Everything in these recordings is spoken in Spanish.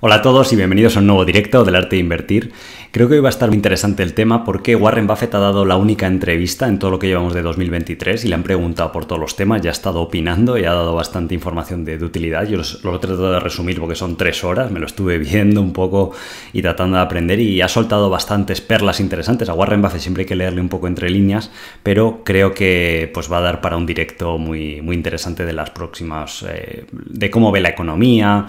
Hola a todos y bienvenidos a un nuevo directo del arte de invertir. Creo que hoy va a estar muy interesante el tema porque Warren Buffett ha dado la única entrevista en todo lo que llevamos de 2023 y le han preguntado por todos los temas, ya ha estado opinando y ha dado bastante información de, utilidad. Yo lo he tratado de resumir porque son tres horas, me lo estuve viendo un poco y tratando de aprender y ha soltado bastantes perlas interesantes. A Warren Buffett siempre hay que leerle un poco entre líneas, pero creo que pues va a dar para un directo muy, muy interesante de las próximas, eh, de cómo ve la economía,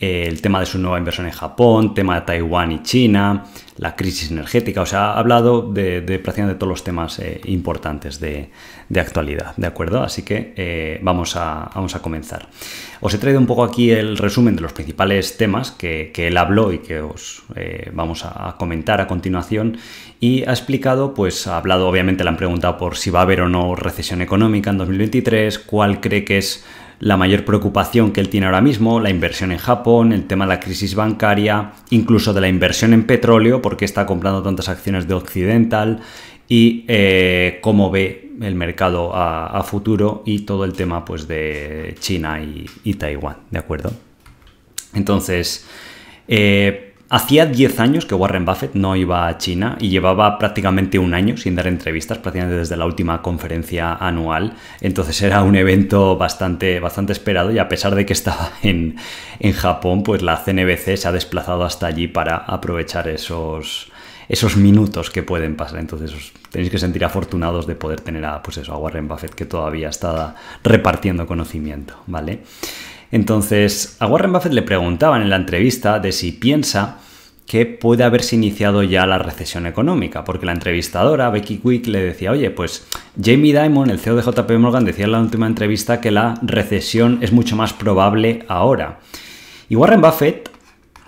el tema de su nueva inversión en Japón, tema de Taiwán y China, la crisis energética, o sea, ha hablado de, de prácticamente todos los temas eh, importantes de, actualidad, ¿de acuerdo? Así que eh, vamos, a, vamos a comenzar. Os he traído un poco aquí el resumen de los principales temas que, él habló y que os eh, vamos a comentar a continuación y ha explicado, pues ha hablado, obviamente le han preguntado por si va a haber o no recesión económica en 2023, cuál cree que es la mayor preocupación que él tiene ahora mismo, la inversión en Japón, el tema de la crisis bancaria, incluso de la inversión en petróleo, porque está comprando tantas acciones de Occidental y eh, cómo ve el mercado a, futuro y todo el tema pues, de China y, Taiwán, ¿de acuerdo? Entonces, eh, Hacía 10 años que Warren Buffett no iba a China y llevaba prácticamente un año sin dar entrevistas, prácticamente desde la última conferencia anual. Entonces era un evento bastante, bastante esperado y a pesar de que estaba en, Japón, pues la CNBC se ha desplazado hasta allí para aprovechar esos, esos minutos que pueden pasar. Entonces os tenéis que sentir afortunados de poder tener a, pues eso, a Warren Buffett que todavía está repartiendo conocimiento, ¿vale? Entonces, a Warren Buffett le preguntaban en la entrevista de si piensa que puede haberse iniciado ya la recesión económica, porque la entrevistadora, Becky Quick, le decía, oye, pues Jamie Dimon, el CEO de JP Morgan, decía en la última entrevista que la recesión es mucho más probable ahora. Y Warren Buffett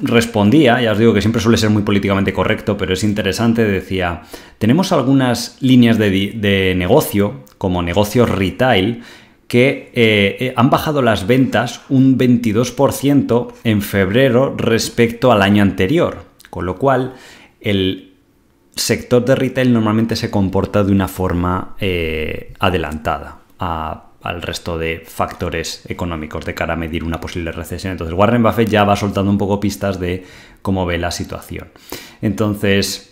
respondía, ya os digo que siempre suele ser muy políticamente correcto, pero es interesante, decía, tenemos algunas líneas de, negocio, como negocios retail, que eh, eh, han bajado las ventas un 22% en febrero respecto al año anterior, con lo cual el sector de retail normalmente se comporta de una forma eh, adelantada al resto de factores económicos de cara a medir una posible recesión. Entonces Warren Buffett ya va soltando un poco pistas de cómo ve la situación. Entonces,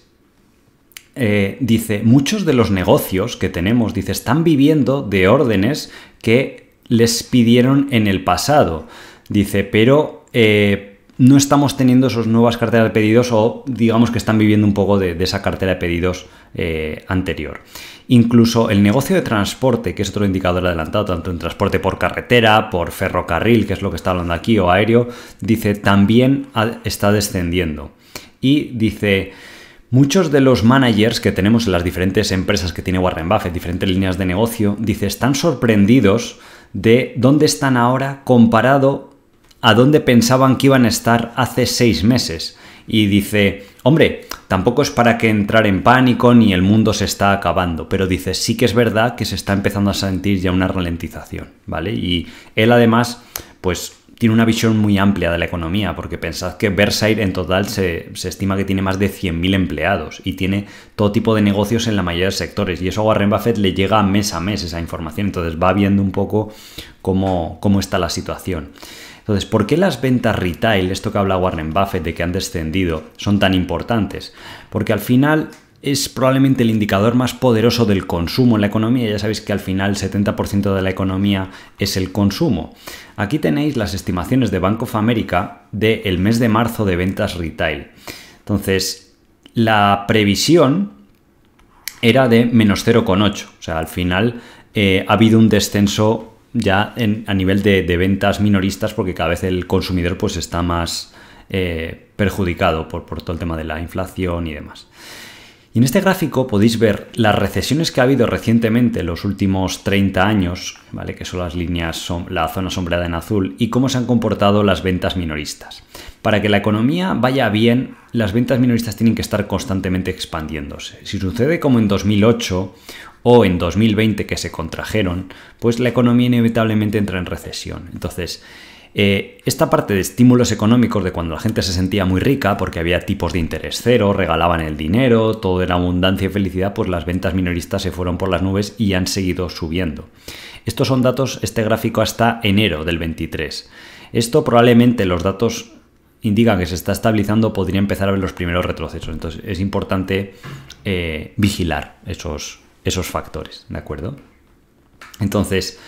eh, dice, muchos de los negocios que tenemos, dice, están viviendo de órdenes que les pidieron en el pasado. Dice, pero eh, no estamos teniendo esas nuevas carteras de pedidos o digamos que están viviendo un poco de, esa cartera de pedidos eh, anterior. Incluso el negocio de transporte, que es otro indicador adelantado, tanto en transporte por carretera, por ferrocarril, que es lo que está hablando aquí, o aéreo, dice, también está descendiendo. Y dice, Muchos de los managers que tenemos en las diferentes empresas que tiene Warren Buffett, diferentes líneas de negocio, dice, están sorprendidos de dónde están ahora comparado a dónde pensaban que iban a estar hace seis meses. Y dice, hombre, tampoco es para que entrar en pánico ni el mundo se está acabando, pero dice, sí que es verdad que se está empezando a sentir ya una ralentización, ¿vale? Y él además, pues tiene una visión muy amplia de la economía, porque pensad que Versailles en total se, estima que tiene más de 100.000 empleados y tiene todo tipo de negocios en la mayoría de sectores. Y eso a Warren Buffett le llega mes a mes esa información, entonces va viendo un poco cómo, cómo está la situación. Entonces, ¿por qué las ventas retail, esto que habla Warren Buffett de que han descendido, son tan importantes? Porque al final es probablemente el indicador más poderoso del consumo en la economía. Ya sabéis que al final el 70% de la economía es el consumo. Aquí tenéis las estimaciones de Bank of America del mes de marzo de ventas retail. Entonces, la previsión era de menos 0,8. O sea, al final eh, ha habido un descenso ya a nivel de, ventas minoristas porque cada vez el consumidor pues está más eh, perjudicado por todo el tema de la inflación y demás. Y en este gráfico podéis ver las recesiones que ha habido recientemente, los últimos 30 años, ¿vale? que son las líneas, la zona sombreada en azul, y cómo se han comportado las ventas minoristas. Para que la economía vaya bien, las ventas minoristas tienen que estar constantemente expandiéndose. Si sucede como en 2008 o en 2020 que se contrajeron, pues la economía inevitablemente entra en recesión. Entonces, eh, esta parte de estímulos económicos de cuando la gente se sentía muy rica porque había tipos de interés cero, regalaban el dinero, todo era abundancia y felicidad, pues las ventas minoristas se fueron por las nubes y han seguido subiendo. Estos son datos, este gráfico hasta enero del 23. Esto probablemente los datos indican que se está estabilizando, podría empezar a ver los primeros retrocesos. Entonces es importante eh, vigilar esos, esos factores, ¿de acuerdo? Entonces,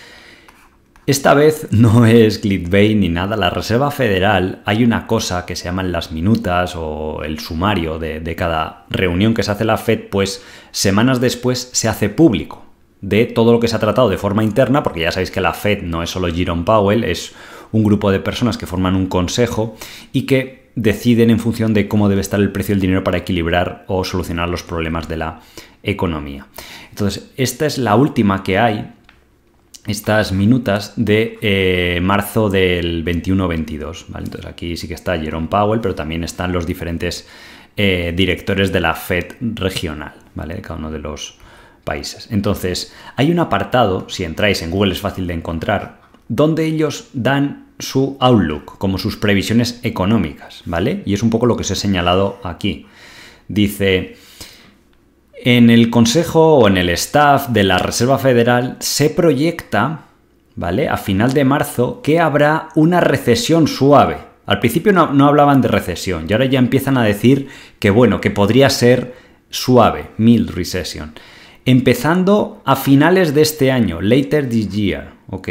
esta vez no es clickbait ni nada, la Reserva Federal hay una cosa que se llaman las minutas o el sumario de, de cada reunión que se hace la Fed, pues semanas después se hace público de todo lo que se ha tratado de forma interna, porque ya sabéis que la Fed no es solo Jerome Powell, es un grupo de personas que forman un consejo y que deciden en función de cómo debe estar el precio del dinero para equilibrar o solucionar los problemas de la economía. Entonces, esta es la última que hay estas minutas de eh, marzo del 21-22. Entonces aquí sí que está Jerome Powell, pero también están los diferentes eh, directores de la Fed regional, ¿vale? de cada uno de los países. Entonces hay un apartado, si entráis en Google es fácil de encontrar, donde ellos dan su outlook, como sus previsiones económicas, ¿vale? Y es un poco lo que os he señalado aquí. Dice, en el Consejo o en el staff de la Reserva Federal se proyecta, ¿vale? A final de marzo que habrá una recesión suave. Al principio no, hablaban de recesión y ahora ya empiezan a decir que, bueno, que podría ser suave, mild recession. Empezando a finales de este año, later this year, ¿ok?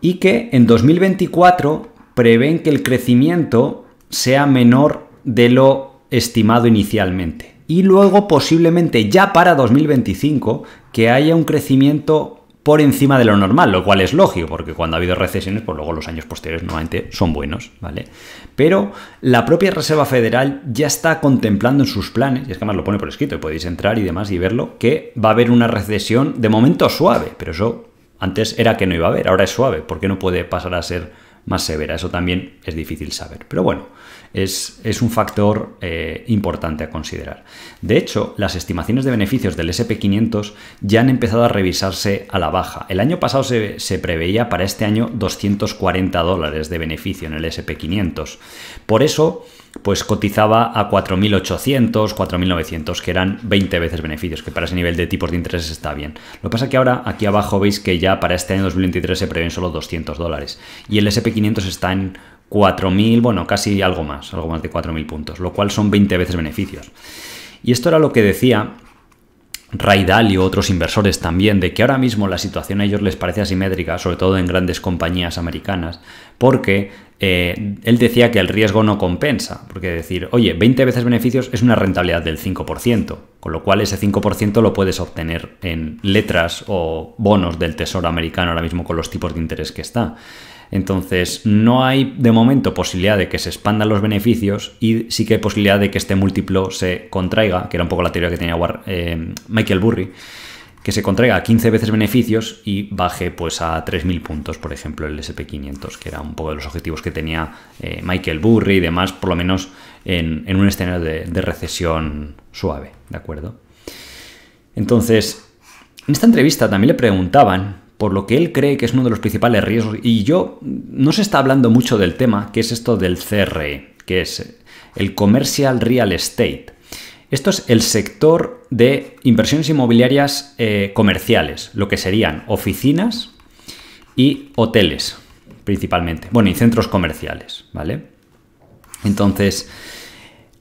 Y que en 2024 prevén que el crecimiento sea menor de lo estimado inicialmente y luego posiblemente ya para 2025 que haya un crecimiento por encima de lo normal, lo cual es lógico, porque cuando ha habido recesiones, pues luego los años posteriores normalmente son buenos, ¿vale? Pero la propia Reserva Federal ya está contemplando en sus planes, y es que además lo pone por escrito, y podéis entrar y demás y verlo, que va a haber una recesión de momento suave, pero eso antes era que no iba a haber, ahora es suave, ¿por qué no puede pasar a ser más severa. Eso también es difícil saber. Pero bueno, es, un factor eh, importante a considerar. De hecho, las estimaciones de beneficios del SP500 ya han empezado a revisarse a la baja. El año pasado se, se preveía para este año 240 dólares de beneficio en el SP500. Por eso pues cotizaba a 4.800, 4.900, que eran 20 veces beneficios, que para ese nivel de tipos de intereses está bien. Lo que pasa que ahora aquí abajo veis que ya para este año 2023 se prevén solo 200 dólares y el SP500 está en 4.000, bueno, casi algo más, algo más de 4.000 puntos, lo cual son 20 veces beneficios. Y esto era lo que decía Ray Dalio, otros inversores también, de que ahora mismo la situación a ellos les parece asimétrica, sobre todo en grandes compañías americanas, porque eh, él decía que el riesgo no compensa, porque decir, oye, 20 veces beneficios es una rentabilidad del 5%, con lo cual ese 5% lo puedes obtener en letras o bonos del Tesoro americano ahora mismo con los tipos de interés que está. Entonces, no hay de momento posibilidad de que se expandan los beneficios y sí que hay posibilidad de que este múltiplo se contraiga, que era un poco la teoría que tenía eh, Michael Burry que se contraiga 15 veces beneficios y baje pues a 3.000 puntos, por ejemplo, el SP500, que era un poco de los objetivos que tenía eh, Michael Burry y demás, por lo menos en, un escenario de, de recesión suave, ¿de acuerdo? Entonces, en esta entrevista también le preguntaban por lo que él cree que es uno de los principales riesgos, y yo no se está hablando mucho del tema, que es esto del CRE, que es el Commercial Real Estate, esto es el sector de inversiones inmobiliarias eh, comerciales, lo que serían oficinas y hoteles principalmente, bueno, y centros comerciales, ¿vale? Entonces,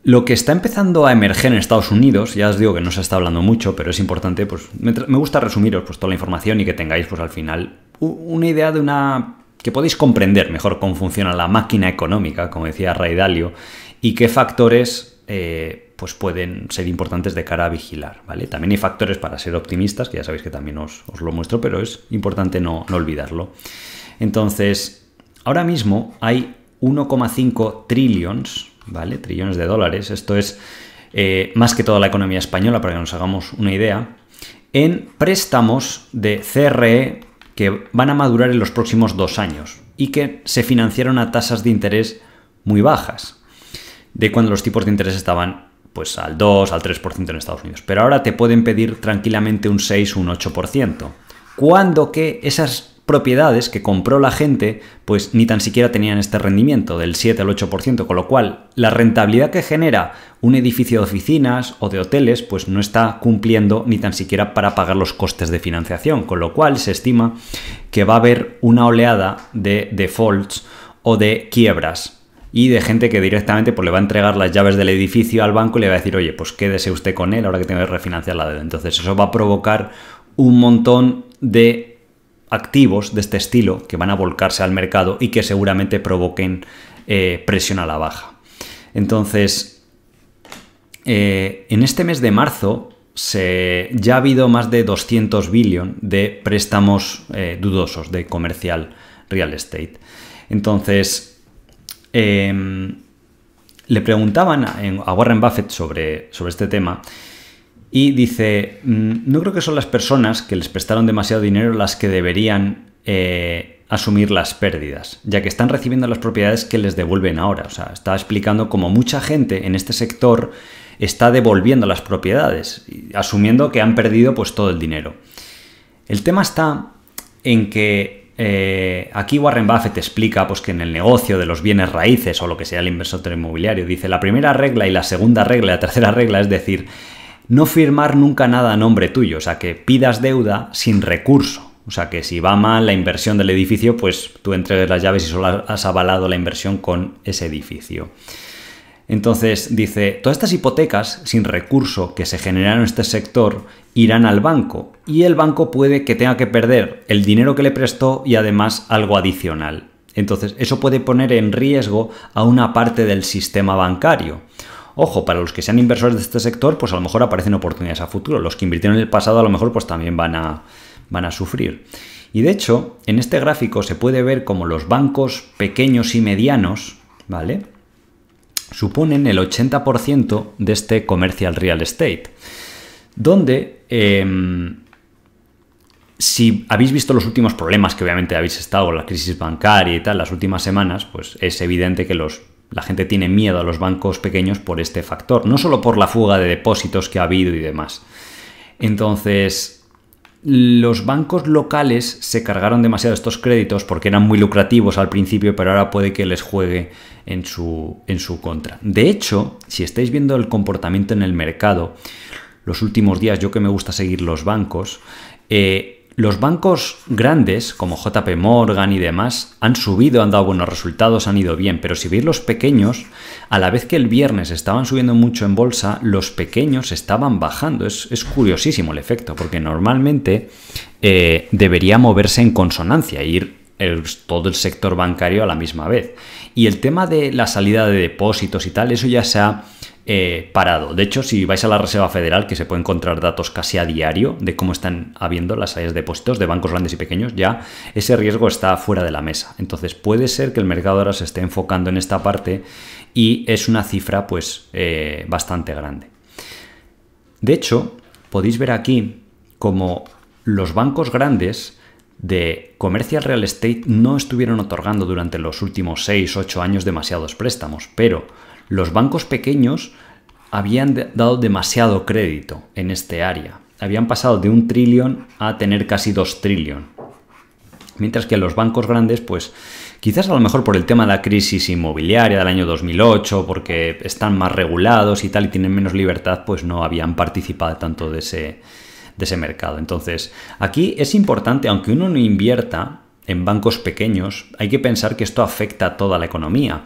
lo que está empezando a emerger en Estados Unidos, ya os digo que no se está hablando mucho, pero es importante, pues me, gusta resumiros pues, toda la información y que tengáis pues al final una idea de una... que podéis comprender mejor cómo funciona la máquina económica, como decía Ray Dalio, y qué factores eh, pues pueden ser importantes de cara a vigilar, ¿vale? También hay factores para ser optimistas, que ya sabéis que también os, lo muestro, pero es importante no, olvidarlo. Entonces, ahora mismo hay 1,5 trillones, ¿vale? Trillones de dólares, esto es eh, más que toda la economía española, para que nos hagamos una idea, en préstamos de CRE que van a madurar en los próximos dos años y que se financiaron a tasas de interés muy bajas de cuando los tipos de interés estaban pues al 2, al 3% en Estados Unidos. Pero ahora te pueden pedir tranquilamente un 6, un 8%. Cuando que esas propiedades que compró la gente, pues ni tan siquiera tenían este rendimiento del 7 al 8%, con lo cual la rentabilidad que genera un edificio de oficinas o de hoteles, pues no está cumpliendo ni tan siquiera para pagar los costes de financiación, con lo cual se estima que va a haber una oleada de defaults o de quiebras y de gente que directamente pues, le va a entregar las llaves del edificio al banco y le va a decir, oye, pues quédese usted con él ahora que tengo que refinanciar la deuda. Entonces eso va a provocar un montón de activos de este estilo que van a volcarse al mercado y que seguramente provoquen eh, presión a la baja. Entonces, eh, en este mes de marzo se, ya ha habido más de 200 billón de préstamos eh, dudosos de comercial real estate. Entonces, Em, le preguntaban a Warren Buffett sobre, sobre este tema y dice, mm, no creo que son las personas que les prestaron demasiado dinero las que deberían eh, asumir las pérdidas, ya que están recibiendo las propiedades que les devuelven ahora. O sea, está explicando cómo mucha gente en este sector está devolviendo las propiedades, asumiendo que han perdido pues todo el dinero. El tema está en que eh, aquí Warren Buffett explica pues, que en el negocio de los bienes raíces o lo que sea el inversor inmobiliario, dice la primera regla y la segunda regla y la tercera regla, es decir, no firmar nunca nada a nombre tuyo, o sea, que pidas deuda sin recurso. O sea, que si va mal la inversión del edificio, pues tú entregues las llaves y solo has avalado la inversión con ese edificio. Entonces dice, todas estas hipotecas sin recurso que se generaron en este sector irán al banco y el banco puede que tenga que perder el dinero que le prestó y además algo adicional. Entonces eso puede poner en riesgo a una parte del sistema bancario. Ojo, para los que sean inversores de este sector, pues a lo mejor aparecen oportunidades a futuro. Los que invirtieron en el pasado a lo mejor pues también van a, van a sufrir. Y de hecho, en este gráfico se puede ver como los bancos pequeños y medianos, ¿vale? suponen el 80% de este comercial real estate, donde em, si habéis visto los últimos problemas que obviamente habéis estado, la crisis bancaria y tal, las últimas semanas, pues es evidente que los, la gente tiene miedo a los bancos pequeños por este factor, no solo por la fuga de depósitos que ha habido y demás. Entonces, los bancos locales se cargaron demasiado estos créditos porque eran muy lucrativos al principio, pero ahora puede que les juegue en su, en su contra. De hecho, si estáis viendo el comportamiento en el mercado, los últimos días, yo que me gusta seguir los bancos, eh, los bancos grandes, como JP Morgan y demás, han subido, han dado buenos resultados, han ido bien, pero si veis los pequeños, a la vez que el viernes estaban subiendo mucho en bolsa, los pequeños estaban bajando. Es, curiosísimo el efecto, porque normalmente eh, debería moverse en consonancia, ir todo el sector bancario a la misma vez. Y el tema de la salida de depósitos y tal, eso ya se ha eh, parado. De hecho, si vais a la Reserva Federal, que se puede encontrar datos casi a diario de cómo están habiendo las áreas de depósitos de bancos grandes y pequeños, ya ese riesgo está fuera de la mesa. Entonces puede ser que el mercado ahora se esté enfocando en esta parte y es una cifra pues eh, bastante grande. De hecho, podéis ver aquí como los bancos grandes de comercial real estate no estuvieron otorgando durante los últimos 6-8 años demasiados préstamos, pero los bancos pequeños habían dado demasiado crédito en este área. Habían pasado de un trillón a tener casi dos trillón. Mientras que los bancos grandes, pues quizás a lo mejor por el tema de la crisis inmobiliaria del año 2008, porque están más regulados y tal y tienen menos libertad, pues no habían participado tanto de ese, de ese mercado. Entonces, aquí es importante, aunque uno no invierta en bancos pequeños, hay que pensar que esto afecta a toda la economía.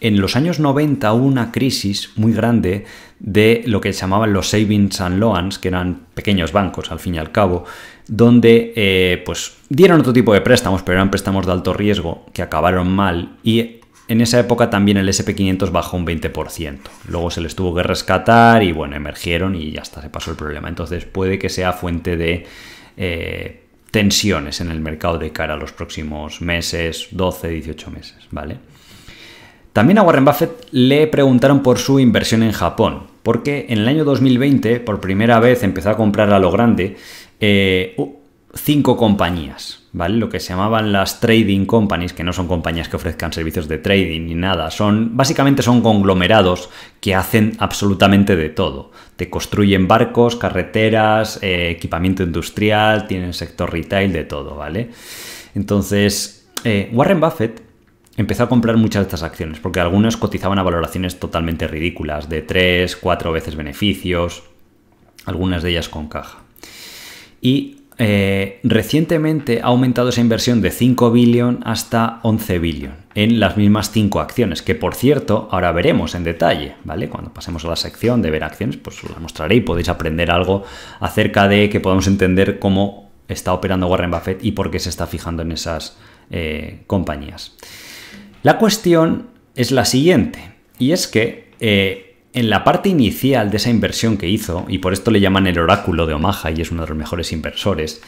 En los años 90 hubo una crisis muy grande de lo que se llamaban los savings and loans, que eran pequeños bancos al fin y al cabo, donde eh, pues dieron otro tipo de préstamos, pero eran préstamos de alto riesgo que acabaron mal y en esa época también el SP500 bajó un 20%. Luego se les tuvo que rescatar y bueno, emergieron y ya está, se pasó el problema. Entonces puede que sea fuente de eh, tensiones en el mercado de cara a los próximos meses, 12, 18 meses, ¿vale? También a Warren Buffett le preguntaron por su inversión en Japón, porque en el año 2020 por primera vez empezó a comprar a lo grande eh, cinco compañías, ¿vale? Lo que se llamaban las trading companies, que no son compañías que ofrezcan servicios de trading ni nada, son básicamente son conglomerados que hacen absolutamente de todo. Te construyen barcos, carreteras, eh, equipamiento industrial, tienen sector retail, de todo, ¿vale? Entonces, eh, Warren Buffett empezó a comprar muchas de estas acciones, porque algunas cotizaban a valoraciones totalmente ridículas, de 3, 4 veces beneficios, algunas de ellas con caja. Y eh, recientemente ha aumentado esa inversión de 5 billón hasta 11 billón en las mismas 5 acciones, que por cierto ahora veremos en detalle, ¿vale? Cuando pasemos a la sección de ver acciones, pues os la mostraré y podéis aprender algo acerca de que podamos entender cómo está operando Warren Buffett y por qué se está fijando en esas eh, compañías. La cuestión es la siguiente, y es que eh, en la parte inicial de esa inversión que hizo, y por esto le llaman el oráculo de Omaha y es uno de los mejores inversores,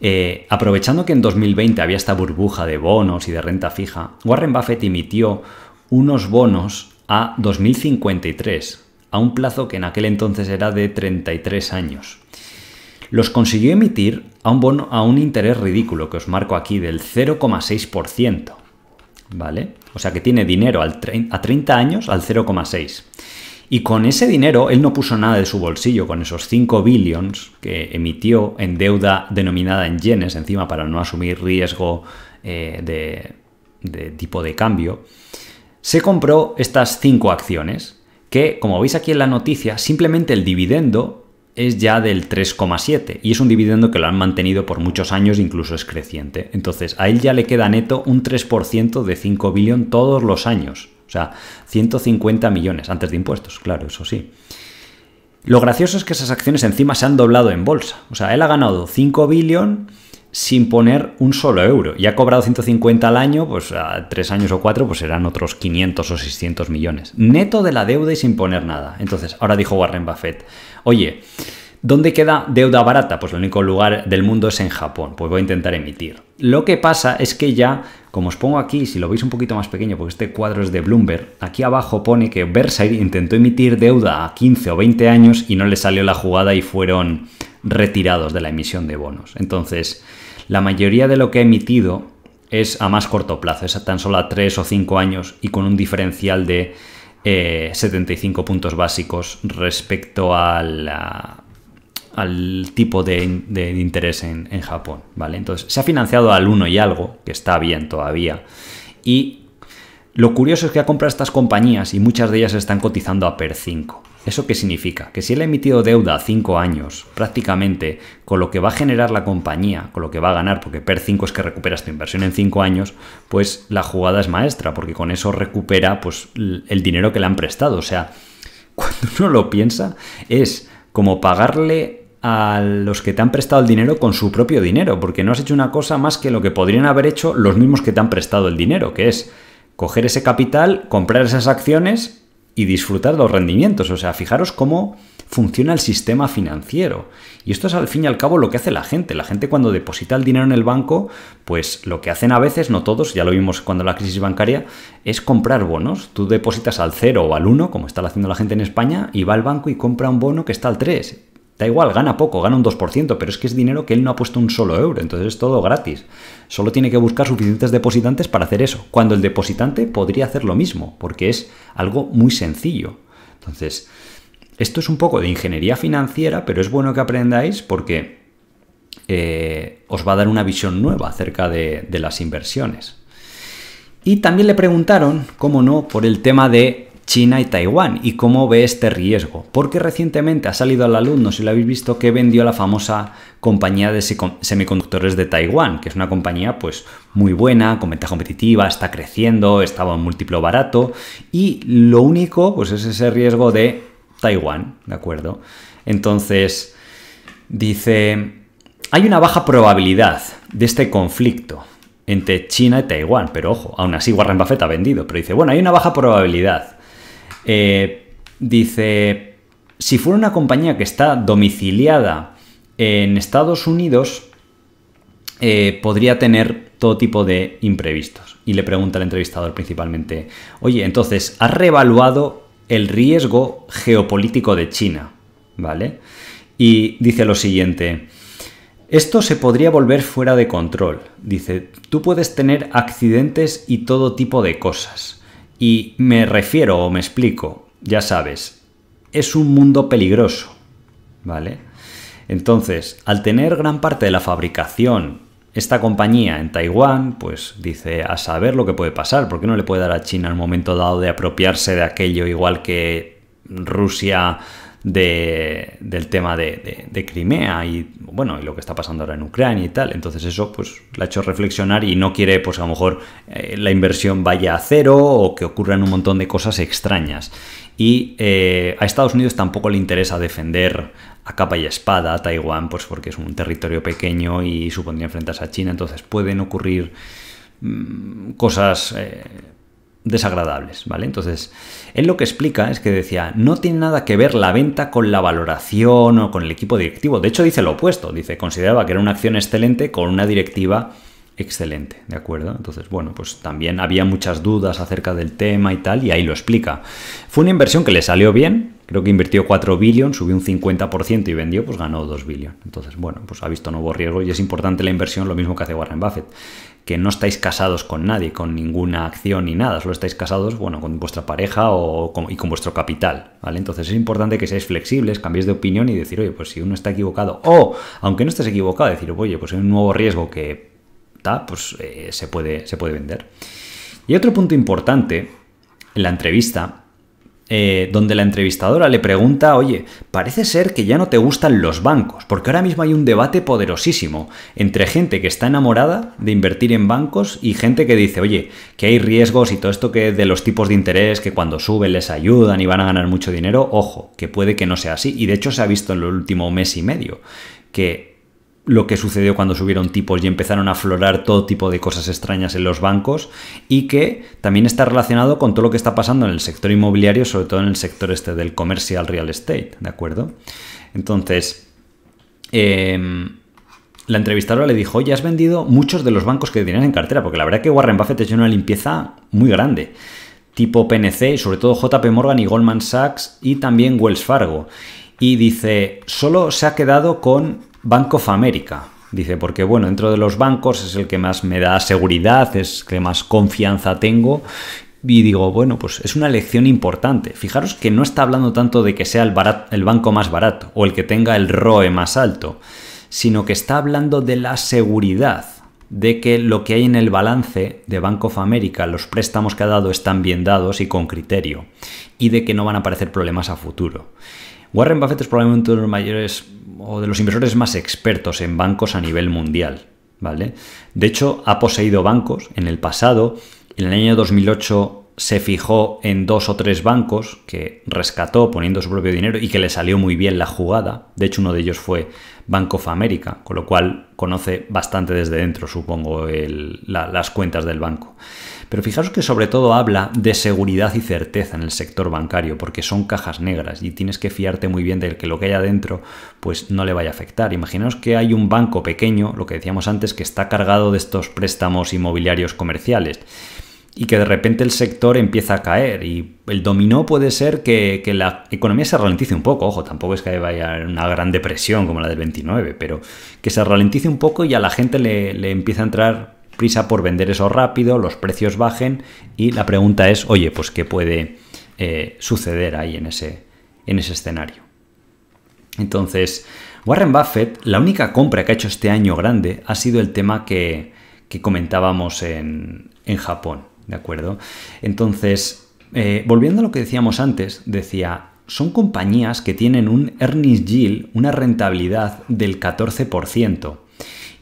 eh, aprovechando que en 2020 había esta burbuja de bonos y de renta fija, Warren Buffett emitió unos bonos a 2053, a un plazo que en aquel entonces era de 33 años. Los consiguió emitir a un, bono, a un interés ridículo que os marco aquí del 0,6%. ¿vale? O sea que tiene dinero al a 30 años al 0,6. Y con ese dinero, él no puso nada de su bolsillo, con esos 5 billions que emitió en deuda denominada en yenes, encima para no asumir riesgo eh, de, de tipo de cambio, se compró estas 5 acciones, que como veis aquí en la noticia, simplemente el dividendo es ya del 3,7 y es un dividendo que lo han mantenido por muchos años, incluso es creciente. Entonces, a él ya le queda neto un 3% de 5 billón todos los años, o sea, 150 millones antes de impuestos, claro, eso sí. Lo gracioso es que esas acciones encima se han doblado en bolsa, o sea, él ha ganado 5 billón sin poner un solo euro. Y ha cobrado 150 al año, pues a tres años o cuatro, pues serán otros 500 o 600 millones. Neto de la deuda y sin poner nada. Entonces, ahora dijo Warren Buffett, oye, ¿Dónde queda deuda barata? Pues el único lugar del mundo es en Japón, pues voy a intentar emitir. Lo que pasa es que ya, como os pongo aquí, si lo veis un poquito más pequeño, porque este cuadro es de Bloomberg, aquí abajo pone que Versailles intentó emitir deuda a 15 o 20 años y no le salió la jugada y fueron retirados de la emisión de bonos. Entonces, la mayoría de lo que ha emitido es a más corto plazo, es a tan solo a 3 o 5 años y con un diferencial de 75 eh, puntos básicos respecto al tipo de, interés en, Japón. ¿vale? Entonces, se ha financiado al 1 y algo, que está bien todavía. Y lo curioso es que ha comprado estas compañías y muchas de ellas están cotizando a PER 5. ¿Eso qué significa? Que si él ha emitido deuda a 5 años, prácticamente, con lo que va a generar la compañía, con lo que va a ganar, porque PER 5 es que recuperas tu inversión en 5 años, pues la jugada es maestra, porque con eso recupera pues, el dinero que le han prestado. O sea, cuando uno lo piensa, es como pagarle a los que te han prestado el dinero con su propio dinero, porque no has hecho una cosa más que lo que podrían haber hecho los mismos que te han prestado el dinero, que es coger ese capital, comprar esas acciones y disfrutar los rendimientos. O sea, fijaros cómo funciona el sistema financiero. Y esto es al fin y al cabo lo que hace la gente. La gente cuando deposita el dinero en el banco, pues lo que hacen a veces, no todos, ya lo vimos cuando la crisis bancaria, es comprar bonos. Tú depositas al 0 o al 1, como está haciendo la gente en España, y va al banco y compra un bono que está al 3 Da igual, gana poco, gana un 2%, pero es que es dinero que él no ha puesto un solo euro, entonces es todo gratis. Solo tiene que buscar suficientes depositantes para hacer eso, cuando el depositante podría hacer lo mismo, porque es algo muy sencillo. Entonces, esto es un poco de ingeniería financiera, pero es bueno que aprendáis porque eh, os va a dar una visión nueva acerca de las inversiones. Y también le preguntaron, cómo no, por el tema de China y Taiwán y cómo ve este riesgo. Porque recientemente ha salido al alumno si lo habéis visto, que vendió la famosa compañía de semiconductores de Taiwán, que es una compañía pues muy buena, con ventaja competitiva, está creciendo, estaba en múltiplo barato y lo único pues es ese riesgo de Taiwán, ¿de acuerdo? Entonces, dice, hay una baja probabilidad de este conflicto entre China y Taiwán, pero ojo, aún así Warren Buffett ha vendido, pero dice, bueno, hay una baja probabilidad. Eh, dice, si fuera una compañía que está domiciliada en Estados Unidos, eh, podría tener todo tipo de imprevistos. Y le pregunta al entrevistador principalmente, oye, entonces, ¿has reevaluado el riesgo geopolítico de China? ¿Vale? Y dice lo siguiente, esto se podría volver fuera de control. Dice, tú puedes tener accidentes y todo tipo de cosas. Y me refiero o me explico, ya sabes, es un mundo peligroso, ¿vale? Entonces, al tener gran parte de la fabricación esta compañía en Taiwán, pues dice a saber lo que puede pasar, porque no le puede dar a China el momento dado de apropiarse de aquello igual que Rusia del tema de, Crimea y bueno y lo que está pasando ahora en Ucrania y tal entonces eso pues la ha hecho reflexionar y no quiere pues a lo mejor eh, la inversión vaya a cero o que ocurran un montón de cosas extrañas y eh, a Estados Unidos tampoco le interesa defender a capa y espada a Taiwán pues porque es un territorio pequeño y supondría enfrentarse a China entonces pueden ocurrir mm, cosas eh, desagradables, ¿vale? Entonces, él lo que explica es que decía, no tiene nada que ver la venta con la valoración o con el equipo directivo. De hecho, dice lo opuesto, dice, consideraba que era una acción excelente con una directiva excelente, ¿de acuerdo? Entonces, bueno, pues también había muchas dudas acerca del tema y tal, y ahí lo explica. Fue una inversión que le salió bien, creo que invirtió 4 billones, subió un 50% y vendió, pues ganó 2 billones. Entonces, bueno, pues ha visto nuevo riesgo y es importante la inversión, lo mismo que hace Warren Buffett, que no estáis casados con nadie, con ninguna acción ni nada, solo estáis casados, bueno, con vuestra pareja y con vuestro capital, ¿vale? Entonces es importante que seáis flexibles, cambiéis de opinión y decir, oye, pues si uno está equivocado, o aunque no estés equivocado, decir, oye, pues hay un nuevo riesgo que está pues eh, se, puede, se puede vender. Y otro punto importante en la entrevista eh, donde la entrevistadora le pregunta, oye, parece ser que ya no te gustan los bancos, porque ahora mismo hay un debate poderosísimo entre gente que está enamorada de invertir en bancos y gente que dice, oye, que hay riesgos y todo esto que de los tipos de interés que cuando suben les ayudan y van a ganar mucho dinero, ojo, que puede que no sea así, y de hecho se ha visto en el último mes y medio, que lo que sucedió cuando subieron tipos y empezaron a aflorar todo tipo de cosas extrañas en los bancos y que también está relacionado con todo lo que está pasando en el sector inmobiliario, sobre todo en el sector este del comercial real estate, ¿de acuerdo? Entonces, em, la entrevistadora le dijo, ya has vendido muchos de los bancos que tenías en cartera, porque la verdad que Warren Buffett ha hecho una limpieza muy grande, tipo PNC, y sobre todo JP Morgan y Goldman Sachs y también Wells Fargo. Y dice, solo se ha quedado con Bank of America. Dice, porque bueno, dentro de los bancos es el que más me da seguridad, es el que más confianza tengo. Y digo, bueno, pues es una lección importante. Fijaros que no está hablando tanto de que sea el, el banco más barato o el que tenga el ROE más alto, sino que está hablando de la seguridad de que lo que hay en el balance de Bank of America, los préstamos que ha dado están bien dados y con criterio, y de que no van a aparecer problemas a futuro. Warren Buffett es probablemente uno de los mayores o de los inversores más expertos en bancos a nivel mundial. ¿vale? De hecho, ha poseído bancos en el pasado. En el año 2008 se fijó en dos o tres bancos que rescató poniendo su propio dinero y que le salió muy bien la jugada. De hecho, uno de ellos fue Bank of America, con lo cual conoce bastante desde dentro, supongo, las cuentas del banco. Pero fijaros que sobre todo habla de seguridad y certeza en el sector bancario, porque son cajas negras y tienes que fiarte muy bien de que lo que haya dentro pues no le vaya a afectar. Imaginaos que hay un banco pequeño, lo que decíamos antes, que está cargado de estos préstamos inmobiliarios comerciales y que de repente el sector empieza a caer y el dominó puede ser que, la economía se ralentice un poco, ojo, tampoco es que vaya una gran depresión como la del 29, pero que se ralentice un poco y a la gente le, le empieza a entrar prisa por vender eso rápido, los precios bajen y la pregunta es, oye, pues qué puede eh, suceder ahí en ese, en ese escenario. Entonces, Warren Buffett, la única compra que ha hecho este año grande ha sido el tema que, comentábamos en, Japón, ¿de acuerdo? Entonces, eh, volviendo a lo que decíamos antes, decía, son compañías que tienen un earnings yield, una rentabilidad del 14%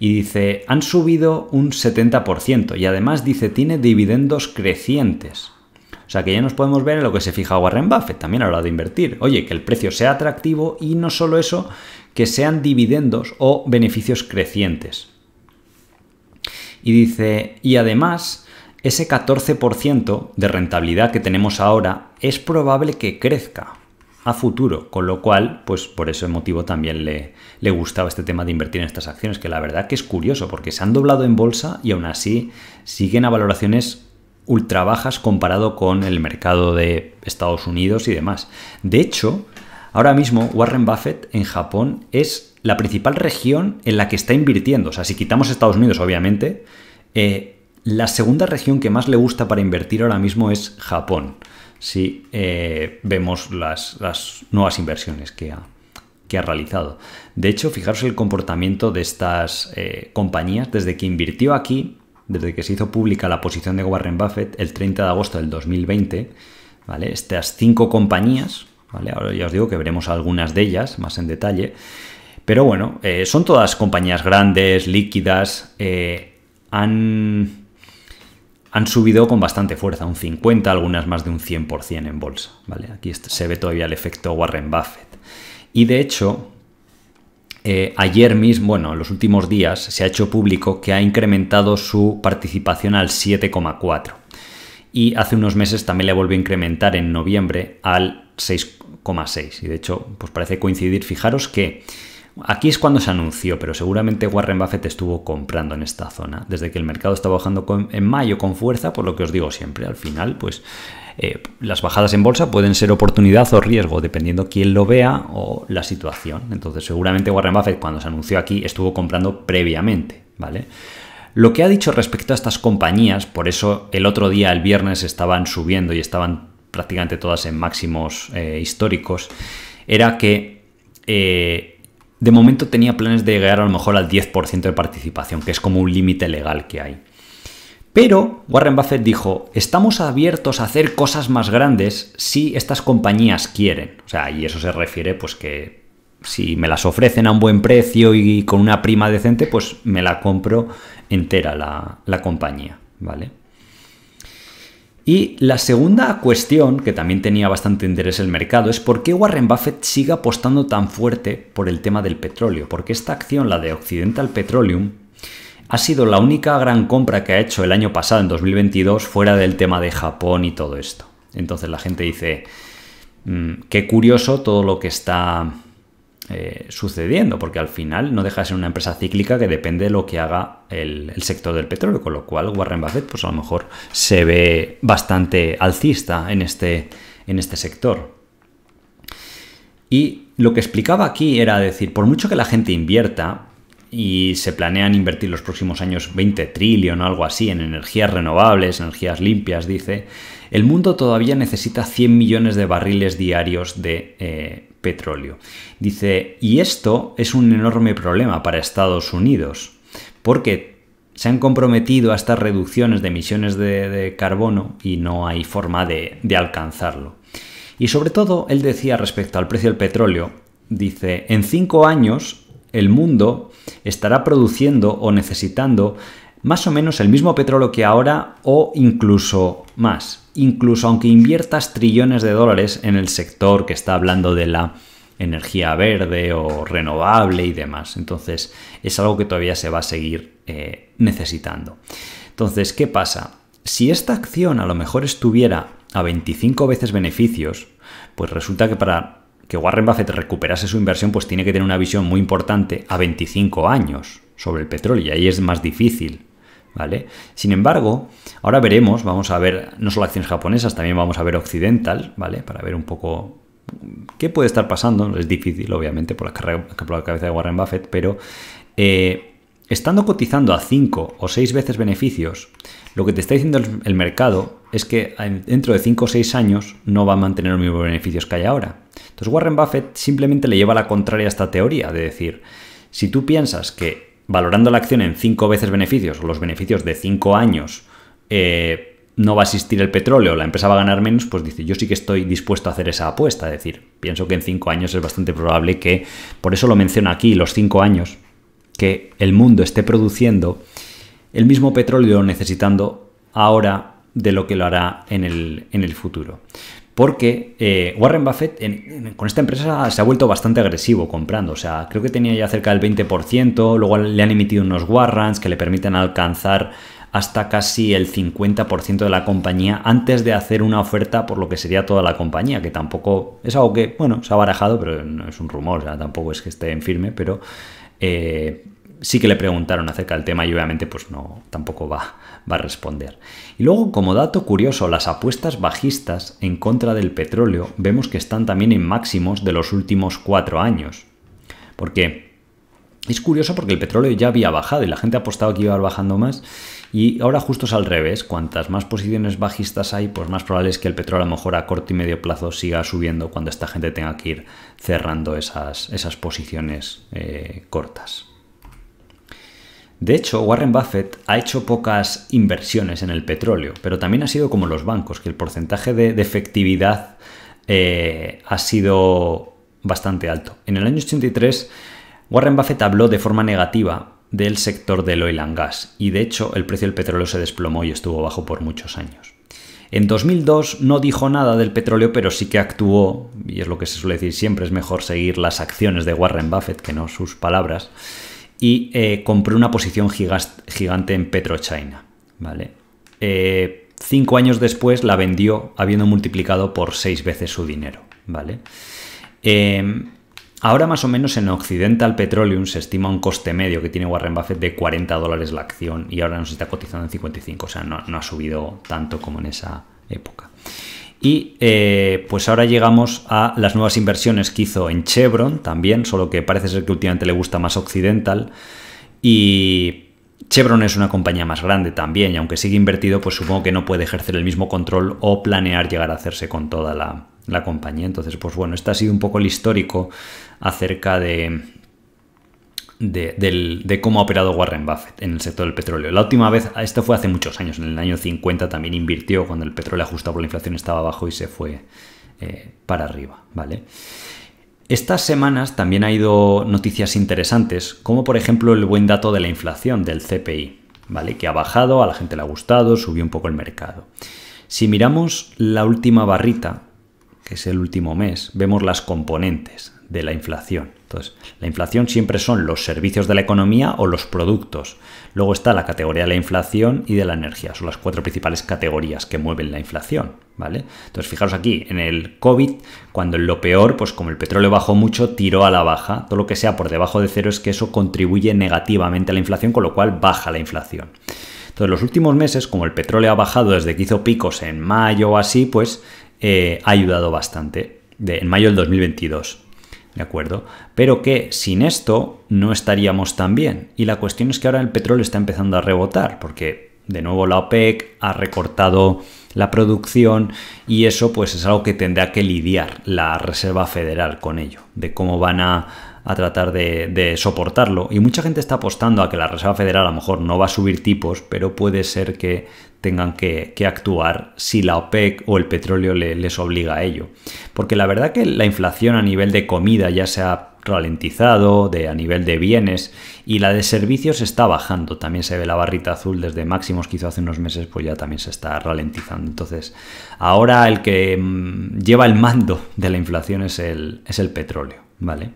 y dice, han subido un 70% y además dice, tiene dividendos crecientes. O sea que ya nos podemos ver en lo que se fija Warren Buffett también a la hora de invertir. Oye, que el precio sea atractivo y no solo eso, que sean dividendos o beneficios crecientes. Y dice, y además, ese 14% de rentabilidad que tenemos ahora es probable que crezca a futuro, con lo cual, pues por ese motivo también le, gustaba este tema de invertir en estas acciones, que la verdad que es curioso, porque se han doblado en bolsa y aún así siguen a valoraciones ultra bajas comparado con el mercado de Estados Unidos y demás. De hecho, ahora mismo Warren Buffett en Japón es la principal región en la que está invirtiendo. O sea, si quitamos Estados Unidos, obviamente, eh, la segunda región que más le gusta para invertir ahora mismo es Japón si eh, vemos las, nuevas inversiones que ha, que ha realizado. De hecho, fijaros el comportamiento de estas eh, compañías desde que invirtió aquí, desde que se hizo pública la posición de Warren Buffett el 30 de agosto del 2020, ¿vale? Estas cinco compañías, ¿vale? Ahora ya os digo que veremos algunas de ellas más en detalle, pero bueno, eh, son todas compañías grandes, líquidas, han han subido con bastante fuerza, un 50, algunas más de un 100% en bolsa. ¿vale? Aquí se ve todavía el efecto Warren Buffett. Y de hecho, eh, ayer mismo, bueno, en los últimos días, se ha hecho público que ha incrementado su participación al 7,4. Y hace unos meses también le volvió a incrementar en noviembre al 6,6. Y de hecho, pues parece coincidir, fijaros que Aquí es cuando se anunció, pero seguramente Warren Buffett estuvo comprando en esta zona, desde que el mercado está bajando en mayo con fuerza, por lo que os digo siempre, al final, pues eh, las bajadas en bolsa pueden ser oportunidad o riesgo, dependiendo quién lo vea o la situación. Entonces, seguramente Warren Buffett, cuando se anunció aquí, estuvo comprando previamente, ¿vale? Lo que ha dicho respecto a estas compañías, por eso el otro día, el viernes, estaban subiendo y estaban prácticamente todas en máximos eh, históricos, era que eh, de momento tenía planes de llegar a lo mejor al 10% de participación, que es como un límite legal que hay. Pero Warren Buffett dijo, estamos abiertos a hacer cosas más grandes si estas compañías quieren. O sea, y eso se refiere pues que si me las ofrecen a un buen precio y con una prima decente, pues me la compro entera la, la compañía, ¿vale? Y la segunda cuestión, que también tenía bastante interés el mercado, es por qué Warren Buffett sigue apostando tan fuerte por el tema del petróleo. Porque esta acción, la de Occidental Petroleum, ha sido la única gran compra que ha hecho el año pasado, en 2022, fuera del tema de Japón y todo esto. Entonces la gente dice, mm, qué curioso todo lo que está eh, sucediendo, porque al final no deja de ser una empresa cíclica que depende de lo que haga el, sector del petróleo, con lo cual Warren Buffett pues a lo mejor se ve bastante alcista en este, en este sector. Y lo que explicaba aquí era decir, por mucho que la gente invierta, y se planean invertir los próximos años 20 trillón o algo así en energías renovables, energías limpias, dice, el mundo todavía necesita 100 millones de barriles diarios de eh, petróleo. Dice, y esto es un enorme problema para Estados Unidos, porque se han comprometido a estas reducciones de emisiones de, carbono y no hay forma de, alcanzarlo. Y sobre todo, él decía respecto al precio del petróleo, dice, en cinco años el mundo estará produciendo o necesitando más o menos el mismo petróleo que ahora o incluso más incluso aunque inviertas trillones de dólares en el sector que está hablando de la energía verde o renovable y demás. Entonces es algo que todavía se va a seguir eh, necesitando. Entonces, ¿qué pasa? Si esta acción a lo mejor estuviera a 25 veces beneficios, pues resulta que para que Warren Buffett recuperase su inversión, pues tiene que tener una visión muy importante a 25 años sobre el petróleo y ahí es más difícil sin embargo, ahora veremos, vamos a ver no solo acciones japonesas, también vamos a ver occidental, ¿vale? Para ver un poco qué puede estar pasando. Es difícil, obviamente, por la, carrera, cabeza de Warren Buffett, pero eh, estando cotizando a 5 o 6 veces beneficios, lo que te está diciendo el, mercado es que dentro de 5 o 6 años no va a mantener los mismos beneficios que hay ahora. Entonces Warren Buffett simplemente le lleva la contraria esta teoría de decir, si tú piensas que valorando la acción en cinco veces beneficios los beneficios de cinco años, eh, no va a existir el petróleo, la empresa va a ganar menos, pues dice, yo sí que estoy dispuesto a hacer esa apuesta. Es decir, pienso que en cinco años es bastante probable que, por eso lo menciono aquí, los cinco años, que el mundo esté produciendo el mismo petróleo necesitando ahora de lo que lo hará el, en el futuro porque eh, Warren Buffett con esta empresa se ha vuelto bastante agresivo comprando. O sea, creo que tenía ya cerca del 20%, luego le han emitido unos warrants que le permiten alcanzar hasta casi el 50% de la compañía antes de hacer una oferta por lo que sería toda la compañía, que tampoco es algo que, bueno, se ha barajado, pero no es un rumor, o sea, tampoco es que esté en firme, pero... Eh, sí que le preguntaron acerca del tema y obviamente pues no, tampoco va, a responder. Y luego como dato curioso, las apuestas bajistas en contra del petróleo vemos que están también en máximos de los últimos cuatro años. Porque es curioso porque el petróleo ya había bajado y la gente ha apostado que iba bajando más y ahora justo es al revés, cuantas más posiciones bajistas hay, pues más probable es que el petróleo a lo mejor a corto y medio plazo siga subiendo cuando esta gente tenga que ir cerrando esas, posiciones eh, cortas. De hecho, Warren Buffett ha hecho pocas inversiones en el petróleo, pero también ha sido como los bancos, que el porcentaje de, de efectividad eh, ha sido bastante alto. En el año 83, Warren Buffett habló de forma negativa del sector del oil and gas y de hecho el precio del petróleo se desplomó y estuvo bajo por muchos años. En 2002 no dijo nada del petróleo, pero sí que actuó, y es lo que se suele decir siempre, es mejor seguir las acciones de Warren Buffett que no sus palabras y eh, compró una posición gigante en PetroChina. ¿vale? Eh, cinco años después la vendió habiendo multiplicado por seis veces su dinero. ¿vale? Em, ahora más o menos en Occidental Petroleum se estima un coste medio que tiene Warren Buffett de 40 dólares la acción y ahora nos está cotizando en 55, o sea, no ha subido tanto como en esa época. Y eh, pues ahora llegamos a las nuevas inversiones que hizo en Chevron también, solo que parece ser que últimamente le gusta más Occidental. Y Chevron es una compañía más grande también, y aunque sigue invertido, pues supongo que no puede ejercer el mismo control o planear llegar a hacerse con toda la, la compañía. Entonces, pues bueno, este ha sido un poco el histórico acerca de, de, cómo ha operado Warren Buffett en el sector del petróleo. La última vez, ah, esto fue hace muchos años, en el año 50 también invirtió cuando el petróleo ajustado por la inflación estaba abajo y se fue eh, para arriba, ¿vale? Estas semanas también ha ido noticias interesantes, como por ejemplo el buen dato de la inflación del CPI, ¿vale? Que ha bajado, a la gente le ha gustado, subió un poco el mercado. Si miramos la última barrita, es el último mes, vemos las componentes de la inflación. Entonces, la inflación siempre son los servicios de la economía o los productos. Luego está la categoría de la inflación y de la energía. Son las cuatro principales categorías que mueven la inflación, ¿vale? Entonces, fijaros aquí, en el COVID, cuando en lo peor, pues como el petróleo bajó mucho, tiró a la baja. Todo lo que sea por debajo de cero es que eso contribuye negativamente a la inflación, con lo cual baja la inflación. Entonces, los últimos meses, como el petróleo ha bajado desde que hizo picos en mayo o así, pues eh, ha ayudado bastante, en mayo del 2022. ¿De acuerdo? Pero que sin esto no estaríamos tan bien. Y la cuestión es que ahora el petróleo está empezando a rebotar, porque de nuevo la OPEC ha recortado la producción y eso pues es algo que tendrá que lidiar la Reserva Federal con ello, de cómo van a, tratar de, de, soportarlo. Y mucha gente está apostando a que la Reserva Federal a lo mejor no va a subir tipos, pero puede ser que tengan que, actuar si la OPEC o el petróleo les obliga a ello. Porque la verdad que la inflación a nivel de comida ya se ha ralentizado, de, a nivel de bienes, y la de servicios está bajando. También se ve la barrita azul desde máximos que hizo hace unos meses, pues ya también se está ralentizando. Entonces, ahora el que mm, lleva el mando de la inflación es el, es el petróleo, ¿vale?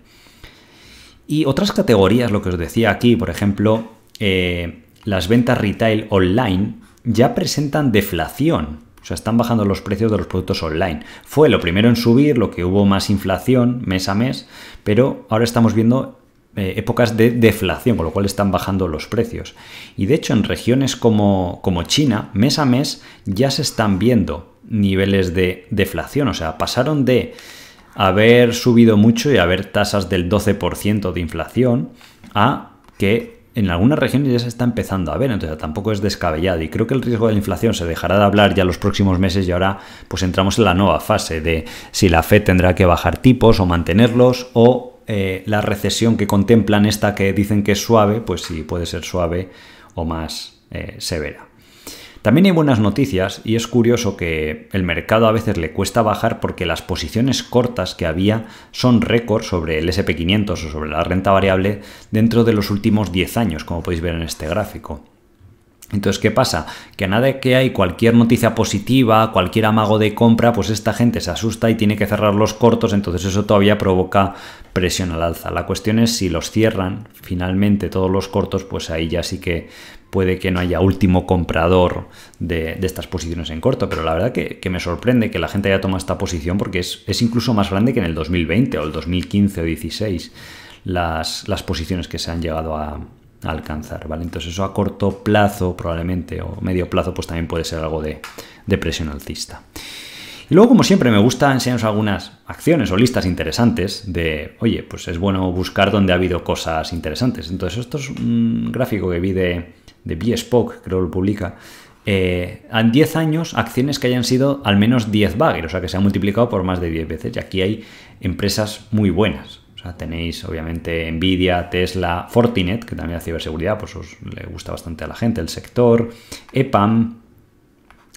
Y otras categorías, lo que os decía aquí, por ejemplo, eh, las ventas retail online, ya presentan deflación. O sea, están bajando los precios de los productos online. Fue lo primero en subir, lo que hubo más inflación mes a mes, pero ahora estamos viendo eh, épocas de deflación, con lo cual están bajando los precios. Y de hecho, en regiones como, como China, mes a mes ya se están viendo niveles de deflación. O sea, pasaron de haber subido mucho y haber tasas del 12% de inflación a que en algunas regiones ya se está empezando a ver, entonces tampoco es descabellado y creo que el riesgo de la inflación se dejará de hablar ya los próximos meses y ahora pues entramos en la nueva fase de si la Fed tendrá que bajar tipos o mantenerlos o eh, la recesión que contemplan esta que dicen que es suave, pues si sí, puede ser suave o más eh, severa. También hay buenas noticias y es curioso que el mercado a veces le cuesta bajar porque las posiciones cortas que había son récord sobre el SP500 o sobre la renta variable dentro de los últimos 10 años, como podéis ver en este gráfico. Entonces, ¿qué pasa? Que a nadie que hay cualquier noticia positiva, cualquier amago de compra, pues esta gente se asusta y tiene que cerrar los cortos, entonces eso todavía provoca presión al alza. La cuestión es si los cierran finalmente todos los cortos, pues ahí ya sí que puede que no haya último comprador de, estas posiciones en corto, pero la verdad que, me sorprende que la gente haya tomado esta posición porque es, incluso más grande que en el 2020 o el 2015 o 2016 las, las posiciones que se han llegado a, alcanzar, ¿vale? Entonces eso a corto plazo probablemente o medio plazo pues también puede ser algo de, de presión alcista. Y luego, como siempre, me gusta enseñaros algunas acciones o listas interesantes de, oye, pues es bueno buscar donde ha habido cosas interesantes. Entonces, esto es un gráfico que vi de, de Bespoke, creo que lo publica, eh, en 10 años acciones que hayan sido al menos 10 bagger, o sea que se han multiplicado por más de 10 veces. Y aquí hay empresas muy buenas. O sea, tenéis obviamente Nvidia, Tesla, Fortinet, que también hace ciberseguridad, pues os, le gusta bastante a la gente el sector, EPAM,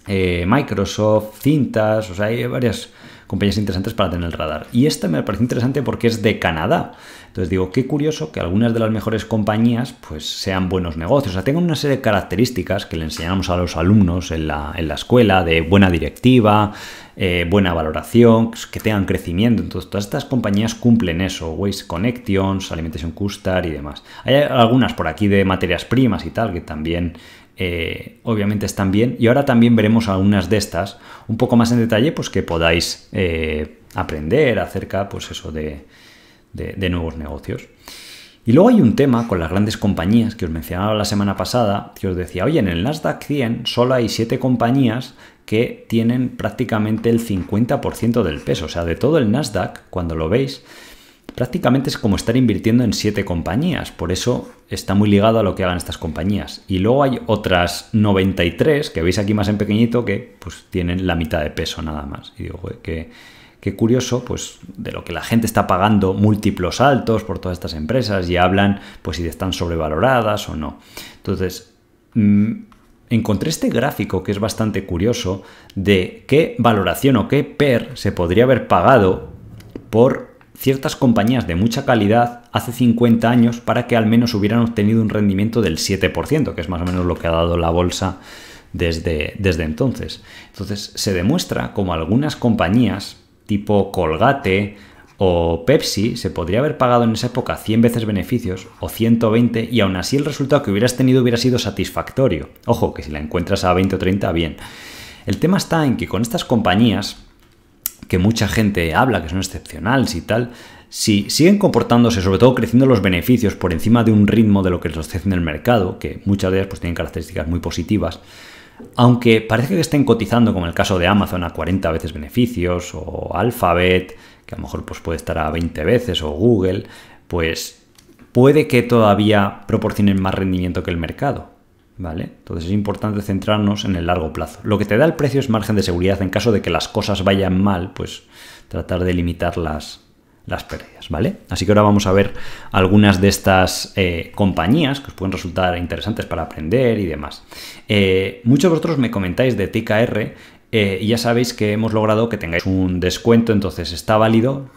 eh, Microsoft, Cintas, o sea, hay varias compañías interesantes para tener el radar. Y esta me parece interesante porque es de Canadá. Entonces digo, qué curioso que algunas de las mejores compañías pues sean buenos negocios, o sea, tengan una serie de características que le enseñamos a los alumnos en la, escuela, de buena directiva, eh, buena valoración, que tengan crecimiento. Entonces todas estas compañías cumplen eso, Waste Connections, Alimentation Custard y demás. Hay algunas por aquí de materias primas y tal que también eh, obviamente están bien. Y ahora también veremos algunas de estas un poco más en detalle, pues que podáis eh, aprender acerca, pues eso, de, de nuevos negocios. Y luego hay un tema con las grandes compañías que os mencionaba la semana pasada, que os decía, oye, en el Nasdaq 100 solo hay 7 compañías que tienen prácticamente el 50% del peso. O sea, de todo el Nasdaq, cuando lo veis, prácticamente es como estar invirtiendo en siete compañías. Por eso está muy ligado a lo que hagan estas compañías. Y luego hay otras 93 que veis aquí más en pequeñito que pues tienen la mitad de peso nada más. Y digo, que qué curioso, pues de lo que la gente está pagando múltiplos altos por todas estas empresas y hablan, pues si están sobrevaloradas o no. Entonces, mm, encontré este gráfico que es bastante curioso de qué valoración o qué PER se podría haber pagado por ciertas compañías de mucha calidad hace 50 años para que al menos hubieran obtenido un rendimiento del 7%, que es más o menos lo que ha dado la bolsa desde, desde entonces. Entonces se demuestra como algunas compañías tipo Colgate o Pepsi se podría haber pagado en esa época 100 veces beneficios o 120 y aún así el resultado que hubieras tenido hubiera sido satisfactorio. Ojo, que si la encuentras a 20 o 30, bien. El tema está en que con estas compañías que mucha gente habla, que son excepcionales y tal, si siguen comportándose, sobre todo creciendo los beneficios por encima de un ritmo de lo que los ofrece en el mercado, que muchas de ellas pues, tienen características muy positivas, aunque parece que estén cotizando, como en el caso de Amazon, a 40 veces beneficios, o Alphabet, que a lo mejor pues, puede estar a 20 veces, o Google, pues puede que todavía proporcionen más rendimiento que el mercado. ¿Vale? Entonces es importante centrarnos en el largo plazo. Lo que te da el precio es margen de seguridad en caso de que las cosas vayan mal, pues tratar de limitar las, las pérdidas, ¿vale? Así que ahora vamos a ver algunas de estas eh, compañías que os pueden resultar interesantes para aprender y demás. Eh, muchos de vosotros me comentáis de TKR eh, y ya sabéis que hemos logrado que tengáis un descuento, entonces está válido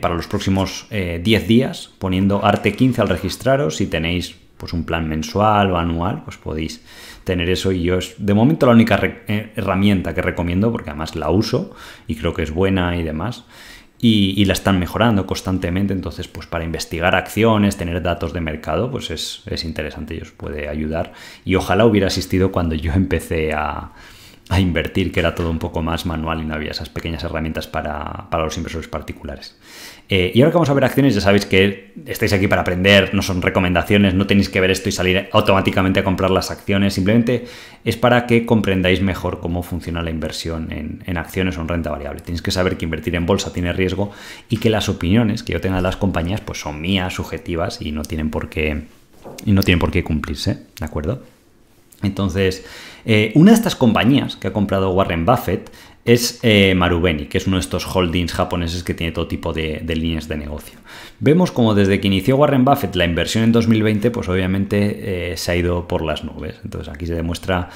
para los próximos 10 días poniendo ARTE15 al registraros si tenéis pues un plan mensual o anual, pues podéis tener eso y yo es de momento la única eh, herramienta que recomiendo porque además la uso y creo que es buena y demás. Y, la están mejorando constantemente. Entonces, pues para investigar acciones, tener datos de mercado, pues es, es interesante y os puede ayudar. Y ojalá hubiera asistido cuando yo empecé a, a invertir, que era todo un poco más manual y no había esas pequeñas herramientas para, para los inversores particulares. Eh, y ahora que vamos a ver acciones, ya sabéis que estáis aquí para aprender, no son recomendaciones, no tenéis que ver esto y salir automáticamente a comprar las acciones, simplemente es para que comprendáis mejor cómo funciona la inversión en, acciones o en renta variable. Tenéis que saber que invertir en bolsa tiene riesgo y que las opiniones que yo tenga de las compañías pues son mías, subjetivas y no tienen por qué, y no tienen por qué cumplirse, ¿de acuerdo? Entonces, eh, una de estas compañías que ha comprado Warren Buffett es eh, Marubeni, que es uno de estos holdings japoneses que tiene todo tipo de, líneas de negocio. Vemos como desde que inició Warren Buffett la inversión en 2020, pues obviamente eh, se ha ido por las nubes. Entonces aquí se demuestra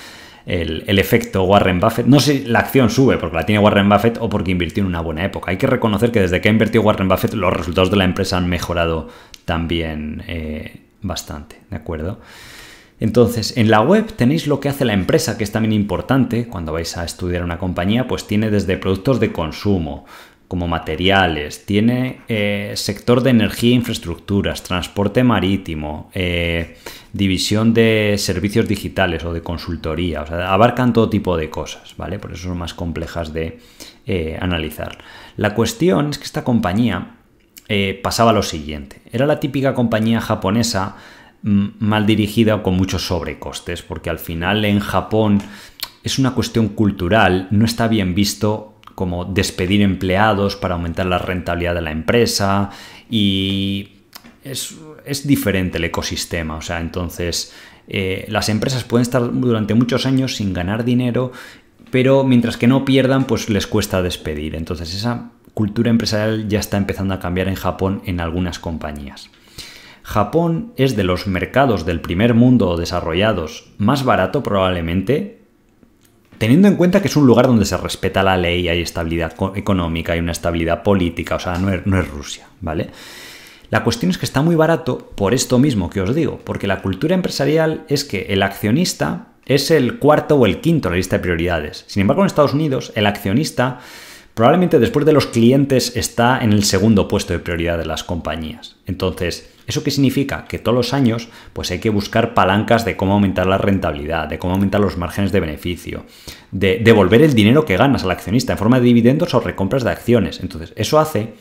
el, el, efecto Warren Buffett. No sé si la acción sube porque la tiene Warren Buffett o porque invirtió en una buena época. Hay que reconocer que desde que ha invertido Warren Buffett los resultados de la empresa han mejorado también bastante, ¿de acuerdo? Entonces, en la web tenéis lo que hace la empresa, que es también importante cuando vais a estudiar una compañía, pues tiene desde productos de consumo, como materiales, tiene eh, sector de energía e infraestructuras, transporte marítimo, eh, división de servicios digitales o de consultoría, abarcan todo tipo de cosas, ¿vale? Por eso son más complejas de eh, analizar. La cuestión es que esta compañía pasaba lo siguiente, era la típica compañía japonesa, mal dirigida o con muchos sobrecostes, porque al final en Japón es una cuestión cultural, no está bien visto como despedir empleados para aumentar la rentabilidad de la empresa y es, diferente el ecosistema, o sea, entonces eh, las empresas pueden estar durante muchos años sin ganar dinero, pero mientras que no pierdan, pues les cuesta despedir, entonces esa cultura empresarial ya está empezando a cambiar en Japón en algunas compañías. Japón es de los mercados del primer mundo desarrollados más barato probablemente, teniendo en cuenta que es un lugar donde se respeta la ley, hay estabilidad económica, y una estabilidad política, o sea, no es, no es Rusia, ¿vale? La cuestión es que está muy barato por esto mismo que os digo, porque la cultura empresarial es que el accionista es el cuarto o el quinto en la lista de prioridades. Sin embargo, en Estados Unidos, el accionista probablemente después de los clientes está en el segundo puesto de prioridad de las compañías. Entonces, ¿Eso qué significa? Que todos los años pues hay que buscar palancas de cómo aumentar la rentabilidad, de cómo aumentar los márgenes de beneficio, de devolver el dinero que ganas al accionista en forma de dividendos o recompras de acciones. Entonces, eso hace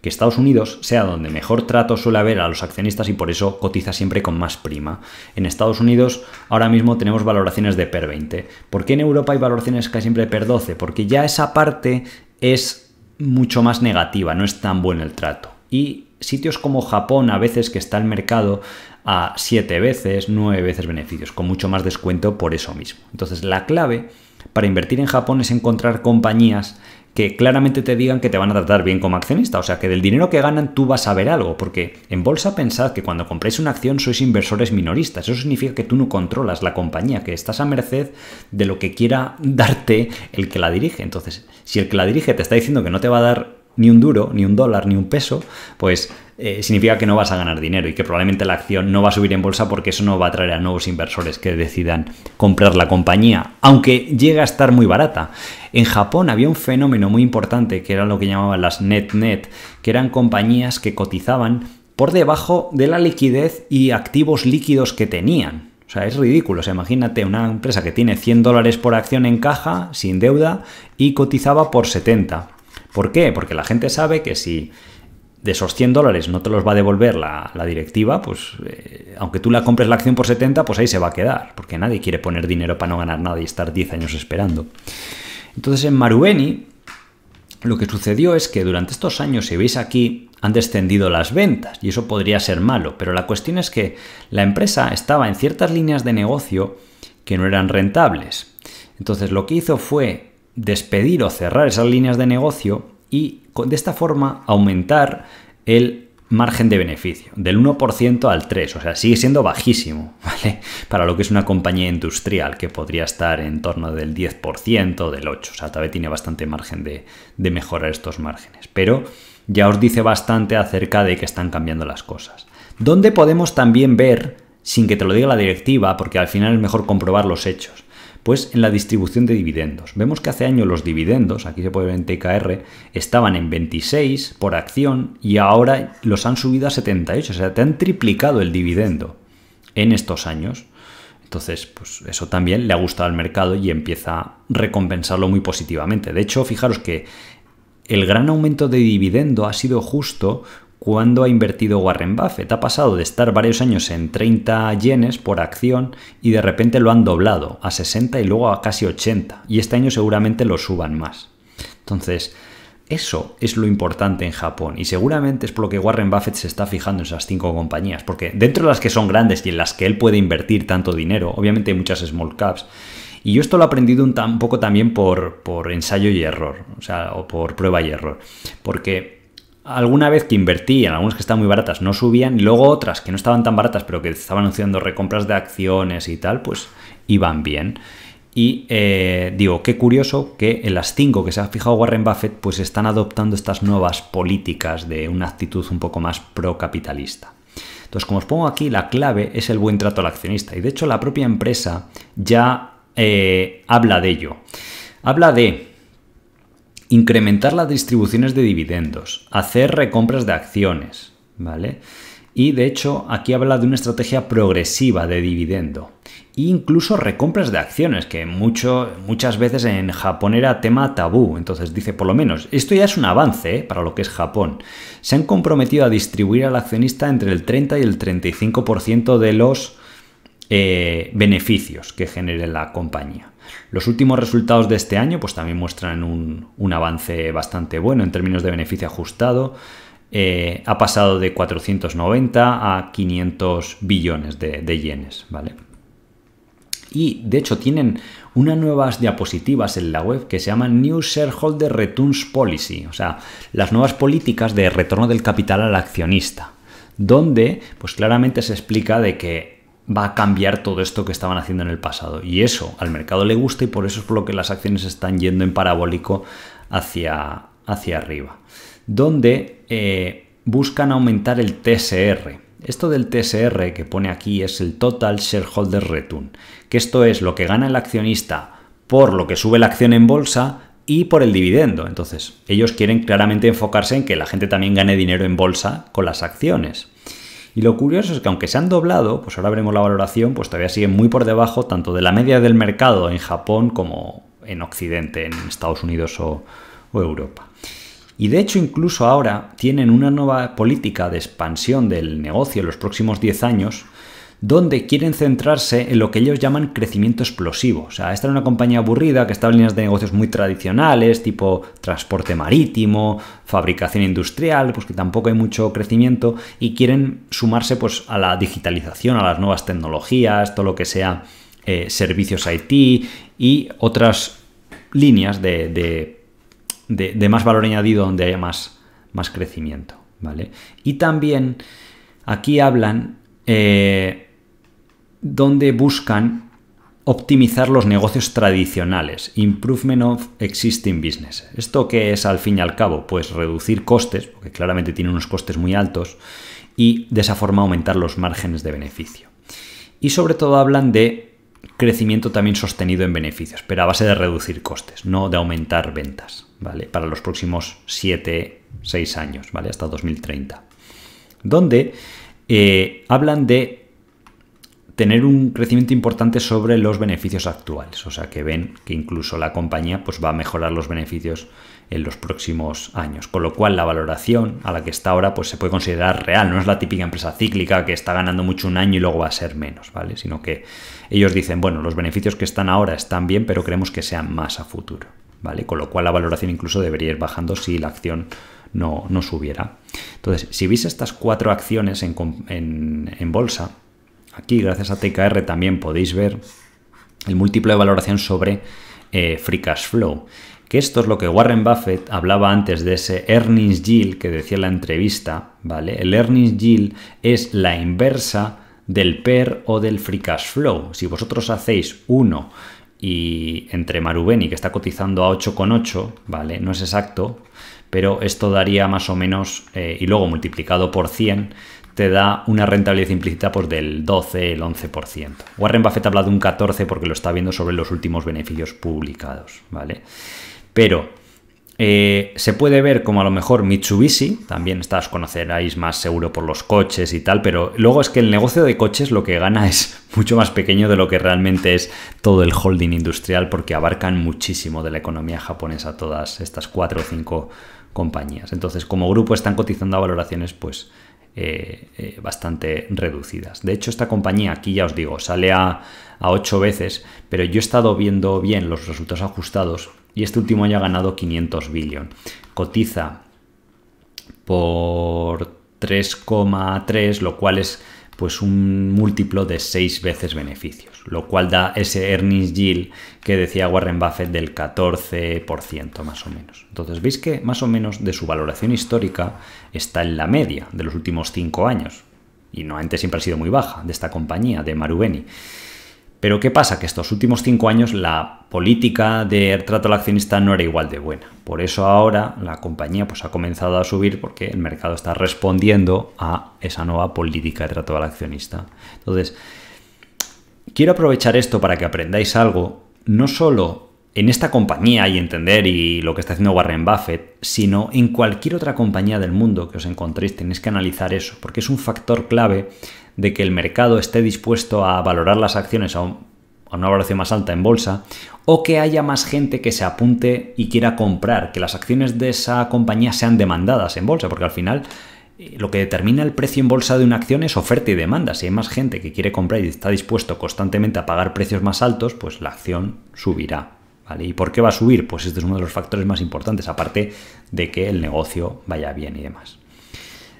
que Estados Unidos sea donde mejor trato suele haber a los accionistas y por eso cotiza siempre con más prima. En Estados Unidos ahora mismo tenemos valoraciones de PER 20. ¿Por qué en Europa hay valoraciones casi siempre PER 12? Porque ya esa parte es mucho más negativa, no es tan bueno el trato. Y sitios como Japón a veces que está el mercado a 7 veces, 9 veces beneficios, con mucho más descuento por eso mismo. Entonces la clave para invertir en Japón es encontrar compañías que claramente te digan que te van a tratar bien como accionista, o sea que del dinero que ganan tú vas a ver algo, porque en bolsa pensad que cuando compráis una acción sois inversores minoristas, eso significa que tú no controlas la compañía, que estás a merced de lo que quiera darte el que la dirige, entonces si el que la dirige te está diciendo que no te va a dar ni un duro, ni un dólar, ni un peso, pues eh, significa que no vas a ganar dinero y que probablemente la acción no va a subir en bolsa porque eso no va a atraer a nuevos inversores que decidan comprar la compañía, aunque llega a estar muy barata. En Japón había un fenómeno muy importante que era lo que llamaban las net-net, que eran compañías que cotizaban por debajo de la liquidez y activos líquidos que tenían. O sea, es ridículo. se imagínate una empresa que tiene 100 dólares por acción en caja, sin deuda, y cotizaba por 70. ¿Por qué? Porque la gente sabe que si de esos 100 dólares no te los va a devolver la, directiva, pues eh, aunque tú la compres la acción por 70, pues ahí se va a quedar, porque nadie quiere poner dinero para no ganar nada y estar 10 años esperando. Entonces en Marubeni lo que sucedió es que durante estos años, si veis aquí, han descendido las ventas y eso podría ser malo, pero la cuestión es que la empresa estaba en ciertas líneas de negocio que no eran rentables. Entonces lo que hizo fue despedir o cerrar esas líneas de negocio y de esta forma aumentar el margen de beneficio, del 1% al 3%, o sea, sigue siendo bajísimo, ¿vale? Para lo que es una compañía industrial que podría estar en torno del 10%, del 8%, o sea, todavía tiene bastante margen de, de mejorar estos márgenes, pero ya os dice bastante acerca de que están cambiando las cosas. ¿Dónde podemos también ver, sin que te lo diga la directiva, porque al final es mejor comprobar los hechos, pues en la distribución de dividendos. Vemos que hace años los dividendos, aquí se puede ver en TKR, estaban en 26 por acción y ahora los han subido a 78. O sea, te han triplicado el dividendo en estos años. Entonces, pues eso también le ha gustado al mercado y empieza a recompensarlo muy positivamente. De hecho, fijaros que el gran aumento de dividendo ha sido justo cuándo ha invertido Warren Buffett. Ha pasado de estar varios años en 30 yenes por acción y de repente lo han doblado a 60 y luego a casi 80. Y este año seguramente lo suban más. Entonces, eso es lo importante en Japón y seguramente es por lo que Warren Buffett se está fijando en esas cinco compañías, porque dentro de las que son grandes y en las que él puede invertir tanto dinero, obviamente hay muchas small caps. Y yo esto lo he aprendido un, poco también por, por ensayo y error, o sea, o por prueba y error, porque alguna vez que invertí en algunas que estaban muy baratas no subían y luego otras que no estaban tan baratas pero que estaban anunciando recompras de acciones y tal, pues iban bien. Y eh, digo, qué curioso que en las cinco que se ha fijado Warren Buffett, pues están adoptando estas nuevas políticas de una actitud un poco más procapitalista. Entonces, como os pongo aquí, la clave es el buen trato al accionista. Y de hecho, la propia empresa ya eh, habla de ello. Habla de incrementar las distribuciones de dividendos, hacer recompras de acciones, ¿vale? Y de hecho, aquí habla de una estrategia progresiva de dividendo. E incluso recompras de acciones, que mucho, muchas veces en Japón era tema tabú. Entonces dice, por lo menos, esto ya es un avance ¿eh? para lo que es Japón. Se han comprometido a distribuir al accionista entre el 30 y el 35% de los eh, beneficios que genere la compañía. Los últimos resultados de este año pues también muestran un, avance bastante bueno en términos de beneficio ajustado. Eh, ha pasado de 490 a 500 billones de, yenes, ¿vale? Y de hecho tienen unas nuevas diapositivas en la web que se llaman New Shareholder Returns Policy, o sea, las nuevas políticas de retorno del capital al accionista, donde pues claramente se explica de que va a cambiar todo esto que estaban haciendo en el pasado. Y eso al mercado le gusta y por eso es por lo que las acciones están yendo en parabólico hacia, hacia arriba. Donde eh, buscan aumentar el TSR. Esto del TSR que pone aquí es el Total Shareholder Return, que esto es lo que gana el accionista por lo que sube la acción en bolsa y por el dividendo. Entonces, ellos quieren claramente enfocarse en que la gente también gane dinero en bolsa con las acciones. Y lo curioso es que aunque se han doblado, pues ahora veremos la valoración, pues todavía siguen muy por debajo tanto de la media del mercado en Japón como en Occidente, en Estados Unidos o, Europa. Y de hecho incluso ahora tienen una nueva política de expansión del negocio en los próximos 10 años donde quieren centrarse en lo que ellos llaman crecimiento explosivo. O sea, esta era una compañía aburrida que estaba en líneas de negocios muy tradicionales, tipo transporte marítimo, fabricación industrial, pues que tampoco hay mucho crecimiento y quieren sumarse pues a la digitalización, a las nuevas tecnologías, todo lo que sea eh, servicios IT y otras líneas de, más valor añadido donde haya más, más crecimiento. ¿vale? Y también aquí hablan eh, donde buscan optimizar los negocios tradicionales, improvement of existing business. ¿Esto que es al fin y al cabo? Pues reducir costes, porque claramente tiene unos costes muy altos, y de esa forma aumentar los márgenes de beneficio. Y sobre todo hablan de crecimiento también sostenido en beneficios, pero a base de reducir costes, no de aumentar ventas, ¿vale? Para los próximos 7, 6 años, ¿vale? Hasta 2030. Donde eh, hablan de tener un crecimiento importante sobre los beneficios actuales. O sea que ven que incluso la compañía pues, va a mejorar los beneficios en los próximos años. Con lo cual la valoración a la que está ahora pues, se puede considerar real. No es la típica empresa cíclica que está ganando mucho un año y luego va a ser menos, ¿vale? Sino que ellos dicen, bueno, los beneficios que están ahora están bien, pero creemos que sean más a futuro. ¿Vale? Con lo cual la valoración incluso debería ir bajando si la acción no, subiera. Entonces, si veis estas cuatro acciones en, en, en bolsa, Aquí, gracias a TKR, también podéis ver el múltiplo de valoración sobre eh, Free Cash Flow. Que esto es lo que Warren Buffett hablaba antes de ese earnings yield que decía en la entrevista, ¿vale? El earnings yield es la inversa del PER o del Free Cash Flow. Si vosotros hacéis uno y entre Marubeni, que está cotizando a 8,8, ¿vale? No es exacto, pero esto daría más o menos, eh, y luego multiplicado por 100, te da una rentabilidad implícita pues, del 12, el 11%. Warren Buffett habla de un 14 porque lo está viendo sobre los últimos beneficios publicados, ¿vale? Pero eh, se puede ver como a lo mejor Mitsubishi, también estás conoceráis más seguro por los coches y tal, pero luego es que el negocio de coches lo que gana es mucho más pequeño de lo que realmente es todo el holding industrial porque abarcan muchísimo de la economía japonesa todas estas cuatro o cinco compañías. Entonces, como grupo están cotizando a valoraciones pues eh, eh, bastante reducidas. De hecho, esta compañía, aquí ya os digo, sale a, a 8 veces, pero yo he estado viendo bien los resultados ajustados y este último año ha ganado 500 billion. Cotiza por 3,3, lo cual es pues un múltiplo de seis veces beneficios, lo cual da ese earnings yield que decía Warren Buffett del 14% más o menos. Entonces veis que más o menos de su valoración histórica está en la media de los últimos cinco años, y no antes siempre ha sido muy baja, de esta compañía, de Marubeni. Pero ¿qué pasa? Que estos últimos cinco años la política de trato al accionista no era igual de buena. Por eso ahora la compañía pues, ha comenzado a subir porque el mercado está respondiendo a esa nueva política de trato al accionista. Entonces, quiero aprovechar esto para que aprendáis algo, no solo en esta compañía y entender y lo que está haciendo Warren Buffett, sino en cualquier otra compañía del mundo que os encontréis, tenéis que analizar eso, porque es un factor clave de que el mercado esté dispuesto a valorar las acciones a, a una valoración más alta en bolsa o que haya más gente que se apunte y quiera comprar, que las acciones de esa compañía sean demandadas en bolsa, porque al final eh, lo que determina el precio en bolsa de una acción es oferta y demanda. Si hay más gente que quiere comprar y está dispuesto constantemente a pagar precios más altos, pues la acción subirá. ¿Y por qué va a subir? Pues este es uno de los factores más importantes, aparte de que el negocio vaya bien y demás.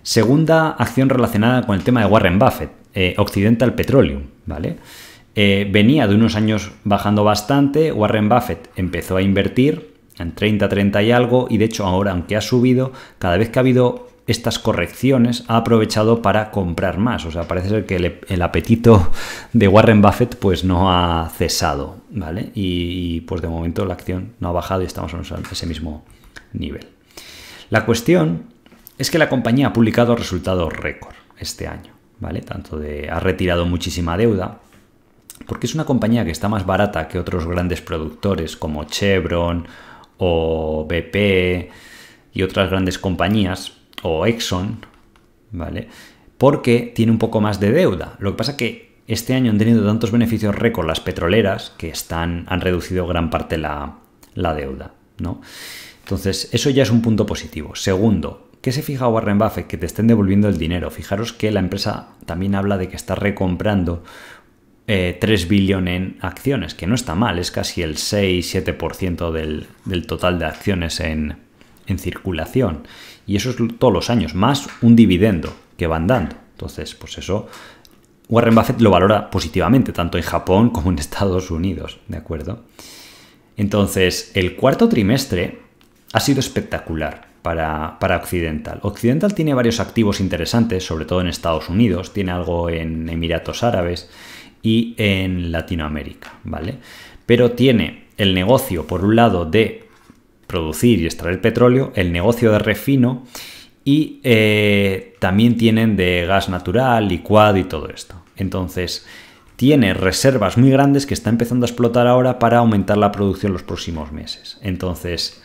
Segunda acción relacionada con el tema de Warren Buffett, eh, Occidental Petroleum, ¿vale? Eh, venía de unos años bajando bastante, Warren Buffett empezó a invertir en 30, 30 y algo, y de hecho ahora, aunque ha subido, cada vez que ha habido estas correcciones ha aprovechado para comprar más. O sea, parece ser que el, apetito de Warren Buffett pues no ha cesado, ¿vale? Y, pues de momento la acción no ha bajado y estamos en ese mismo nivel. La cuestión es que la compañía ha publicado resultados récord este año, ¿vale? Tanto de ha retirado muchísima deuda, porque es una compañía que está más barata que otros grandes productores como Chevron o BP y otras grandes compañías, o Exxon, ¿vale? Porque tiene un poco más de deuda. Lo que pasa que este año han tenido tantos beneficios récord las petroleras que están, han reducido gran parte la, deuda, ¿no? Entonces, eso ya es un punto positivo. Segundo, que se fija Warren Buffett? Que te estén devolviendo el dinero. Fijaros que la empresa también habla de que está recomprando 3 eh, billones en acciones, que no está mal, es casi el 6-7% del, del total de acciones en, en circulación. Y eso es todos los años, más un dividendo que van dando. Entonces, pues eso Warren Buffett lo valora positivamente, tanto en Japón como en Estados Unidos, ¿de acuerdo? Entonces, el cuarto trimestre ha sido espectacular para, para, Occidental. Occidental tiene varios activos interesantes, sobre todo en Estados Unidos, tiene algo en Emiratos Árabes y en Latinoamérica, ¿vale? Pero tiene el negocio, por un lado, de producir y extraer petróleo, el negocio de refino y eh, también tienen de gas natural, licuado y todo esto. Entonces, tiene reservas muy grandes que está empezando a explotar ahora para aumentar la producción los próximos meses. Entonces,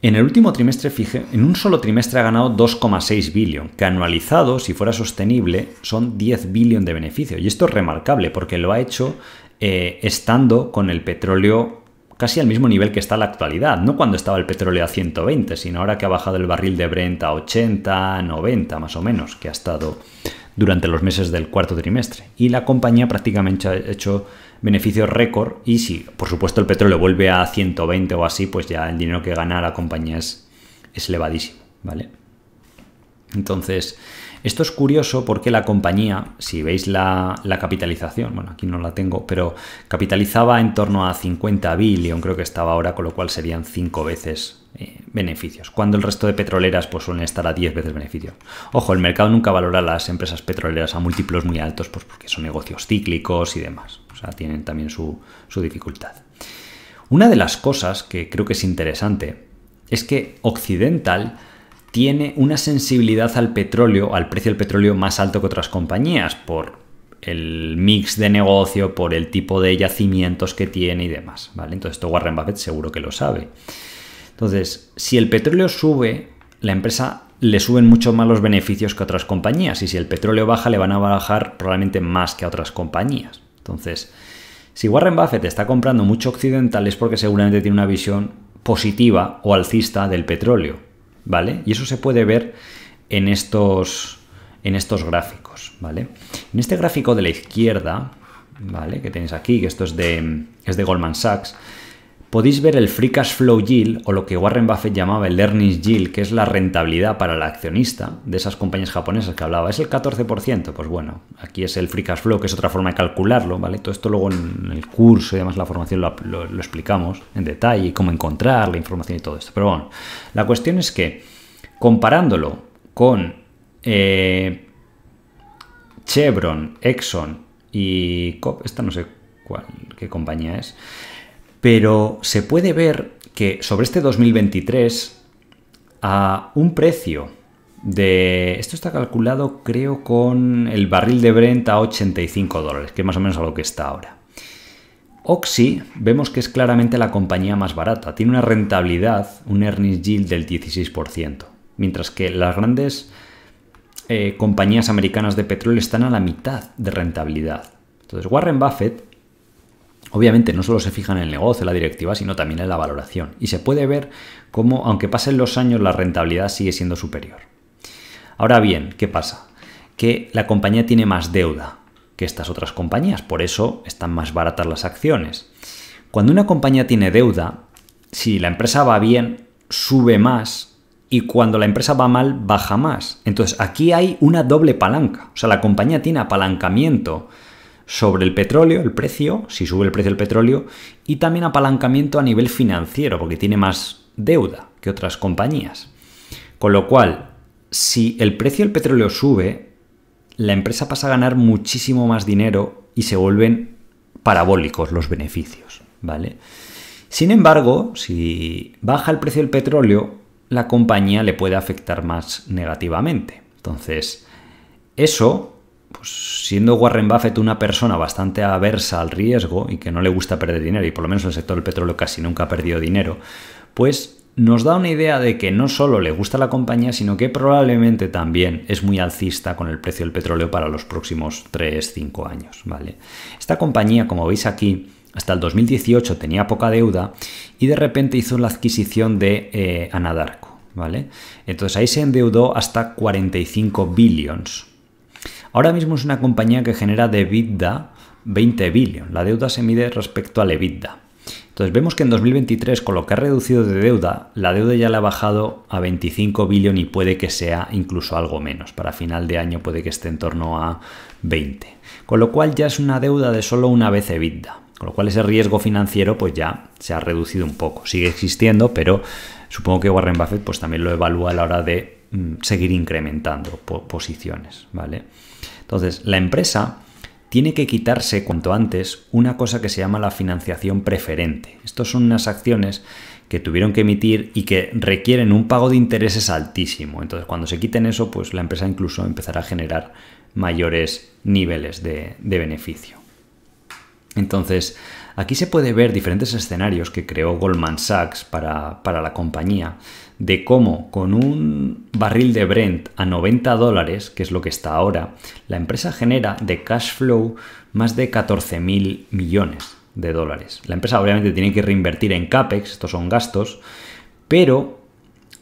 en el último trimestre, fije, en un solo trimestre ha ganado 2,6 billón, que anualizado, si fuera sostenible, son 10 billón de beneficio. Y esto es remarcable porque lo ha hecho eh, estando con el petróleo casi al mismo nivel que está la actualidad, no cuando estaba el petróleo a 120, sino ahora que ha bajado el barril de Brent a 80, 90 más o menos, que ha estado durante los meses del cuarto trimestre. Y la compañía prácticamente ha hecho beneficios récord y si, por supuesto, el petróleo vuelve a 120 o así, pues ya el dinero que gana la compañía es, es elevadísimo, ¿vale? Entonces, esto es curioso porque la compañía, si veis la, capitalización, bueno, aquí no la tengo, pero capitalizaba en torno a 50 billion, creo que estaba ahora, con lo cual serían 5 veces eh, beneficios, cuando el resto de petroleras pues, suelen estar a 10 veces beneficios. Ojo, el mercado nunca valora las empresas petroleras a múltiplos muy altos pues, porque son negocios cíclicos y demás. O sea, tienen también su dificultad. Una de las cosas que creo que es interesante es que Occidental tiene una sensibilidad al petróleo, al precio del petróleo más alto que otras compañías, por el mix de negocio, por el tipo de yacimientos que tiene y demás. ¿vale? Entonces, esto Warren Buffett seguro que lo sabe. Entonces, si el petróleo sube, la empresa le suben mucho más los beneficios que otras compañías. Y si el petróleo baja, le van a bajar probablemente más que a otras compañías. Entonces, si Warren Buffett está comprando mucho occidental es porque seguramente tiene una visión positiva o alcista del petróleo ¿vale? Y eso se puede ver en estos, en estos gráficos, ¿vale? En este gráfico de la izquierda, ¿vale? Que tenéis aquí, que esto es de, es de Goldman Sachs, podéis ver el Free Cash Flow Yield o lo que Warren Buffett llamaba el Earnings Yield, que es la rentabilidad para el accionista de esas compañías japonesas que hablaba. Es el 14%, pues bueno, aquí es el Free Cash Flow, que es otra forma de calcularlo, ¿vale? Todo esto luego en el curso y además la formación lo, explicamos en detalle, cómo encontrar la información y todo esto. Pero bueno, la cuestión es que comparándolo con eh, Chevron, Exxon y... Esta no sé cuál, qué compañía es pero se puede ver que sobre este 2023, a un precio de... Esto está calculado creo con el barril de Brent a 85 dólares, que es más o menos a lo que está ahora. Oxy vemos que es claramente la compañía más barata, tiene una rentabilidad, un earnings yield del 16%, mientras que las grandes eh, compañías americanas de petróleo están a la mitad de rentabilidad. Entonces Warren Buffett Obviamente no solo se fijan en el negocio, en la directiva, sino también en la valoración. Y se puede ver cómo, aunque pasen los años, la rentabilidad sigue siendo superior. Ahora bien, ¿qué pasa? Que la compañía tiene más deuda que estas otras compañías, por eso están más baratas las acciones. Cuando una compañía tiene deuda, si la empresa va bien, sube más y cuando la empresa va mal, baja más. Entonces aquí hay una doble palanca. O sea, la compañía tiene apalancamiento sobre el petróleo, el precio, si sube el precio del petróleo, y también apalancamiento a nivel financiero, porque tiene más deuda que otras compañías. Con lo cual, si el precio del petróleo sube, la empresa pasa a ganar muchísimo más dinero y se vuelven parabólicos los beneficios, ¿vale? Sin embargo, si baja el precio del petróleo, la compañía le puede afectar más negativamente. Entonces, eso pues, siendo Warren Buffett una persona bastante aversa al riesgo y que no le gusta perder dinero, y por lo menos el sector del petróleo casi nunca ha perdido dinero, pues nos da una idea de que no solo le gusta la compañía, sino que probablemente también es muy alcista con el precio del petróleo para los próximos 3-5 años. ¿vale? Esta compañía, como veis aquí, hasta el 2018 tenía poca deuda y de repente hizo la adquisición de eh, Anadarko. ¿vale? Entonces ahí se endeudó hasta 45 billions. Ahora mismo es una compañía que genera de EBITDA 20 billion. La deuda se mide respecto al EBITDA. Entonces vemos que en 2023, con lo que ha reducido de deuda, la deuda ya le ha bajado a 25 billones y puede que sea incluso algo menos. Para final de año puede que esté en torno a 20. Con lo cual ya es una deuda de solo una vez EBITDA. Con lo cual ese riesgo financiero pues ya se ha reducido un poco. Sigue existiendo, pero supongo que Warren Buffett pues también lo evalúa a la hora de Mm, seguir incrementando posiciones, ¿vale? Entonces, la empresa tiene que quitarse cuanto antes una cosa que se llama la financiación preferente. Estas son unas acciones que tuvieron que emitir y que requieren un pago de intereses altísimo. Entonces, cuando se quiten eso, pues la empresa incluso empezará a generar mayores niveles de, beneficio. Entonces, aquí se puede ver diferentes escenarios que creó Goldman Sachs para, para la compañía de cómo con un barril de Brent a 90 dólares, que es lo que está ahora, la empresa genera de cash flow más de 14.000 millones de dólares. La empresa obviamente tiene que reinvertir en CAPEX, estos son gastos, pero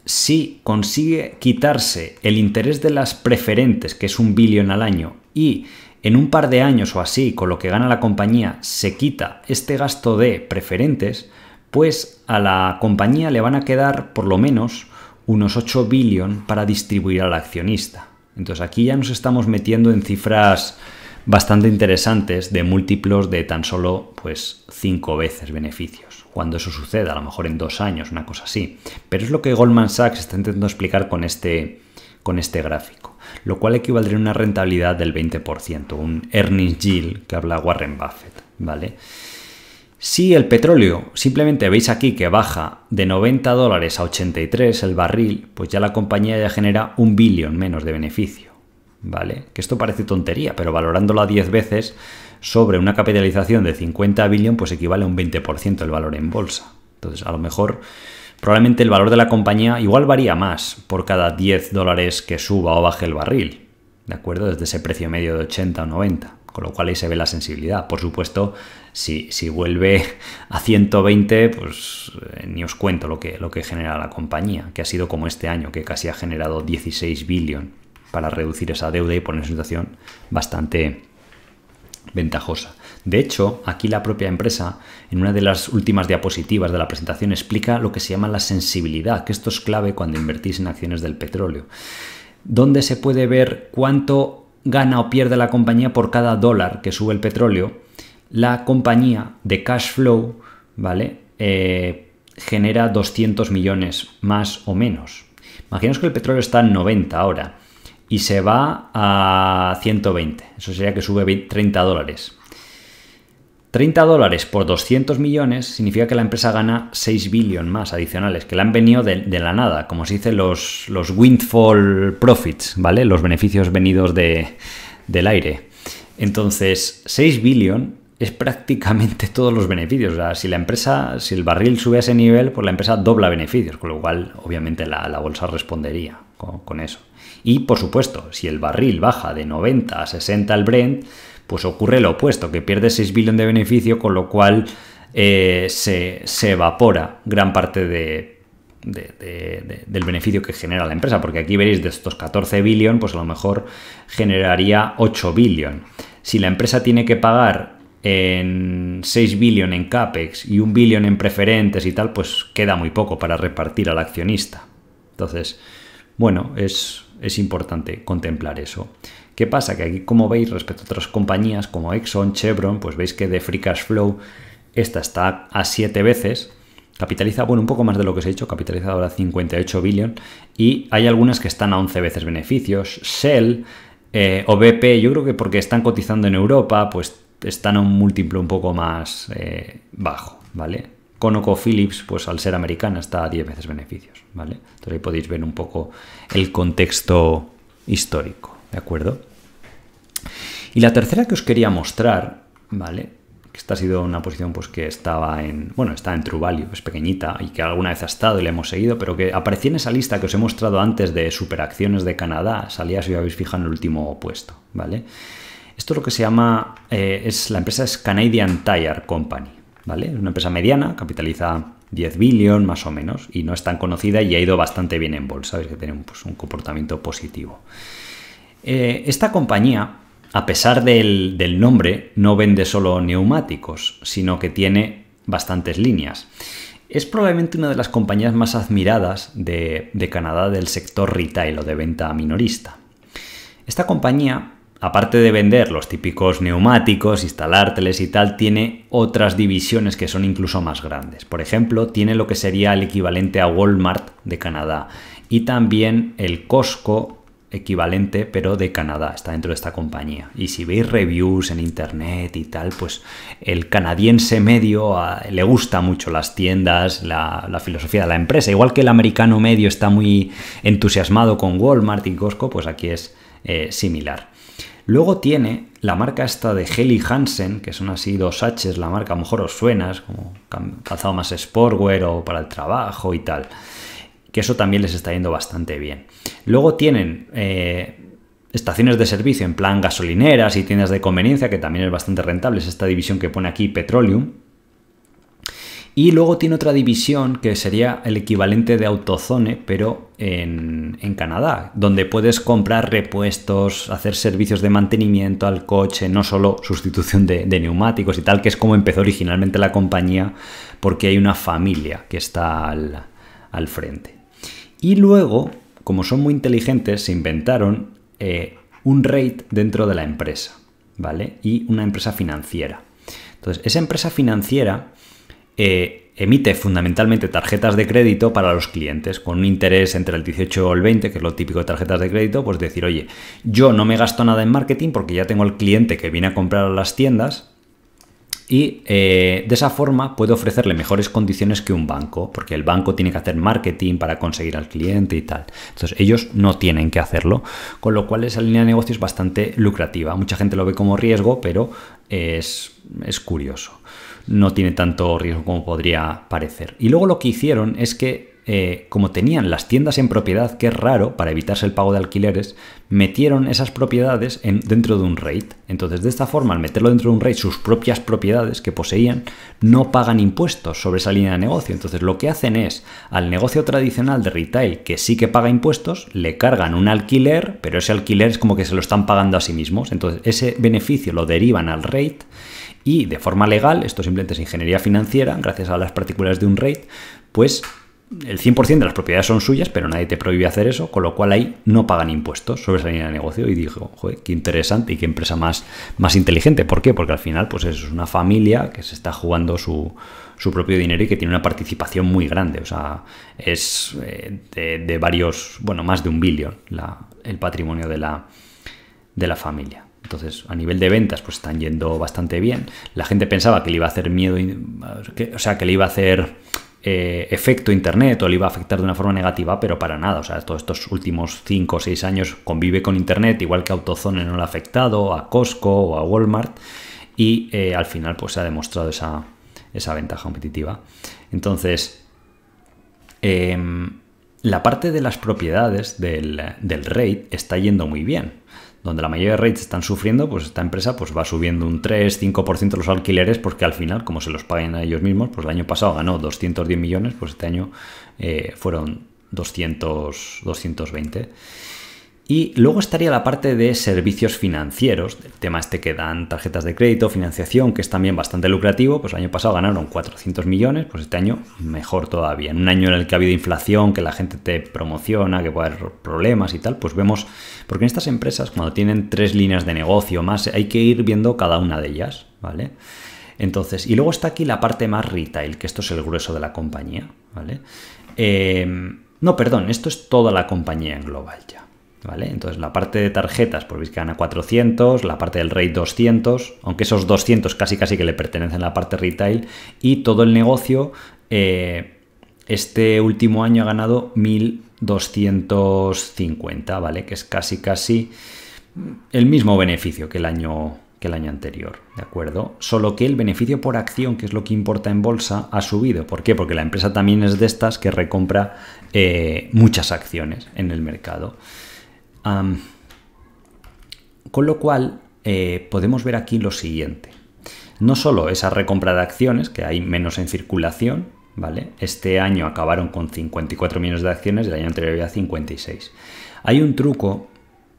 si consigue quitarse el interés de las preferentes, que es un billón al año, y en un par de años o así, con lo que gana la compañía, se quita este gasto de preferentes, pues a la compañía le van a quedar por lo menos unos 8 billion para distribuir al accionista. Entonces aquí ya nos estamos metiendo en cifras bastante interesantes de múltiplos de tan solo pues 5 veces beneficios. Cuando eso suceda, a lo mejor en dos años, una cosa así. Pero es lo que Goldman Sachs está intentando explicar con este, con este gráfico, lo cual equivaldría a una rentabilidad del 20%, un earnings yield que habla Warren Buffett, ¿vale? Si el petróleo simplemente veis aquí que baja de 90 dólares a 83 el barril, pues ya la compañía ya genera un billón menos de beneficio. ¿Vale? Que esto parece tontería, pero valorándola 10 veces sobre una capitalización de 50 billón, pues equivale a un 20% el valor en bolsa. Entonces, a lo mejor, probablemente el valor de la compañía igual varía más por cada 10 dólares que suba o baje el barril. ¿De acuerdo? Desde ese precio medio de 80 o 90. Con lo cual ahí se ve la sensibilidad. Por supuesto, si, vuelve a 120, pues eh, ni os cuento lo que, lo que genera la compañía, que ha sido como este año, que casi ha generado 16 billion para reducir esa deuda y poner en situación bastante ventajosa. De hecho, aquí la propia empresa, en una de las últimas diapositivas de la presentación, explica lo que se llama la sensibilidad, que esto es clave cuando invertís en acciones del petróleo, donde se puede ver cuánto gana o pierde la compañía por cada dólar que sube el petróleo, la compañía de cash flow, ¿vale? Eh, genera 200 millones más o menos. Imaginaos que el petróleo está en 90 ahora y se va a 120. Eso sería que sube 30 dólares. 30 dólares por 200 millones significa que la empresa gana 6 billion más adicionales, que le han venido de, la nada, como se dice los, windfall profits, ¿vale? Los beneficios venidos del aire. Entonces, 6 billion es prácticamente todos los beneficios. O sea, si la empresa, si el barril sube a ese nivel, pues la empresa dobla beneficios, con lo cual, obviamente, la, bolsa respondería con, eso. Y, por supuesto, si el barril baja de 90 a 60 el Brent, pues ocurre lo opuesto, que pierde 6 billones de beneficio, con lo cual eh, se, evapora gran parte de, del beneficio que genera la empresa, porque aquí veréis de estos 14 billones, pues a lo mejor generaría 8 billones. Si la empresa tiene que pagar en 6 billones en CAPEX y 1 billón en preferentes y tal, pues queda muy poco para repartir al accionista. Entonces, bueno, es, es importante contemplar eso. ¿Qué pasa? Que aquí, como veis, respecto a otras compañías como Exxon, Chevron, pues veis que de Free Cash Flow esta está a 7 veces. Capitaliza, bueno, un poco más de lo que se ha hecho, capitaliza ahora 58 billion y hay algunas que están a 11 veces beneficios. Shell eh, o BP, yo creo que porque están cotizando en Europa, pues están a un múltiplo un poco más eh, bajo, ¿vale? ConocoPhillips, pues al ser americana, está a 10 veces beneficios, ¿vale? Entonces ahí podéis ver un poco el contexto histórico, ¿de acuerdo? Y la tercera que os quería mostrar, ¿vale? Esta ha sido una posición pues, que estaba en, bueno, está en True Value, es pequeñita y que alguna vez ha estado y la hemos seguido, pero que aparecía en esa lista que os he mostrado antes de superacciones de Canadá, salía si os habéis fijado en el último puesto, ¿vale? Esto es lo que se llama, eh, es, la empresa es Canadian Tire Company, ¿vale? Es una empresa mediana, capitaliza 10 billion más o menos, y no es tan conocida y ha ido bastante bien en bolsa, sabéis Que tiene un, pues, comportamiento positivo. Eh, esta compañía a pesar del, nombre, no vende solo neumáticos, sino que tiene bastantes líneas. Es probablemente una de las compañías más admiradas de, de Canadá del sector retail o de venta minorista. Esta compañía aparte de vender los típicos neumáticos, instalárteles y tal, tiene otras divisiones que son incluso más grandes. Por ejemplo, tiene lo que sería el equivalente a Walmart de Canadá y también el Costco equivalente, pero de Canadá, está dentro de esta compañía. Y si veis reviews en internet y tal, pues el canadiense medio ah, le gusta mucho las tiendas, la, filosofía de la empresa. Igual que el americano medio está muy entusiasmado con Walmart y Costco, pues aquí es eh, similar. Luego tiene la marca esta de Heli Hansen, que son así dos H's, la marca a lo mejor os suenas, como calzado más sportwear o para el trabajo y tal. Que eso también les está yendo bastante bien. Luego tienen eh, estaciones de servicio en plan gasolineras y tiendas de conveniencia, que también es bastante rentable, es esta división que pone aquí Petroleum. Y luego tiene otra división que sería el equivalente de Autozone, pero en, Canadá, donde puedes comprar repuestos, hacer servicios de mantenimiento al coche, no solo sustitución de, neumáticos y tal, que es como empezó originalmente la compañía, porque hay una familia que está al, al frente. Y luego como son muy inteligentes, se inventaron eh, un rate dentro de la empresa, ¿vale? Y una empresa financiera. Entonces, esa empresa financiera eh, emite fundamentalmente tarjetas de crédito para los clientes, con un interés entre el 18 o el 20, que es lo típico de tarjetas de crédito, pues decir, oye, yo no me gasto nada en marketing porque ya tengo el cliente que viene a comprar a las tiendas, y eh, de esa forma puede ofrecerle mejores condiciones que un banco, porque el banco tiene que hacer marketing para conseguir al cliente y tal. Entonces ellos no tienen que hacerlo, con lo cual esa línea de negocio es bastante lucrativa. Mucha gente lo ve como riesgo, pero es, es curioso. No tiene tanto riesgo como podría parecer. Y luego lo que hicieron es que eh, como tenían las tiendas en propiedad, que es raro, para evitarse el pago de alquileres, metieron esas propiedades dentro de un REIT. Entonces, de esta forma, al meterlo dentro de un REIT, sus propias propiedades que poseían no pagan impuestos sobre esa línea de negocio. Entonces, lo que hacen es, al negocio tradicional de retail, que sí que paga impuestos, le cargan un alquiler, pero ese alquiler es como que se lo están pagando a sí mismos. Entonces, ese beneficio lo derivan al REIT y de forma legal, esto simplemente es ingeniería financiera, gracias a las partículas de un REIT, pues el 100% de las propiedades son suyas, pero nadie te prohíbe hacer eso, con lo cual ahí no pagan impuestos sobre esa línea de negocio. Y dijo joder, qué interesante y qué empresa más, más inteligente. ¿Por qué? Porque al final, pues es una familia que se está jugando su, su propio dinero y que tiene una participación muy grande. O sea, es eh, de, varios, bueno, más de un billón el patrimonio de la, de la familia. Entonces, a nivel de ventas, pues están yendo bastante bien. La gente pensaba que le iba a hacer miedo, o sea, que le iba a hacer eh, efecto Internet o le iba a afectar de una forma negativa, pero para nada. O sea, todos estos últimos 5 o 6 años convive con Internet, igual que Autozone no le ha afectado, a Costco o a Walmart, y eh, al final pues se ha demostrado esa, ventaja competitiva. Entonces, em, la parte de las propiedades del, del RAID está yendo muy bien donde la mayoría de rates están sufriendo, pues esta empresa pues va subiendo un 3-5% los alquileres porque al final, como se los paguen a ellos mismos, pues el año pasado ganó 210 millones, pues este año eh, fueron 200, 220. Y luego estaría la parte de servicios financieros, el tema este que dan tarjetas de crédito, financiación, que es también bastante lucrativo, pues el año pasado ganaron 400 millones, pues este año mejor todavía. En un año en el que ha habido inflación, que la gente te promociona, que puede haber problemas y tal, pues vemos, porque en estas empresas cuando tienen tres líneas de negocio más, hay que ir viendo cada una de ellas, ¿vale? Entonces, y luego está aquí la parte más retail, que esto es el grueso de la compañía, ¿vale? Eh, no, perdón, esto es toda la compañía en global ya. ¿Vale? Entonces la parte de tarjetas, pues veis que gana 400, la parte del rey 200, aunque esos 200 casi casi que le pertenecen a la parte retail, y todo el negocio eh, este último año ha ganado 1250, ¿vale? Que es casi casi el mismo beneficio que el año que el año anterior, ¿de acuerdo? Solo que el beneficio por acción, que es lo que importa en bolsa, ha subido. ¿Por qué? Porque la empresa también es de estas que recompra eh, muchas acciones en el mercado con lo cual, eh, podemos ver aquí lo siguiente. No solo esa recompra de acciones, que hay menos en circulación, ¿vale? Este año acabaron con 54 millones de acciones, el año anterior había 56. Hay un truco,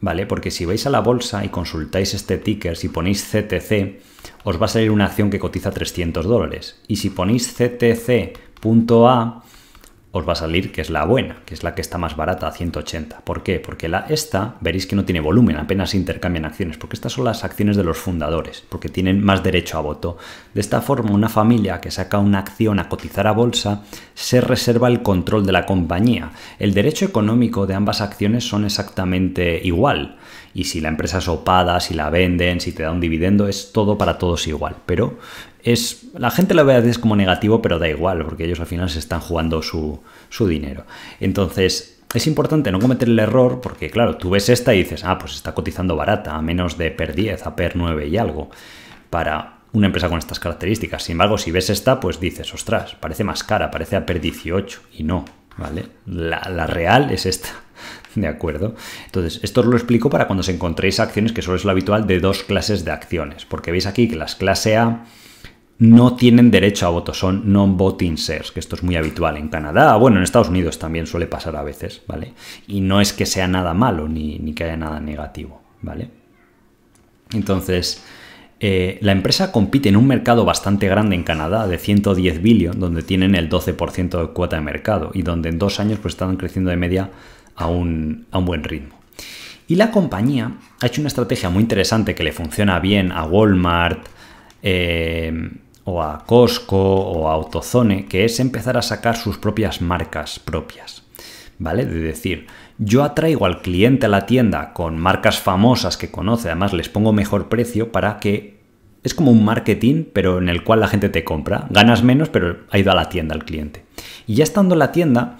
¿vale? Porque si vais a la bolsa y consultáis este ticker, si ponéis CTC, os va a salir una acción que cotiza 300 dólares. Y si ponéis CTC.a, os va a salir que es la buena, que es la que está más barata, a 180. ¿Por qué? Porque la esta, veréis que no tiene volumen, apenas intercambian acciones, porque estas son las acciones de los fundadores, porque tienen más derecho a voto. De esta forma, una familia que saca una acción a cotizar a bolsa se reserva el control de la compañía. El derecho económico de ambas acciones son exactamente igual, y si la empresa es opada, si la venden, si te da un dividendo, es todo para todos igual, pero la gente lo ve a veces como negativo, pero da igual, porque ellos al final se están jugando su, su dinero. Entonces, es importante no cometer el error porque, claro, tú ves esta y dices, ah, pues está cotizando barata, a menos de PER 10, a PER 9 y algo, para una empresa con estas características. Sin embargo, si ves esta, pues dices, ostras, parece más cara, parece a PER 18 y no, ¿vale? La, la real es esta. ¿De acuerdo? Entonces, esto os lo explico para cuando os encontréis acciones que solo es lo habitual de dos clases de acciones, porque veis aquí que las clase A no tienen derecho a voto, son non-voting shares, que esto es muy habitual en Canadá, bueno, en Estados Unidos también suele pasar a veces, ¿vale? Y no es que sea nada malo ni, que haya nada negativo, ¿vale? Entonces, eh, la empresa compite en un mercado bastante grande en Canadá, de 110 billion, donde tienen el 12% de cuota de mercado y donde en dos años pues, están creciendo de media a un, a un buen ritmo. Y la compañía ha hecho una estrategia muy interesante que le funciona bien a Walmart, Em, o a Costco o a Autozone, que es empezar a sacar sus propias marcas propias. ¿Vale? De decir, yo atraigo al cliente a la tienda con marcas famosas que conoce, además les pongo mejor precio para que es como un marketing, pero en el cual la gente te compra. Ganas menos, pero ha ido a la tienda el cliente. Y ya estando en la tienda,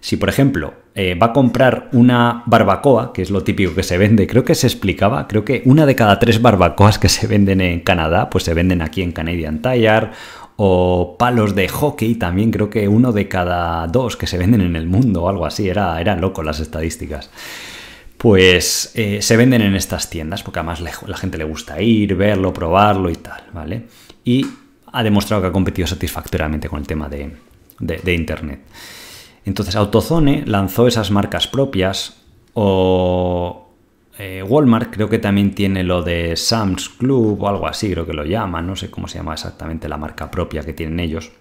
si por ejemplo eh, va a comprar una barbacoa, que es lo típico que se vende, creo que se explicaba, creo que una de cada tres barbacoas que se venden en Canadá, pues se venden aquí en Canadian Tire, o palos de hockey también, creo que uno de cada dos que se venden en el mundo o algo así, era, eran locos las estadísticas. Pues eh, se venden en estas tiendas, porque además lejos la gente le gusta ir, verlo, probarlo y tal, ¿vale? Y ha demostrado que ha competido satisfactoriamente con el tema de Internet. Entonces Autozone lanzó esas marcas propias o eh, Walmart creo que también tiene lo de Sam's Club o algo así, creo que lo llaman, no sé cómo se llama exactamente la marca propia que tienen ellos.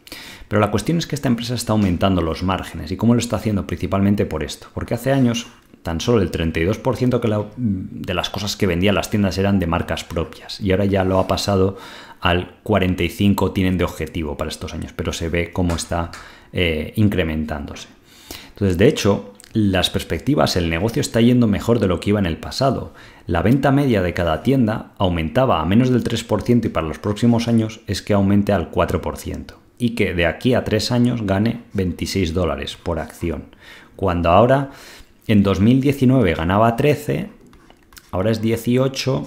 Pero la cuestión es que esta empresa está aumentando los márgenes y cómo lo está haciendo principalmente por esto, porque hace años tan solo el 32% de las cosas que vendían las tiendas eran de marcas propias y ahora ya lo ha pasado al 45 tienen de objetivo para estos años, pero se ve cómo está eh, incrementándose. Entonces, de hecho, las perspectivas, el negocio está yendo mejor de lo que iba en el pasado. La venta media de cada tienda aumentaba a menos del 3% y para los próximos años es que aumente al 4% y que de aquí a tres años gane 26 dólares por acción. Cuando ahora en 2019 ganaba 13, ahora es 18,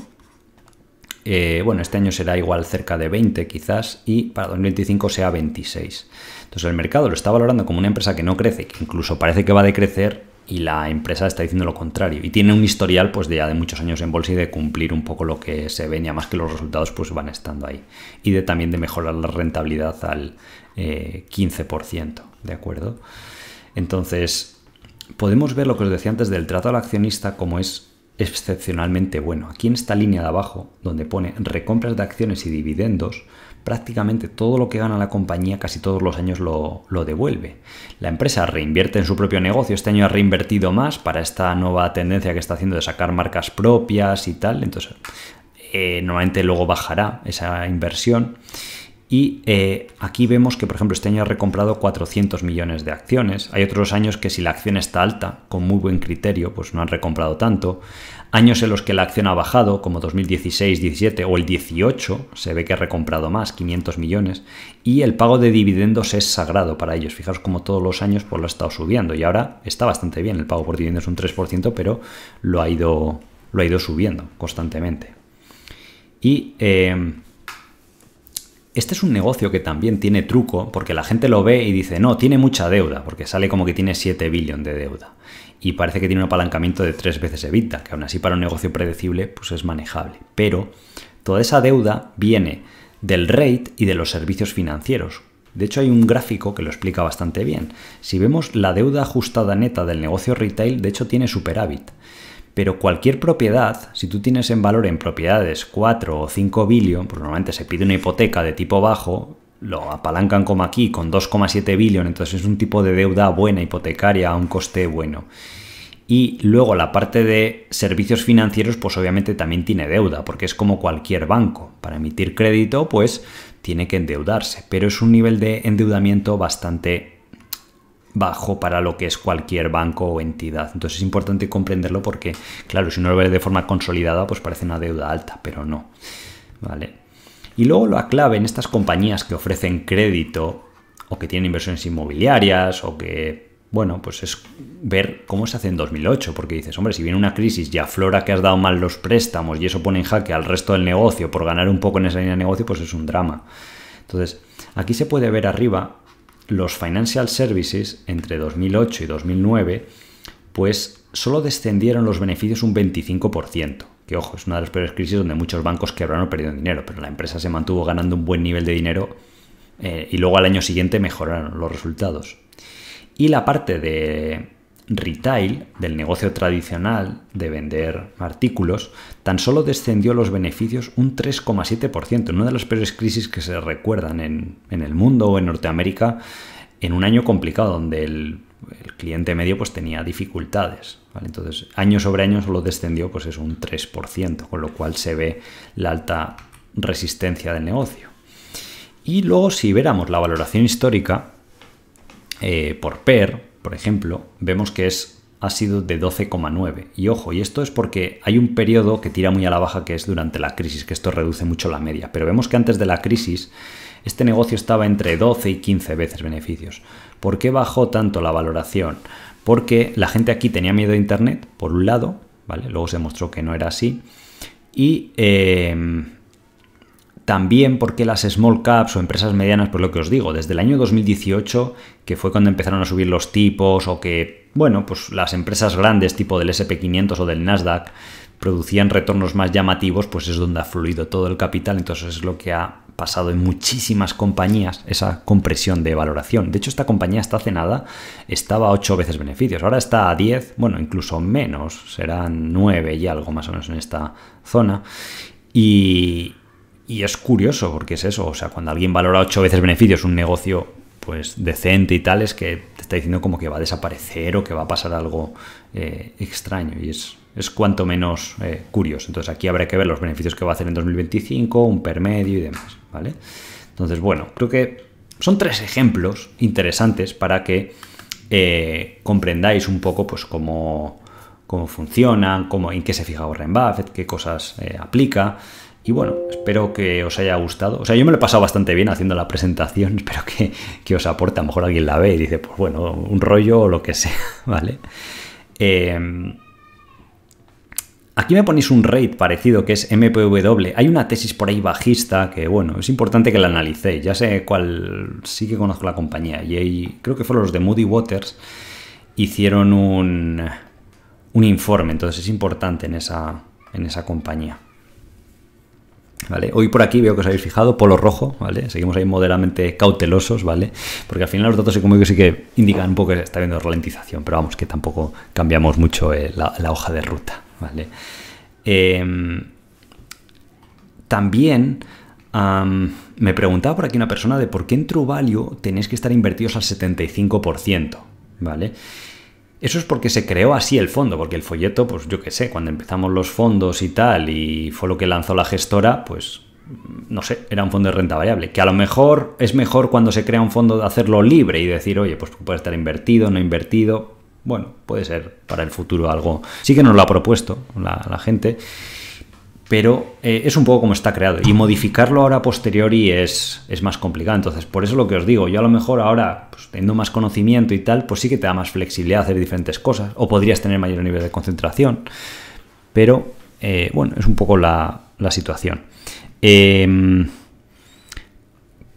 eh, bueno, este año será igual cerca de 20 quizás y para 2025 sea 26. Entonces el mercado lo está valorando como una empresa que no crece, que incluso parece que va a decrecer y la empresa está diciendo lo contrario. Y tiene un historial pues de ya de muchos años en bolsa y de cumplir un poco lo que se venía, y que los resultados pues van estando ahí. Y de también de mejorar la rentabilidad al 15%, eh, ¿de acuerdo? Entonces, podemos ver lo que os decía antes del trato al accionista como es excepcionalmente bueno. Aquí en esta línea de abajo, donde pone recompras de acciones y dividendos, prácticamente todo lo que gana la compañía casi todos los años lo, devuelve. La empresa reinvierte en su propio negocio, este año ha reinvertido más para esta nueva tendencia que está haciendo de sacar marcas propias y tal, entonces eh, normalmente luego bajará esa inversión. Y eh, aquí vemos que, por ejemplo, este año ha recomprado 400 millones de acciones. Hay otros años que si la acción está alta, con muy buen criterio, pues no han recomprado tanto. Años en los que la acción ha bajado, como 2016, 17 o el 18, se ve que ha recomprado más, 500 millones. Y el pago de dividendos es sagrado para ellos. Fijaos como todos los años pues, lo ha estado subiendo. Y ahora está bastante bien. El pago por dividendos es un 3%, pero lo ha ido, lo ha ido subiendo constantemente. Y... Eh, este es un negocio que también tiene truco porque la gente lo ve y dice, no, tiene mucha deuda, porque sale como que tiene 7 billón de deuda. Y parece que tiene un apalancamiento de 3 veces EBITDA, que aún así para un negocio predecible pues es manejable. Pero toda esa deuda viene del rate y de los servicios financieros. De hecho hay un gráfico que lo explica bastante bien. Si vemos la deuda ajustada neta del negocio retail, de hecho tiene superávit. Pero cualquier propiedad, si tú tienes en valor en propiedades 4 o 5 billion, pues normalmente se pide una hipoteca de tipo bajo, lo apalancan como aquí con 2,7 billion, entonces es un tipo de deuda buena hipotecaria a un coste bueno. Y luego la parte de servicios financieros, pues obviamente también tiene deuda, porque es como cualquier banco. Para emitir crédito, pues tiene que endeudarse, pero es un nivel de endeudamiento bastante bajo para lo que es cualquier banco o entidad. Entonces es importante comprenderlo porque, claro, si no lo ve de forma consolidada, pues parece una deuda alta, pero no. ¿Vale? Y luego la clave en estas compañías que ofrecen crédito o que tienen inversiones inmobiliarias o que, bueno, pues es ver cómo se hace en 2008, porque dices, hombre, si viene una crisis y aflora que has dado mal los préstamos y eso pone en jaque al resto del negocio por ganar un poco en esa línea de negocio, pues es un drama. Entonces, aquí se puede ver arriba los financial services entre 2008 y 2009, pues solo descendieron los beneficios un 25%, que ojo, es una de las peores crisis donde muchos bancos quebraron o perdieron dinero, pero la empresa se mantuvo ganando un buen nivel de dinero eh, y luego al año siguiente mejoraron los resultados. Y la parte de retail, del negocio tradicional de vender artículos, tan solo descendió los beneficios un 3,7%, en una de las peores crisis que se recuerdan en, el mundo o en Norteamérica, en un año complicado donde el, cliente medio pues, tenía dificultades. Entonces, año sobre año solo descendió pues, es un 3%, con lo cual se ve la alta resistencia del negocio. Y luego, si veramos la valoración histórica eh, por PER, por ejemplo, vemos que es, ha sido de 12,9. Y ojo, y esto es porque hay un periodo que tira muy a la baja que es durante la crisis, que esto reduce mucho la media. Pero vemos que antes de la crisis este negocio estaba entre 12 y 15 veces beneficios. ¿Por qué bajó tanto la valoración? Porque la gente aquí tenía miedo a Internet, por un lado, ¿vale? Luego se demostró que no era así. Y eh, también porque las small caps o empresas medianas, por pues lo que os digo, desde el año 2018, que fue cuando empezaron a subir los tipos o que, bueno, pues las empresas grandes tipo del SP500 o del Nasdaq producían retornos más llamativos, pues es donde ha fluido todo el capital, entonces es lo que ha pasado en muchísimas compañías esa compresión de valoración. De hecho, esta compañía hasta hace nada estaba a 8 veces beneficios, ahora está a 10, bueno, incluso menos, serán 9 y algo más o menos en esta zona. Y, y es curioso porque es eso, o sea, cuando alguien valora ocho veces beneficios un negocio pues decente y tal, es que te está diciendo como que va a desaparecer o que va a pasar algo eh, extraño y es, cuanto menos eh, curioso. Entonces aquí habrá que ver los beneficios que va a hacer en 2025, un permedio y demás, ¿vale? Entonces, bueno, creo que son tres ejemplos interesantes para que eh, comprendáis un poco pues cómo, funcionan, cómo, en qué se fija Warren Buffett, qué cosas aplica. Y bueno, espero que os haya gustado. O sea, yo me lo he pasado bastante bien haciendo la presentación. Espero que, os aporte. A lo mejor alguien la ve y dice, pues bueno, un rollo o lo que sea, ¿vale? Em, aquí me ponéis un rate parecido que es MPW. Hay una tesis por ahí bajista que, bueno, es importante que la analicéis. Ya sé cuál, sí que conozco la compañía. Y ahí, creo que fueron los de Moody Waters, hicieron un, un informe. Entonces es importante en esa, en esa compañía. Hoy por aquí veo que os habéis fijado, polo rojo, ¿vale? Seguimos ahí moderadamente cautelosos, ¿vale? Porque al final los datos económicos sí que indican un poco que está habiendo ralentización, pero vamos, que tampoco cambiamos mucho eh, la, hoja de ruta, ¿vale? Em, también me preguntaba por aquí una persona de por qué en True Value tenéis que estar invertidos al 75%, ¿vale? vale eso es porque se creó así el fondo, porque el folleto, pues yo qué sé, cuando empezamos los fondos y tal, y fue lo que lanzó la gestora, pues no sé, era un fondo de renta variable, que a lo mejor es mejor cuando se crea un fondo de hacerlo libre y decir, oye, pues puede estar invertido, no invertido. Bueno, puede ser para el futuro algo. Sí que nos lo ha propuesto la, la gente pero eh, es un poco como está creado y modificarlo ahora a posteriori es, es, más complicado. Entonces, por eso es lo que os digo, yo a lo mejor ahora, pues, teniendo más conocimiento y tal, pues sí que te da más flexibilidad hacer diferentes cosas o podrías tener mayor nivel de concentración, pero eh, bueno, es un poco la, situación. Em,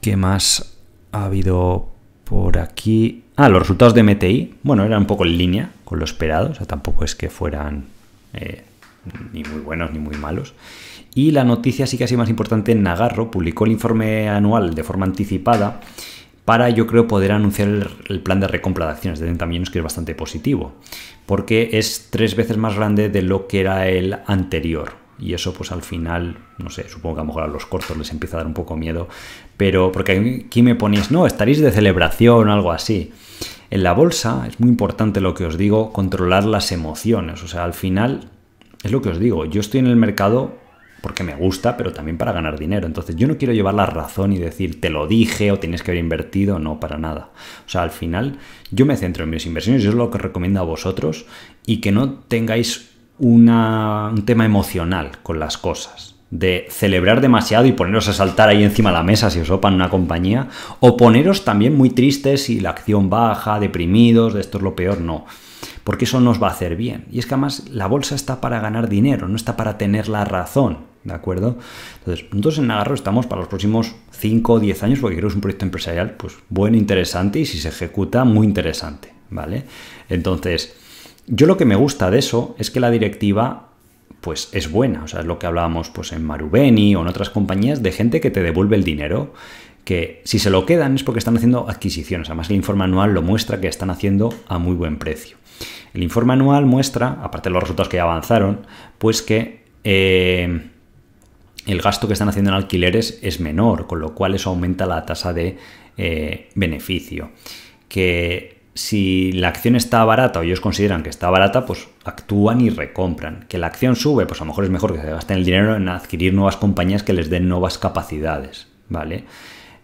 ¿Qué más ha habido por aquí? Ah, los resultados de MTI, bueno, eran un poco en línea con lo esperado, o sea, tampoco es que fueran eh, ni muy buenos ni muy malos. Y la noticia sí que ha sido más importante, en Nagarro publicó el informe anual de forma anticipada para yo creo poder anunciar el, plan de recompra de acciones de 30 millones que es bastante positivo, porque es tres veces más grande de lo que era el anterior. Y eso pues al final, no sé, supongo que a lo mejor a los cortos les empieza a dar un poco miedo, pero porque aquí me ponéis, no, estaréis de celebración o algo así. En la bolsa es muy importante lo que os digo, controlar las emociones, o sea, al final es lo que os digo, yo estoy en el mercado porque me gusta, pero también para ganar dinero. Entonces yo no quiero llevar la razón y decir, te lo dije o tienes que haber invertido, no, para nada. O sea, al final yo me centro en mis inversiones, yo es lo que recomiendo a vosotros y que no tengáis un tema emocional con las cosas de celebrar demasiado y poneros a saltar ahí encima de la mesa si os opan una compañía, o poneros también muy tristes si la acción baja, deprimidos, de esto es lo peor, no porque eso nos va a hacer bien. Y es que además la bolsa está para ganar dinero, no está para tener la razón, ¿de acuerdo? Entonces, nosotros en Nagarro estamos para los próximos 5 o 10 años, porque creo que es un proyecto empresarial, pues bueno, interesante y si se ejecuta, muy interesante, ¿vale? Entonces, yo lo que me gusta de eso es que la directiva pues es buena, o sea, es lo que hablábamos pues en Marubeni o en otras compañías de gente que te devuelve el dinero que si se lo quedan es porque están haciendo adquisiciones. Además, el informe anual lo muestra que están haciendo a muy buen precio. El informe anual muestra, aparte de los resultados que ya avanzaron, pues que eh, el gasto que están haciendo en alquileres es menor, con lo cual eso aumenta la tasa de eh, beneficio. Que si la acción está barata o ellos consideran que está barata, pues actúan y recompran. Que la acción sube, pues a lo mejor es mejor que se gasten el dinero en adquirir nuevas compañías que les den nuevas capacidades, ¿vale?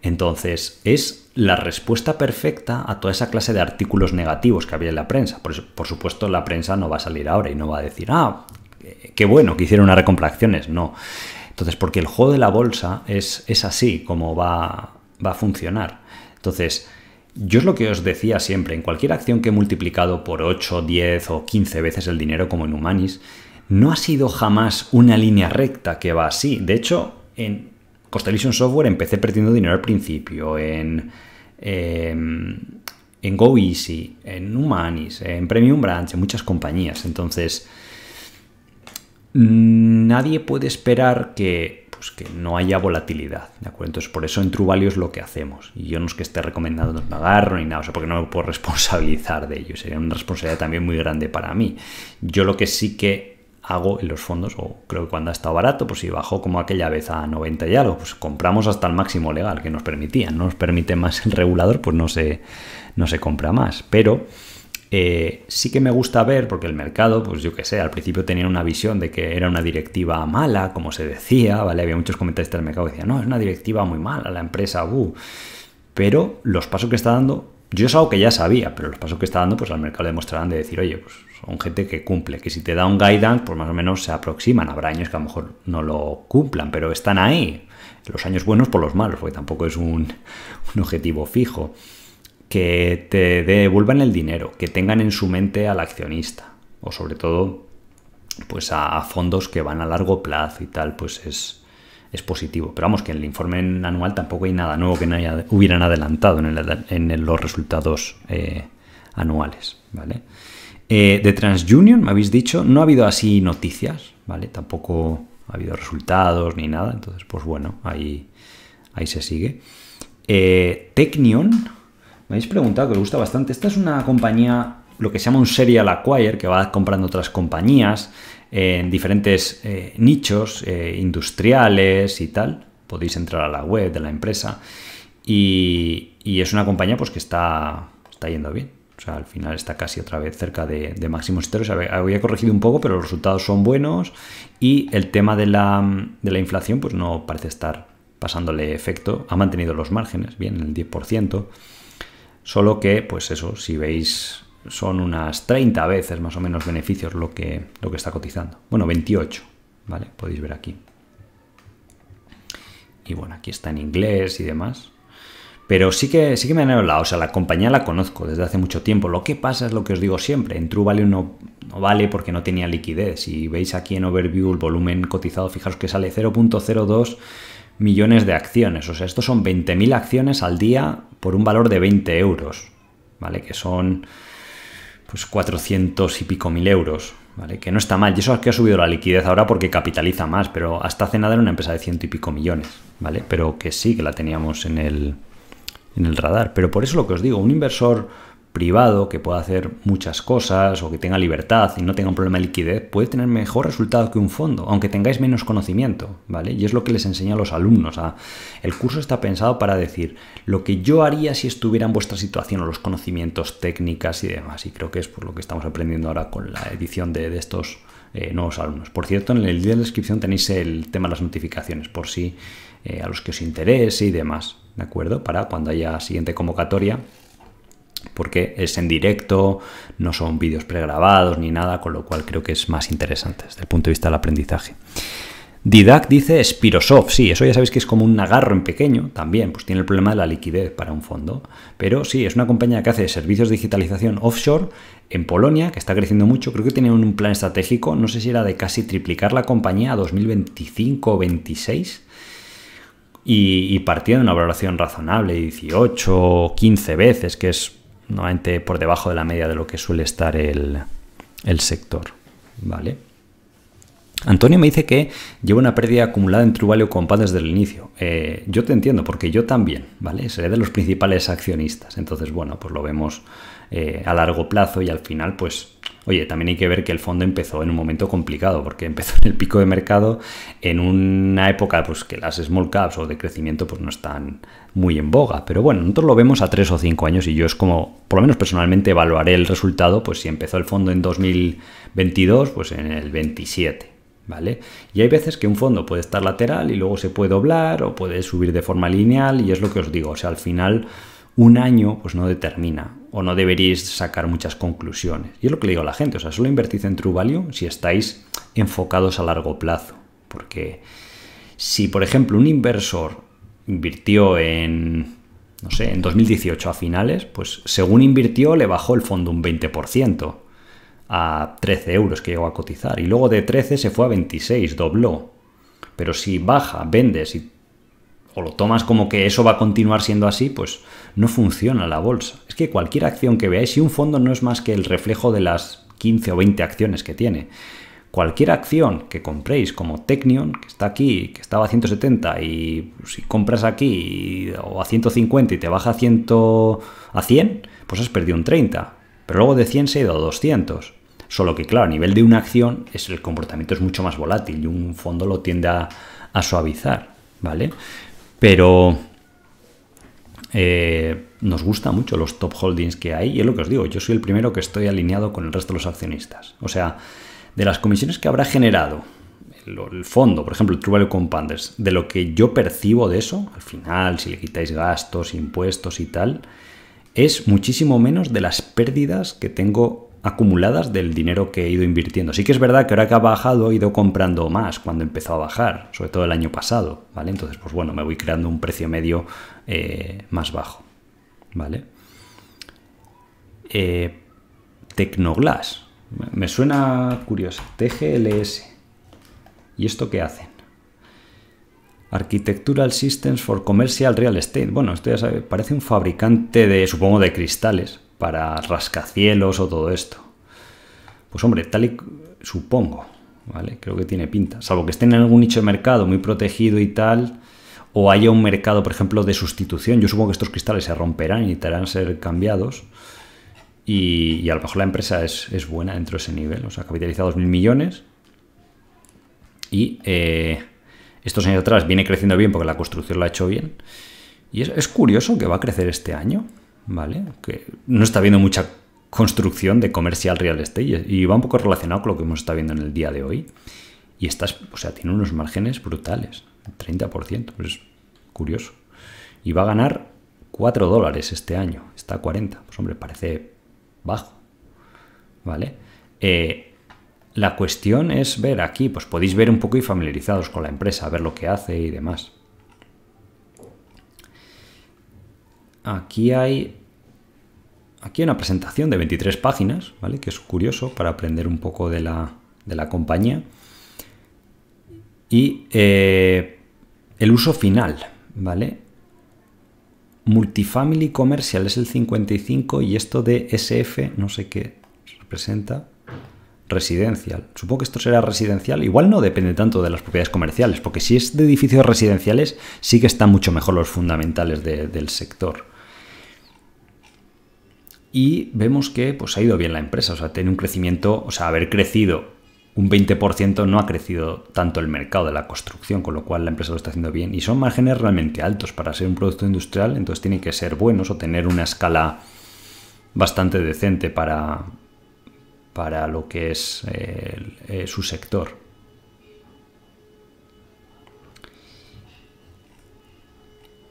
Entonces, es la respuesta perfecta a toda esa clase de artículos negativos que había en la prensa. Por, supuesto, la prensa no va a salir ahora y no va a decir, ah, qué bueno que hicieron una recompra acciones. No. Entonces, porque el juego de la bolsa es, es así como va, va a funcionar. Entonces, yo es lo que os decía siempre, en cualquier acción que he multiplicado por 8, 10 o 15 veces el dinero como en Humanis, no ha sido jamás una línea recta que va así. De hecho, en, Constellation Software empecé perdiendo dinero al principio, en, em, en GoEasy, en Humanis, en Premium Branch, en muchas compañías. Entonces, mm, nadie puede esperar pues, que, no haya volatilidad, ¿de acuerdo? Entonces, por eso en Truvalio es lo que hacemos. Y yo no es que esté recomendando agarro ni nada, o sea, porque no me puedo responsabilizar de ello. Sería una responsabilidad también muy grande para mí. Yo lo que sí que hago en los fondos, o creo que cuando ha estado barato, pues si bajó como aquella vez a 90 y algo, pues compramos hasta el máximo legal que nos permitía, no nos permite más el regulador, pues no se, no se compra más. Pero eh, sí que me gusta ver, porque el mercado, pues yo qué sé, al principio tenían una visión de que era una directiva mala, como se decía, ¿vale? Había muchos comentarios del mercado que decían, no, es una directiva muy mala, la empresa, uh. Pero los pasos que está dando yo es algo que ya sabía, pero los pasos que está dando, pues al mercado le mostrarán de decir, oye, pues son gente que cumple, que si te da un guidance, pues más o menos se aproximan. Habrá años que a lo mejor no lo cumplan, pero están ahí. Los años buenos por los malos, porque tampoco es un, objetivo fijo. Que te devuelvan el dinero, que tengan en su mente al accionista, o sobre todo, pues a, fondos que van a largo plazo y tal, pues es, positivo. Pero vamos, que en el informe anual tampoco hay nada nuevo que no hubieran adelantado en, los resultados eh, anuales, ¿vale? Eh, de TransUnion, me habéis dicho, no ha habido así noticias, ¿vale? Tampoco ha habido resultados ni nada, entonces, pues bueno, ahí, ahí se sigue. Eh, Technion, me habéis preguntado que os gusta bastante. Esta es una compañía, lo que se llama un serial acquire, que va comprando otras compañías en diferentes eh, nichos industriales y tal. Podéis entrar a la web de la empresa. Y, y es una compañía pues, que está, está yendo bien. O sea, al final está casi otra vez cerca de, de máximos históricos. Había corregido un poco, pero los resultados son buenos. Y el tema de la, inflación, pues no parece estar pasándole efecto. Ha mantenido los márgenes, bien, el 10%. Solo que, pues eso, si veis, son unas 30 veces más o menos beneficios lo que, lo que está cotizando. Bueno, 28, ¿vale? Podéis ver aquí. Y bueno, aquí está en inglés y demás. Pero sí que, sí que me han hablado, o sea, la compañía la conozco desde hace mucho tiempo. Lo que pasa es lo que os digo siempre, en True no, vale porque no tenía liquidez. Si veis aquí en Overview el volumen cotizado, fijaros que sale 0.02 millones de acciones. O sea, estos son 20.000 acciones al día por un valor de 20 euros, ¿vale? Que son pues 400 y pico mil euros, ¿vale? Que no está mal. Y eso es que ha subido la liquidez ahora porque capitaliza más, pero hasta hace nada era una empresa de ciento y pico millones, ¿vale? Pero que sí, que la teníamos en el, en el radar. Pero por eso lo que os digo, un inversor privado que pueda hacer muchas cosas o que tenga libertad y no tenga un problema de liquidez puede tener mejor resultado que un fondo, aunque tengáis menos conocimiento, ¿vale? Y es lo que les enseño a los alumnos. el curso está pensado para decir lo que yo haría si estuviera en vuestra situación o los conocimientos técnicas y demás. Y creo que es por lo que estamos aprendiendo ahora con la edición de, estos eh, nuevos alumnos. Por cierto, en el día de la descripción tenéis el tema de las notificaciones, por si eh, a los que os interese y demás. ¿de acuerdo? Para cuando haya siguiente convocatoria, porque es en directo, no son vídeos pregrabados ni nada, con lo cual creo que es más interesante desde el punto de vista del aprendizaje. Didac dice Spirosoft, sí, eso ya sabéis que es como un agarro en pequeño, también, pues tiene el problema de la liquidez para un fondo, pero sí, es una compañía que hace servicios de digitalización offshore en Polonia, que está creciendo mucho, creo que tiene un plan estratégico, no sé si era de casi triplicar la compañía a 2025 o 2026 y, partiendo de una valoración razonable, 18, o 15 veces, que es nuevamente por debajo de la media de lo que suele estar el, sector. ¿Vale? Antonio me dice que lleva una pérdida acumulada en True Value desde el inicio. Eh, yo te entiendo, porque yo también, ¿vale? Seré de los principales accionistas. Entonces, bueno, pues lo vemos eh, a largo plazo y al final, pues Oye, también hay que ver que el fondo empezó en un momento complicado, porque empezó en el pico de mercado en una época pues, que las small caps o de crecimiento pues, no están muy en boga. Pero bueno, nosotros lo vemos a tres o cinco años y yo es como, por lo menos personalmente, evaluaré el resultado, pues si empezó el fondo en 2022, pues en el 27. ¿Vale? Y hay veces que un fondo puede estar lateral y luego se puede doblar o puede subir de forma lineal y es lo que os digo, o sea, al final un año pues no determina o no deberíais sacar muchas conclusiones. Y es lo que le digo a la gente, o sea, solo invertid en True Value si estáis enfocados a largo plazo, porque si por ejemplo un inversor invirtió en no sé, en 2018 a finales, pues según invirtió le bajó el fondo un 20% a 13 euros que llegó a cotizar y luego de 13 se fue a 26, dobló. Pero si baja, vendes y, o lo tomas como que eso va a continuar siendo así, pues no funciona la bolsa. Es que cualquier acción que veáis, si un fondo no es más que el reflejo de las 15 o 20 acciones que tiene, cualquier acción que compréis, como Technion, que está aquí, que estaba a 170 y si compras aquí o a 150 y te baja a 100, a pues has perdido un 30. Pero luego de 100 se ha ido a 200. Solo que, claro, a nivel de una acción, es, el comportamiento es mucho más volátil y un fondo lo tiende a suavizar, ¿vale? Pero eh, nos gusta mucho los top holdings que hay y es lo que os digo, yo soy el primero que estoy alineado con el resto de los accionistas. O sea, de las comisiones que habrá generado el, fondo, por ejemplo, el True Value Compounders, de lo que yo percibo de eso, al final, si le quitáis gastos, impuestos y tal, es muchísimo menos de las pérdidas que tengo acumuladas del dinero que he ido invirtiendo. Sí que es verdad que ahora que ha bajado he ido comprando más cuando empezó a bajar, sobre todo el año pasado, ¿vale? Entonces, pues bueno, me voy creando un precio medio eh, más bajo. ¿Vale? Eh, Tecnoglass. Me suena curioso TGLS. ¿Y esto qué hacen? Architectural Systems for Commercial Real Estate. Bueno, esto ya sabe, parece un fabricante de, supongo, de cristales para rascacielos o todo esto. Pues hombre, tal y supongo, ¿vale? Creo que tiene pinta. Salvo que estén en algún nicho de mercado muy protegido y tal, o haya un mercado, por ejemplo, de sustitución. Yo supongo que estos cristales se romperán y necesitarán ser cambiados. Y, a lo mejor la empresa es, buena dentro de ese nivel. O sea, capitaliza 2.000 millones. Y eh, estos años atrás viene creciendo bien porque la construcción la ha hecho bien. Y es, curioso que va a crecer este año. ¿Vale? Que no está habiendo mucha construcción de comercial real estate y va un poco relacionado con lo que hemos estado viendo en el día de hoy. Y estas, o sea, tiene unos márgenes brutales. 30%, es curioso. Y va a ganar 4 dólares este año, está a 40. Pues hombre, parece bajo. ¿Vale? Eh, la cuestión es ver aquí, pues podéis ver un poco y familiarizados con la empresa, ver lo que hace y demás. Aquí hay, aquí hay una presentación de 23 páginas, ¿vale? Que es curioso para aprender un poco de la, compañía. Y eh, el uso final, ¿vale? Multifamily Commercial es el 55 y esto de SF, no sé qué representa, residencial. Supongo que esto será residencial. Igual no depende tanto de las propiedades comerciales, porque si es de edificios residenciales, sí que están mucho mejor los fundamentales del sector. Y vemos que pues, ha ido bien la empresa, o sea, tiene un crecimiento, o sea, haber crecido un 20% no ha crecido tanto el mercado de la construcción, con lo cual la empresa lo está haciendo bien. Y son márgenes realmente altos para ser un producto industrial, entonces tienen que ser buenos o tener una escala bastante decente para, para lo que es eh, eh, su sector.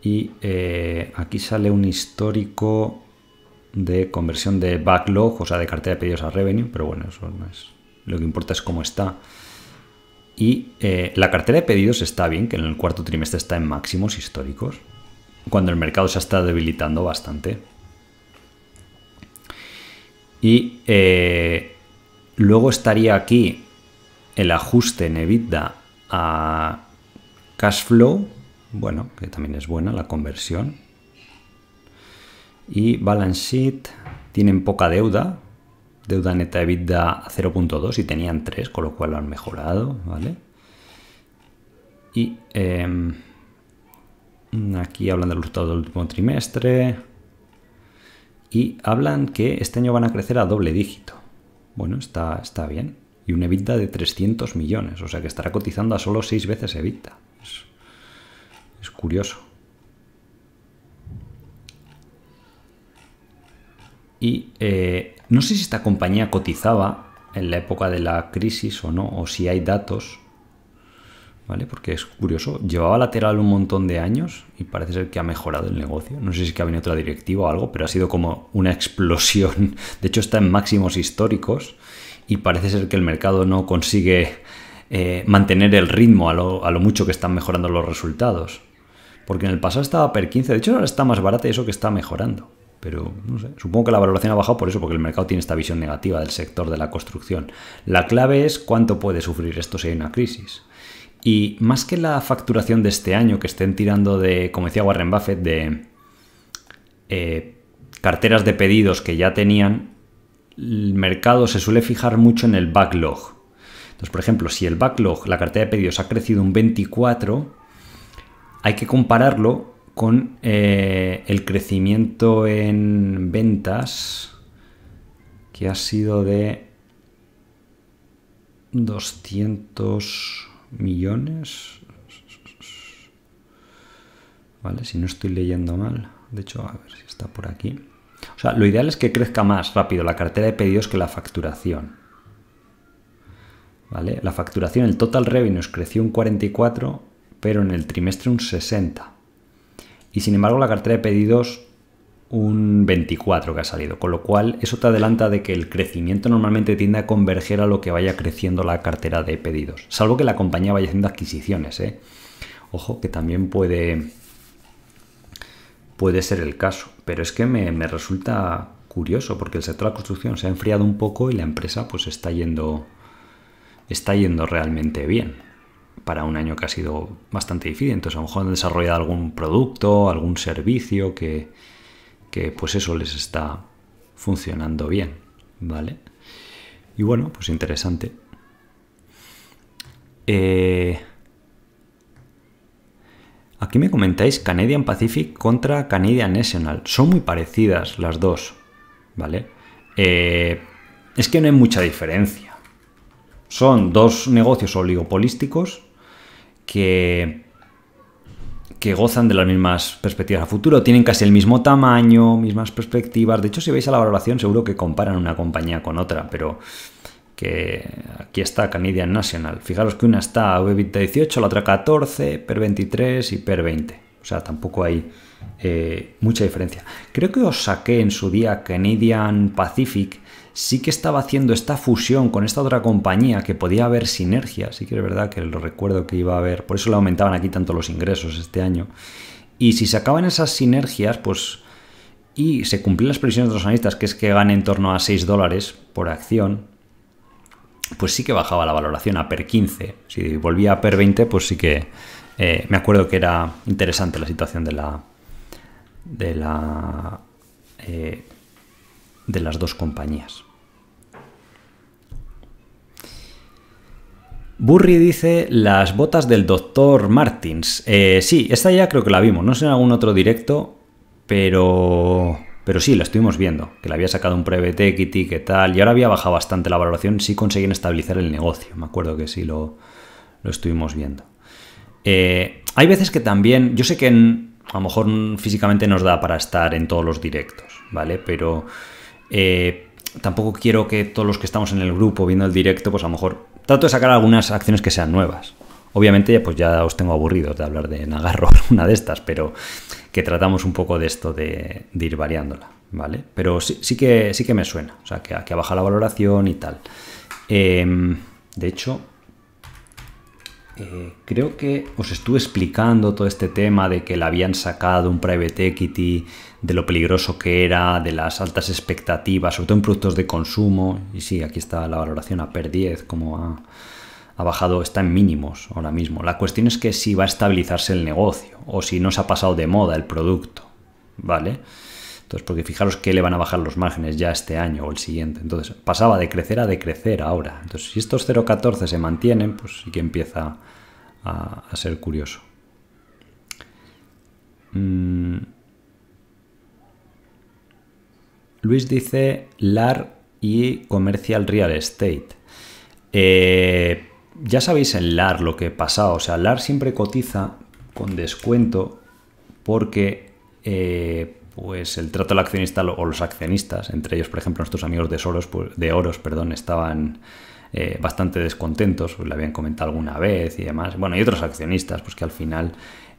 Y eh, aquí sale un histórico de conversión de backlog, o sea, de cartera de pedidos a revenue, pero bueno, eso no es lo que importa es cómo está. Y eh, la cartera de pedidos está bien, que en el cuarto trimestre está en máximos históricos, cuando el mercado se está debilitando bastante. Y eh, luego estaría aquí el ajuste en EBITDA a cash flow, bueno, que también es buena la conversión. Y balance sheet, tienen poca deuda, Deuda neta EBITDA 0.2 y tenían 3, con lo cual lo han mejorado, ¿vale? Y em, aquí hablan del resultado del último trimestre. Y hablan que este año van a crecer a doble dígito. Bueno, está, está bien. Y un EBITDA de 300 millones, o sea que estará cotizando a solo 6 veces EBITDA. Es, curioso. Y eh, no sé si esta compañía cotizaba en la época de la crisis o no, o si hay datos, ¿vale? Porque es curioso, llevaba lateral un montón de años y parece ser que ha mejorado el negocio. No sé si ha venido otra directiva o algo, pero ha sido como una explosión. De hecho, está en máximos históricos y parece ser que el mercado no consigue eh, mantener el ritmo a lo, mucho que están mejorando los resultados. Porque en el pasado estaba per 15, de hecho ahora está más barato y eso que está mejorando. Pero supongo que la valoración ha bajado por eso, porque el mercado tiene esta visión negativa del sector de la construcción. La clave es cuánto puede sufrir esto si hay una crisis. Y más que la facturación de este año, que estén tirando de, como decía Warren Buffett, de eh, carteras de pedidos que ya tenían, el mercado se suele fijar mucho en el backlog. Entonces, por ejemplo, si el backlog, la cartera de pedidos, ha crecido un 24, hay que compararlo con eh, el crecimiento en ventas que ha sido de 200 millones. ¿Vale? Si no estoy leyendo mal. De hecho, a ver si está por aquí. O sea, lo ideal es que crezca más rápido la cartera de pedidos que la facturación. ¿Vale? La facturación, el total revenues creció un 44, pero en el trimestre un 60 y sin embargo la cartera de pedidos un 24 que ha salido, con lo cual eso te adelanta de que el crecimiento normalmente tiende a converger a lo que vaya creciendo la cartera de pedidos, salvo que la compañía vaya haciendo adquisiciones. ¿eh? Ojo, que también puede, puede ser el caso, pero es que me, resulta curioso porque el sector de la construcción se ha enfriado un poco y la empresa pues está yendo, está yendo realmente bien para un año que ha sido bastante difícil. Entonces, a lo mejor han desarrollado algún producto, algún servicio que, pues eso les está funcionando bien, ¿vale? Y bueno, pues interesante. Eh, aquí me comentáis Canadian Pacific contra Canadian National. Son muy parecidas las dos, ¿vale? Eh, es que no hay mucha diferencia. Son dos negocios oligopolísticos que, que gozan de las mismas perspectivas a futuro, tienen casi el mismo tamaño, mismas perspectivas. De hecho, si veis a la valoración, seguro que comparan una compañía con otra, pero que aquí está Canadian National. Fijaros que una está a 18, la otra 14, PER 23 y PER 20. O sea, tampoco hay eh, mucha diferencia. Creo que os saqué en su día Canadian Pacific sí que estaba haciendo esta fusión con esta otra compañía que podía haber sinergias sí que es verdad que lo recuerdo que iba a haber, por eso le aumentaban aquí tanto los ingresos este año. Y si sacaban esas sinergias, pues y se cumplían las previsiones de los analistas, que es que gane en torno a 6 dólares por acción, pues sí que bajaba la valoración a per 15. Si volvía a per 20, pues sí que eh, me acuerdo que era interesante la situación de la de la eh, de las dos compañías. Burry dice las botas del doctor Martins. Eh, sí, esta ya creo que la vimos, no sé en algún otro directo, pero... Pero sí, la estuvimos viendo, que le había sacado un private equity, que tal, y ahora había bajado bastante la valoración, sí consiguen estabilizar el negocio, me acuerdo que sí lo, estuvimos viendo. Eh, hay veces que también, yo sé que a lo mejor físicamente nos da para estar en todos los directos, ¿vale? Pero eh, tampoco quiero que todos los que estamos en el grupo viendo el directo, pues a lo mejor trato de sacar algunas acciones que sean nuevas. Obviamente, pues ya os tengo aburridos de hablar de Nagarro, alguna de estas, pero que tratamos un poco de esto de, ir variándola, ¿vale? Pero sí, sí, que, sí que me suena, o sea, que, que baja la valoración y tal. Em, de hecho, creo que os estuve explicando todo este tema de que le habían sacado un private equity, de lo peligroso que era, de las altas expectativas, sobre todo en productos de consumo. Y sí, aquí está la valoración a per 10, como ha, ha bajado, está en mínimos ahora mismo. La cuestión es que si va a estabilizarse el negocio o si no se ha pasado de moda el producto, ¿vale? Entonces, porque fijaros que le van a bajar los márgenes ya este año o el siguiente. Entonces, pasaba de crecer a decrecer ahora. Entonces, si estos 0,14 se mantienen, pues sí que empieza a, ser curioso. Mm. Luis dice LAR y Commercial Real Estate. Eh, ya sabéis en LAR lo que pasa. O sea, LAR siempre cotiza con descuento porque eh, pues el trato al accionista o los accionistas, entre ellos, por ejemplo, nuestros amigos de, pues, de Oros, perdón, estaban eh, bastante descontentos, le habían comentado alguna vez y demás. Bueno, y otros accionistas, pues que al final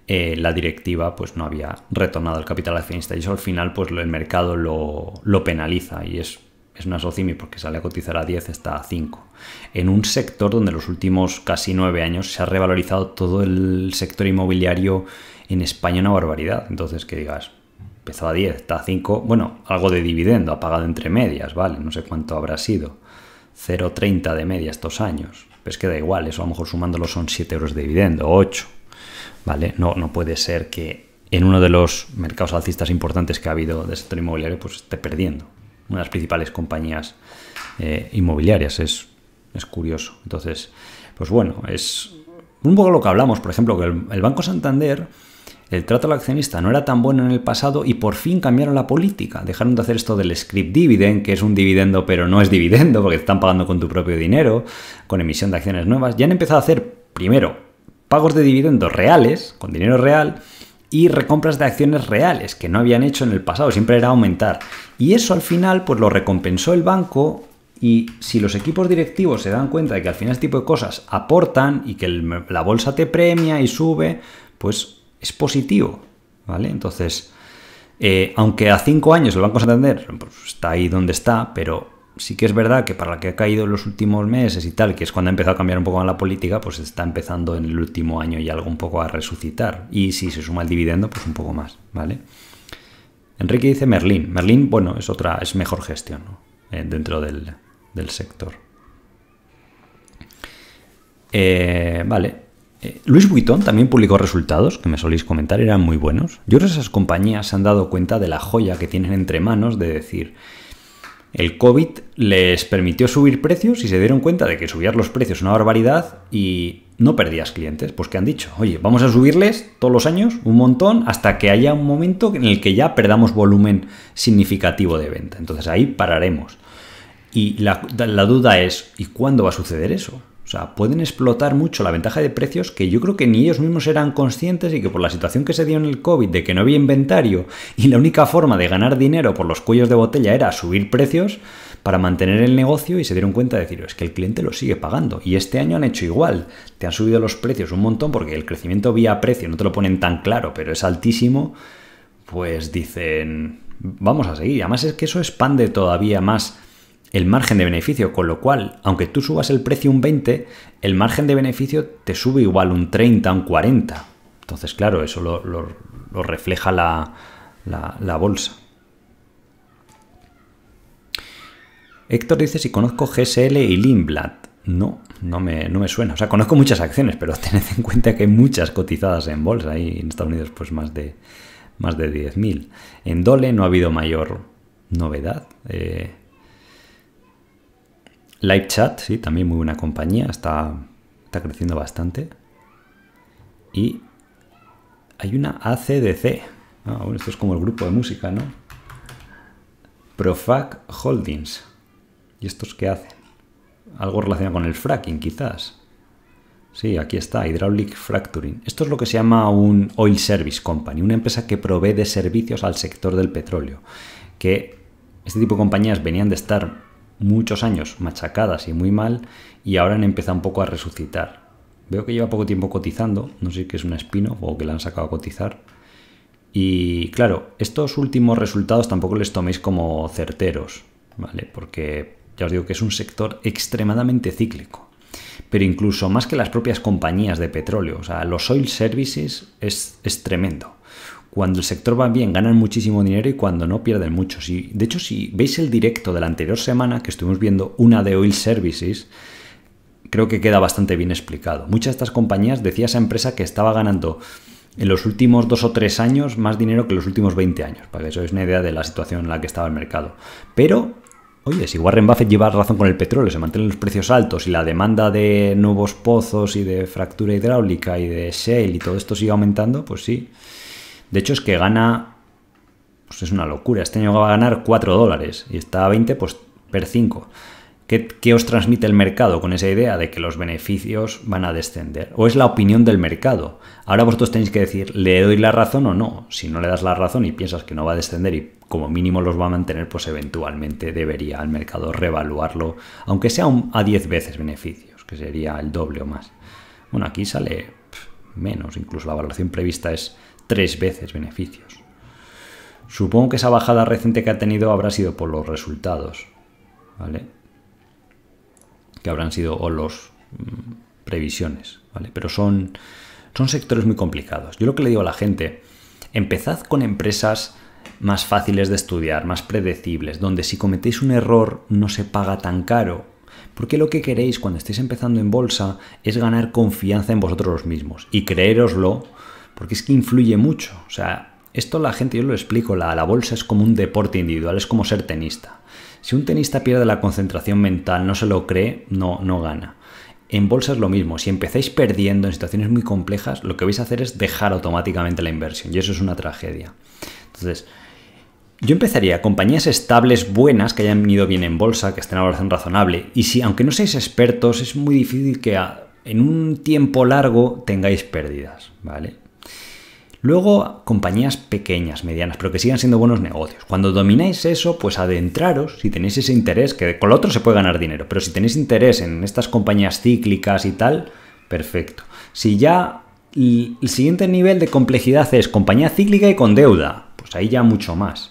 eh, la directiva pues no había retornado el capital accionista y eso al final pues el mercado lo, penaliza y es, es una socimi porque sale a cotizar a 10 está a 5 en un sector donde los últimos casi 9 años se ha revalorizado todo el sector inmobiliario en España una barbaridad entonces que digas empezó a 10 está a 5 bueno algo de dividendo ha pagado entre medias vale no sé cuánto habrá sido 0,30 de media estos años. Pues queda igual, eso a lo mejor sumándolo son 7 euros de dividendo, 8. ¿Vale? No, no puede ser que en uno de los mercados alcistas importantes que ha habido del sector inmobiliario, pues esté perdiendo. Una de las principales compañías eh, inmobiliarias. Es, es curioso. Entonces, pues bueno, es un poco lo que hablamos, por ejemplo, que el Banco Santander el trato al accionista no era tan bueno en el pasado y por fin cambiaron la política. Dejaron de hacer esto del script dividend, que es un dividendo pero no es dividendo porque te están pagando con tu propio dinero, con emisión de acciones nuevas. Ya han empezado a hacer, primero, pagos de dividendos reales, con dinero real, y recompras de acciones reales, que no habían hecho en el pasado, siempre era aumentar. Y eso al final pues lo recompensó el banco y si los equipos directivos se dan cuenta de que al final este tipo de cosas aportan y que la bolsa te premia y sube, pues es positivo, ¿vale? Entonces, eh, aunque a cinco años el Banco a pues, está ahí donde está, pero sí que es verdad que para la que ha caído en los últimos meses y tal, que es cuando ha empezado a cambiar un poco más la política, pues está empezando en el último año y algo un poco a resucitar. Y si se suma el dividendo, pues un poco más, ¿vale? Enrique dice Merlín. Merlín, bueno, es otra, es mejor gestión eh, dentro del, sector. Eh, vale, eh, Luis Vuitton también publicó resultados, que me soléis comentar, eran muy buenos. Yo creo que esas compañías se han dado cuenta de la joya que tienen entre manos de decir, el COVID les permitió subir precios y se dieron cuenta de que subir los precios es una barbaridad y no perdías clientes. Pues que han dicho, oye, vamos a subirles todos los años un montón hasta que haya un momento en el que ya perdamos volumen significativo de venta. Entonces ahí pararemos. Y la duda es, ¿y cuándo va a suceder eso? sea, pueden explotar mucho la ventaja de precios que yo creo que ni ellos mismos eran conscientes y que por la situación que se dio en el COVID de que no había inventario y la única forma de ganar dinero por los cuellos de botella era subir precios para mantener el negocio y se dieron cuenta de decir, es que el cliente lo sigue pagando y este año han hecho igual, te han subido los precios un montón porque el crecimiento vía precio no te lo ponen tan claro, pero es altísimo, pues dicen, vamos a seguir. Además es que eso expande todavía más el margen de beneficio, con lo cual, aunque tú subas el precio un 20, el margen de beneficio te sube igual un 30, un 40. Entonces, claro, eso lo, refleja la, bolsa. Héctor dice si conozco GSL y Limblad. No, no me, no me, suena. O sea, conozco muchas acciones, pero tened en cuenta que hay muchas cotizadas en bolsa y en Estados Unidos pues más de, más de 10.000. En Dole no ha habido mayor novedad. Eh, Live Chat, sí, también muy buena compañía, está, creciendo bastante. Y hay una ACDC. esto es como el grupo de música, ¿no? Profac Holdings. ¿Y estos qué hacen? Algo relacionado con el fracking, quizás. Sí, aquí está, Hydraulic Fracturing. Esto es lo que se llama un Oil Service Company, una empresa que provee de servicios al sector del petróleo. Que este tipo de compañías venían de estar muchos años machacadas y muy mal y ahora han empezado un poco a resucitar. Veo que lleva poco tiempo cotizando, no sé qué es una espino o que la han sacado a cotizar. Y claro, estos últimos resultados tampoco les toméis como certeros, ¿vale? Porque ya os digo que es un sector extremadamente cíclico. Pero incluso más que las propias compañías de petróleo, o sea, los oil services es tremendo. Cuando el sector va bien, ganan muchísimo dinero y cuando no, pierden mucho. de hecho, si veis el directo de la anterior semana, que estuvimos viendo una de Oil Services, creo que queda bastante bien explicado. Muchas de estas compañías decía esa empresa que estaba ganando en los últimos dos o tres años más dinero que en los últimos 20 años, para que os una idea de la situación en la que estaba el mercado. Pero, oye, si Warren Buffett lleva razón con el petróleo, se mantienen los precios altos y la demanda de nuevos pozos y de fractura hidráulica y de shale y todo esto sigue aumentando, pues sí. De hecho, es que gana. Pues es una locura. Este año va a ganar 4 dólares y está a 20 pues, per 5. ¿Qué, os transmite el mercado con esa idea de que los beneficios van a descender? ¿O es la opinión del mercado? Ahora vosotros tenéis que decir, ¿le doy la razón o no? Si no le das la razón y piensas que no va a descender y como mínimo los va a mantener, pues eventualmente debería el mercado revaluarlo, aunque sea a 10 veces beneficios, que sería el doble o más. Bueno, aquí sale menos, incluso la valoración prevista es tres veces beneficios. Supongo que esa bajada reciente que ha tenido habrá sido por los resultados, ¿vale? Que habrán sido o los mm, previsiones, ¿vale? Pero son, son sectores muy complicados. Yo lo que le digo a la gente, empezad con empresas más fáciles de estudiar, más predecibles, donde si cometéis un error no se paga tan caro. Porque lo que queréis cuando estéis empezando en bolsa es ganar confianza en vosotros mismos y creeroslo porque es que influye mucho. O sea, esto la gente, yo lo explico, la, bolsa es como un deporte individual, es como ser tenista. Si un tenista pierde la concentración mental, no se lo cree, no, no gana. En bolsa es lo mismo, si empezáis perdiendo en situaciones muy complejas, lo que vais a hacer es dejar automáticamente la inversión y eso es una tragedia. Entonces, yo empezaría compañías estables, buenas, que hayan ido bien en bolsa, que estén a valoración razonable. Y si, aunque no seáis expertos, es muy difícil que en un tiempo largo tengáis pérdidas, ¿vale? Luego, compañías pequeñas, medianas, pero que sigan siendo buenos negocios. Cuando domináis eso, pues adentraros, si tenéis ese interés, que con lo otro se puede ganar dinero, pero si tenéis interés en estas compañías cíclicas y tal, perfecto. Si ya el siguiente nivel de complejidad es compañía cíclica y con deuda, pues ahí ya mucho más.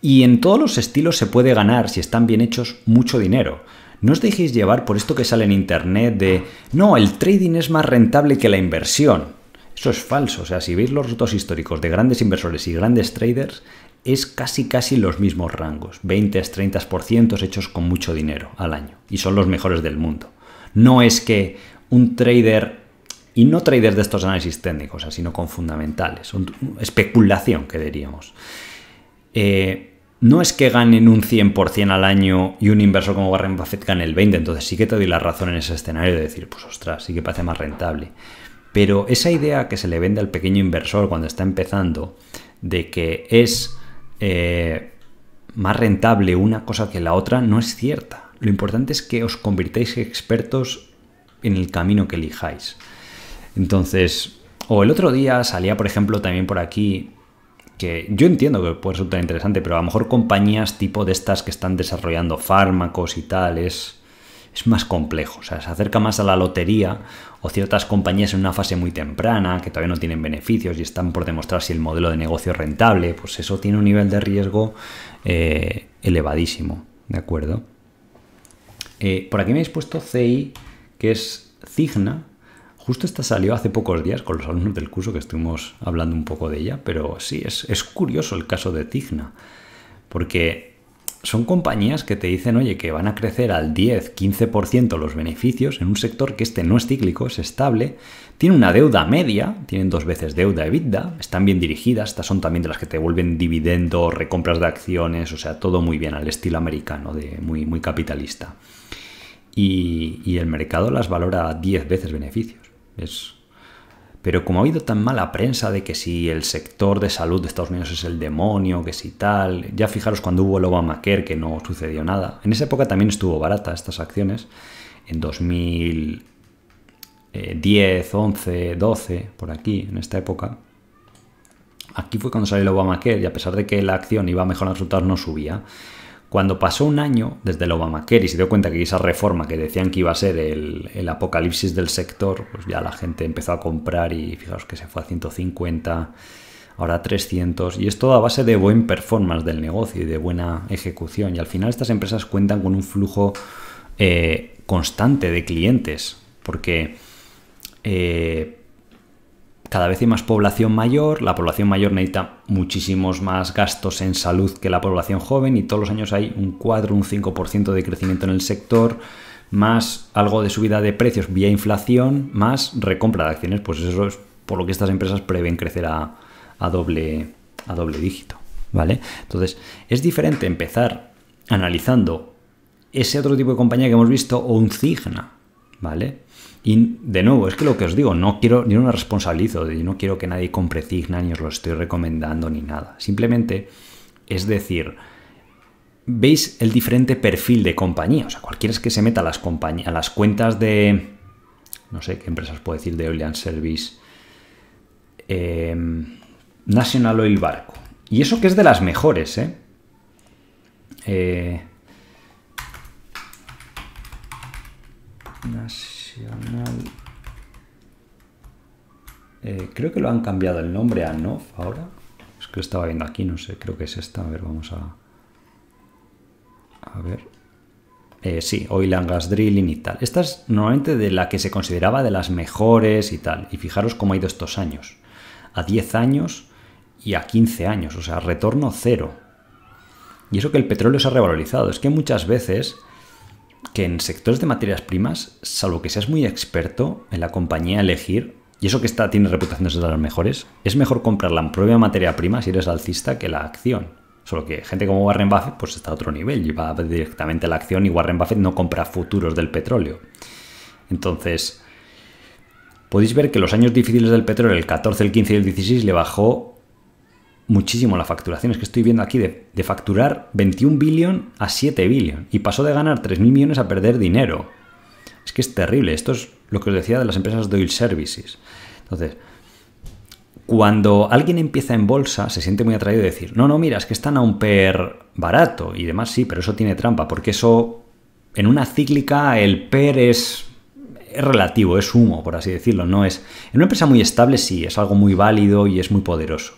Y en todos los estilos se puede ganar, si están bien hechos, mucho dinero. No os dejéis llevar por esto que sale en internet de, no, el trading es más rentable que la inversión es falso. O sea, si veis los retos históricos de grandes inversores y grandes traders, es casi casi los mismos rangos. 20, 30% hechos con mucho dinero al año. Y son los mejores del mundo. No es que un trader y no traders de estos análisis técnicos, sino con fundamentales, especulación que diríamos. Eh, no es que ganen un 100% al año y un inversor como Warren Buffett gane el 20%, entonces sí que te doy la razón en ese escenario de decir, pues ostras, sí que parece más rentable. Pero esa idea que se le vende al pequeño inversor cuando está empezando, de que es eh, más rentable una cosa que la otra, no es cierta. Lo importante es que os convirtáis expertos en el camino que elijáis. Entonces, o el otro día salía, por ejemplo, también por aquí, que yo entiendo que puede resultar interesante, pero a lo mejor compañías tipo de estas que están desarrollando fármacos y tales es más complejo, o sea, se acerca más a la lotería o ciertas compañías en una fase muy temprana que todavía no tienen beneficios y están por demostrar si el modelo de negocio es rentable, pues eso tiene un nivel de riesgo eh, elevadísimo, ¿de acuerdo? Eh, por aquí me habéis puesto CI, que es Cigna, Justo esta salió hace pocos días con los alumnos del curso que estuvimos hablando un poco de ella, pero sí, es, es curioso el caso de Cigna porque son compañías que te dicen, oye, que van a crecer al 10, 15% los beneficios en un sector que este no es cíclico, es estable, tiene una deuda media, tienen dos veces deuda EBITDA, están bien dirigidas, estas son también de las que te vuelven dividendos, recompras de acciones, o sea, todo muy bien al estilo americano, de muy, muy capitalista. Y, y el mercado las valora 10 veces beneficios. Es pero como ha habido tan mala prensa de que si el sector de salud de Estados Unidos es el demonio, que si tal, ya fijaros cuando hubo el Obamacare que no sucedió nada. En esa época también estuvo barata estas acciones, en 2010, 11, 12, por aquí, en esta época. Aquí fue cuando salió el Obamacare y a pesar de que la acción iba a mejorar resultados no subía. Cuando pasó un año desde el Obamacare y se dio cuenta que esa reforma que decían que iba a ser el, apocalipsis del sector, pues ya la gente empezó a comprar y fijaos que se fue a 150, ahora 300, y es todo a base de buen performance del negocio y de buena ejecución. Y al final estas empresas cuentan con un flujo eh, constante de clientes, porque... Eh, cada vez hay más población mayor, la población mayor necesita muchísimos más gastos en salud que la población joven y todos los años hay un 4, un 5% de crecimiento en el sector, más algo de subida de precios vía inflación, más recompra de acciones, pues eso es por lo que estas empresas prevén crecer a, doble, a doble dígito. ¿Vale? Entonces, es diferente empezar analizando ese otro tipo de compañía que hemos visto o un Cigna, ¿vale? Y de nuevo, es que lo que os digo, no quiero, ni una responsabilizo, yo no quiero que nadie compre Cigna ni os lo estoy recomendando ni nada. Simplemente es decir, veis el diferente perfil de compañía. O sea, cualquiera es que se meta a las, a las cuentas de. No sé qué empresas puedo decir de Oil and Service. Em, National Oil Barco. Y eso que es de las mejores, ¿eh? eh eh, creo que lo han cambiado el nombre a NOF ahora. Es que estaba viendo aquí, no sé, creo que es esta. A ver, vamos a... A ver. Eh, sí, Oil and Gas Drilling y tal. Esta es normalmente de la que se consideraba de las mejores y tal. Y fijaros cómo ha ido estos años. A 10 años y a 15 años. O sea, retorno cero. Y eso que el petróleo se ha revalorizado. Es que muchas veces que en sectores de materias primas, salvo que seas muy experto en la compañía elegir, y eso que esta tiene reputación de ser las mejores, es mejor comprar la propia materia prima si eres alcista que la acción. Solo que gente como Warren Buffett pues está a otro nivel lleva directamente la acción y Warren Buffett no compra futuros del petróleo. Entonces, podéis ver que los años difíciles del petróleo, el 14, el 15 y el 16, le bajó muchísimo la facturación. Es que estoy viendo aquí de, facturar 21 billón a 7 billón. Y pasó de ganar 3.000 millones a perder dinero. Es que es terrible. Esto es lo que os decía de las empresas de oil services. Entonces, cuando alguien empieza en bolsa, se siente muy atraído de decir, no, no, mira, es que están a un PER barato y demás, sí, pero eso tiene trampa, porque eso, en una cíclica, el PER es, es relativo, es humo, por así decirlo, no es... En una empresa muy estable sí, es algo muy válido y es muy poderoso.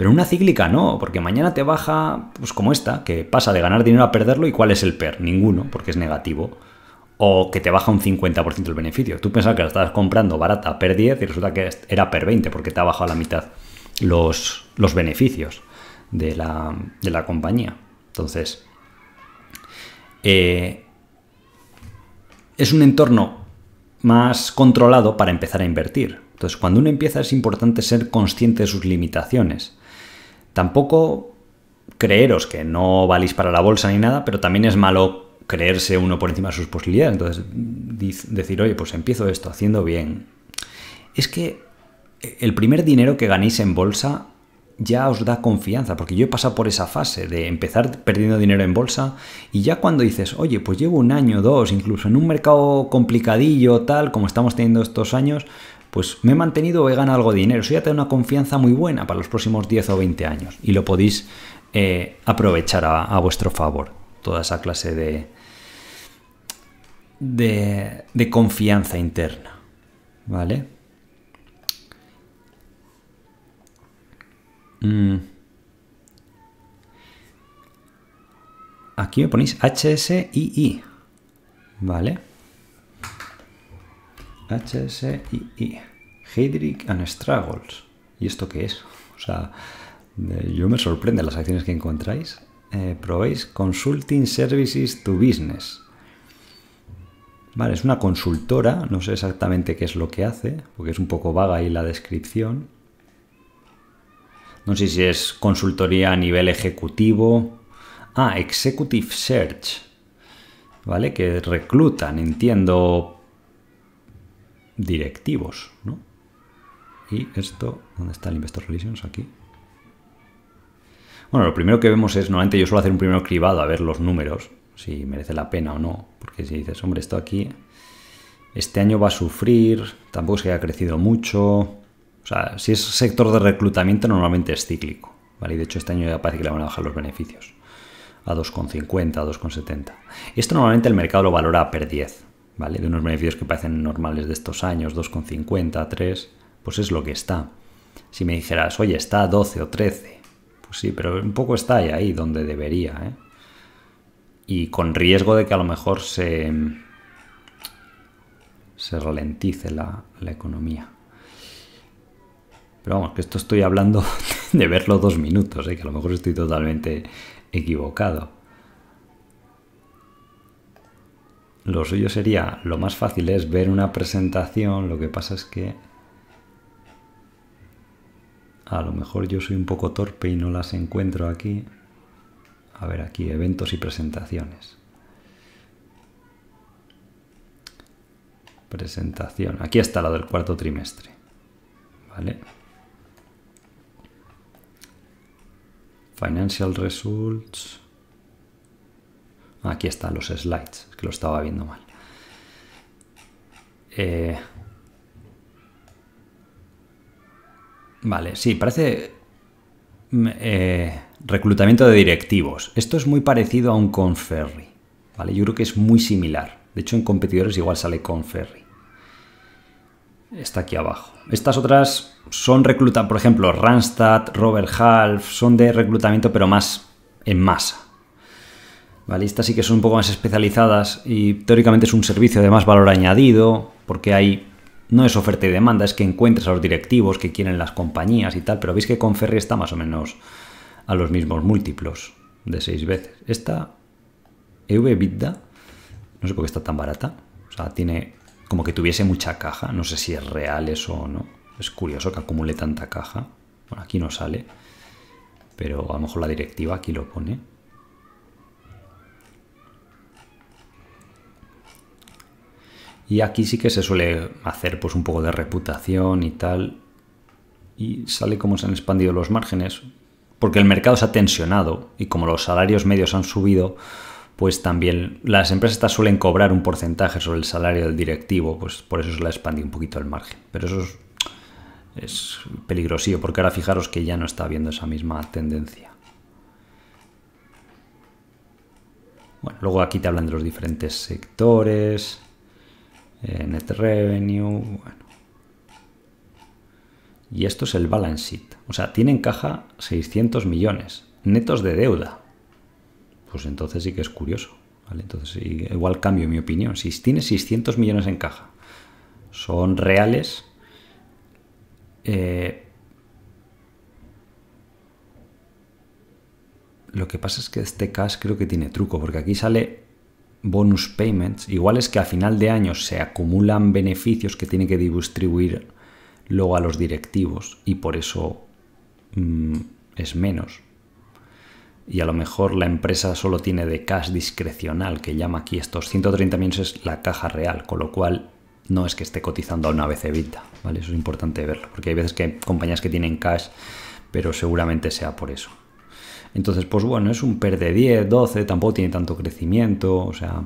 Pero una cíclica no, porque mañana te baja, pues como esta, que pasa de ganar dinero a perderlo y cuál es el PER, ninguno, porque es negativo. O que te baja un 50% el beneficio. Tú pensabas que la estabas comprando barata per 10 y resulta que era per 20 porque te ha bajado a la mitad los, beneficios de la, compañía. Entonces, eh, es un entorno más controlado para empezar a invertir. Entonces, cuando uno empieza es importante ser consciente de sus limitaciones. Tampoco creeros que no valéis para la bolsa ni nada, pero también es malo creerse uno por encima de sus posibilidades. Entonces, decir, oye, pues empiezo esto haciendo bien. Es que el primer dinero que ganéis en bolsa ya os da confianza, porque yo he pasado por esa fase de empezar perdiendo dinero en bolsa y ya cuando dices, oye, pues llevo un año, dos, incluso en un mercado complicadillo, tal, como estamos teniendo estos años, pues me he mantenido o he ganado algo de dinero. Eso ya te una confianza muy buena para los próximos 10 o 20 años y lo podéis eh, aprovechar a, vuestro favor. Toda esa clase de, de, confianza interna. ¿Vale? Mm. Aquí me ponéis HSII. ¿Vale? HSII. Heydrich and Struggles. ¿Y esto qué es? O sea, eh, yo me sorprende las acciones que encontráis. Eh, probéis Consulting Services to Business. Vale, es una consultora, no sé exactamente qué es lo que hace, porque es un poco vaga ahí la descripción. No sé si es consultoría a nivel ejecutivo. Ah, Executive Search. ¿Vale? Que reclutan, entiendo, directivos, ¿no? Y esto, ¿dónde está el Investor Relations? Aquí. Bueno, lo primero que vemos es, normalmente yo suelo hacer un primer cribado a ver los números, si merece la pena o no, porque si dices, hombre, esto aquí, este año va a sufrir, tampoco se ha haya crecido mucho, o sea, si es sector de reclutamiento normalmente es cíclico, ¿vale? Y de hecho este año ya parece que le van a bajar los beneficios a 2,50, a 2,70. Esto normalmente el mercado lo valora per 10, ¿vale? De unos beneficios que parecen normales de estos años, 2,50, 3, pues es lo que está. Si me dijeras, oye, está a 12 o 13, pues sí, pero un poco está ahí donde debería, ¿eh? Y con riesgo de que a lo mejor se, se ralentice la, la economía. Pero vamos, que esto estoy hablando de verlo dos minutos, ¿eh? que a lo mejor estoy totalmente equivocado. lo suyo sería, lo más fácil es ver una presentación, lo que pasa es que a lo mejor yo soy un poco torpe y no las encuentro aquí. A ver, aquí, eventos y presentaciones. Presentación. Aquí está la del cuarto trimestre. ¿Vale? Financial Results. Aquí están los slides, es que lo estaba viendo mal. Eh, vale, sí, parece mm, eh, reclutamiento de directivos. Esto es muy parecido a un Conferry. ¿vale? Yo creo que es muy similar. De hecho, en competidores igual sale Conferry. Está aquí abajo. Estas otras son reclutas, por ejemplo, Randstad, Robert Half, son de reclutamiento, pero más en masa. ¿vale? Estas sí que son un poco más especializadas y teóricamente es un servicio de más valor añadido, porque hay no es oferta y demanda, es que encuentres a los directivos que quieren las compañías y tal, pero veis que ferry está más o menos a los mismos múltiplos de seis veces. Esta EVBITDA, no sé por qué está tan barata, o sea, tiene como que tuviese mucha caja, no sé si es real eso o no. Es curioso que acumule tanta caja. Bueno, aquí no sale, pero a lo mejor la directiva aquí lo pone. Y aquí sí que se suele hacer pues un poco de reputación y tal. Y sale como se han expandido los márgenes. Porque el mercado se ha tensionado y como los salarios medios han subido, pues también las empresas suelen cobrar un porcentaje sobre el salario del directivo, pues por eso se la expandido un poquito el margen. Pero eso es, es porque ahora fijaros que ya no está habiendo esa misma tendencia. Bueno, luego aquí te hablan de los diferentes sectores. Eh, net revenue, bueno. Y esto es el balance sheet. O sea, tiene en caja 600 millones netos de deuda. Pues entonces sí que es curioso. Entonces igual cambio mi opinión. Si tiene 600 millones en caja, son reales. Eh, lo que pasa es que este cash creo que tiene truco, porque aquí sale bonus payments, igual es que a final de año se acumulan beneficios que tiene que distribuir luego a los directivos y por eso mm, es menos. Y a lo mejor la empresa solo tiene de cash discrecional, que llama aquí estos 130 millones es la caja real, con lo cual no es que esté cotizando a una vez evita, ¿vale? Eso es importante verlo, porque hay veces que hay compañías que tienen cash, pero seguramente sea por eso. Entonces, pues bueno, es un PER de 10, 12, tampoco tiene tanto crecimiento, o sea...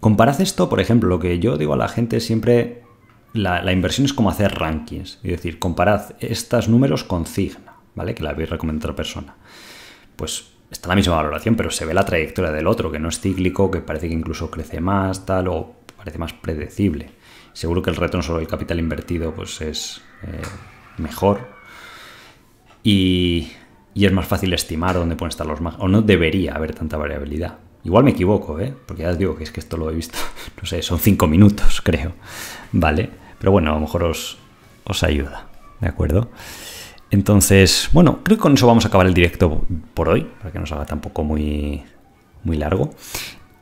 Comparad esto, por ejemplo, lo que yo digo a la gente siempre, la, inversión es como hacer rankings, es decir, comparad estos números con Cigna, ¿vale? Que la habéis recomendado a otra persona. Pues está la misma valoración, pero se ve la trayectoria del otro, que no es cíclico, que parece que incluso crece más, tal, o parece más predecible. Seguro que el retorno solo el capital invertido pues es eh, mejor. Y y es más fácil estimar dónde pueden estar los más. O no debería haber tanta variabilidad. Igual me equivoco, ¿eh? Porque ya os digo que es que esto lo he visto, no sé, son cinco minutos, creo. Vale. Pero bueno, a lo mejor os, os ayuda. ¿De acuerdo? Entonces, bueno, creo que con eso vamos a acabar el directo por hoy, para que no se haga tampoco muy, muy largo.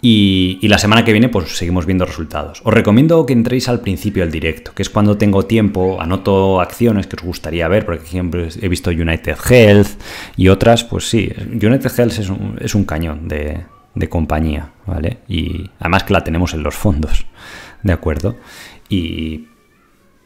Y, la semana que viene pues seguimos viendo resultados. Os recomiendo que entréis al principio del directo, que es cuando tengo tiempo, anoto acciones que os gustaría ver, porque siempre he visto United Health y otras, pues sí, United Health es un, cañón de, compañía, ¿vale? Y además que la tenemos en los fondos, ¿de acuerdo? Y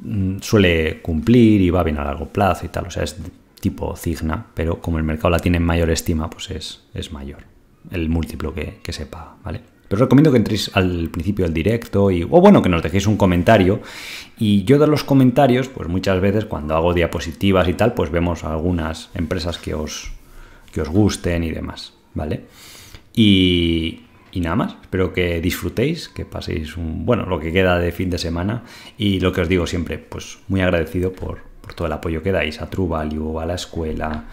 mm, suele cumplir y va bien a largo plazo y tal, o sea, es tipo Cigna, pero como el mercado la tiene en mayor estima, pues es mayor el múltiplo que, sepa, ¿vale? Pero os recomiendo que entréis al principio del directo y, o bueno, que nos dejéis un comentario. Y yo de los comentarios, pues muchas veces cuando hago diapositivas y tal, pues vemos algunas empresas que os, que os gusten y demás, ¿vale? Y, y nada más, espero que disfrutéis, que paséis un, bueno, lo que queda de fin de semana y lo que os digo siempre, pues muy agradecido por, por todo el apoyo que dais a True Value, a la escuela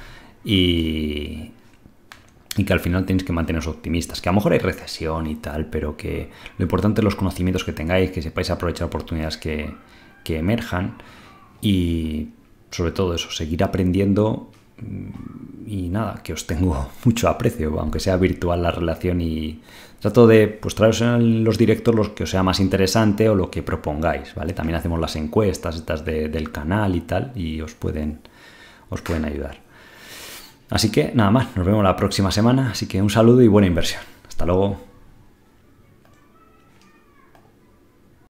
y, y que al final tenéis que manteneros optimistas, que a lo mejor hay recesión y tal, pero que lo importante es los conocimientos que tengáis, que sepáis aprovechar oportunidades que, emerjan y sobre todo eso, seguir aprendiendo mm, y nada, que os tengo mucho aprecio, aunque sea virtual la relación y trato de pues traeros en los directos los que os sea más interesante o lo que propongáis, ¿vale? También hacemos las encuestas estas del canal y tal y os pueden, os pueden ayudar. Así que nada más, nos vemos la próxima semana, así que un saludo y buena inversión. Hasta luego.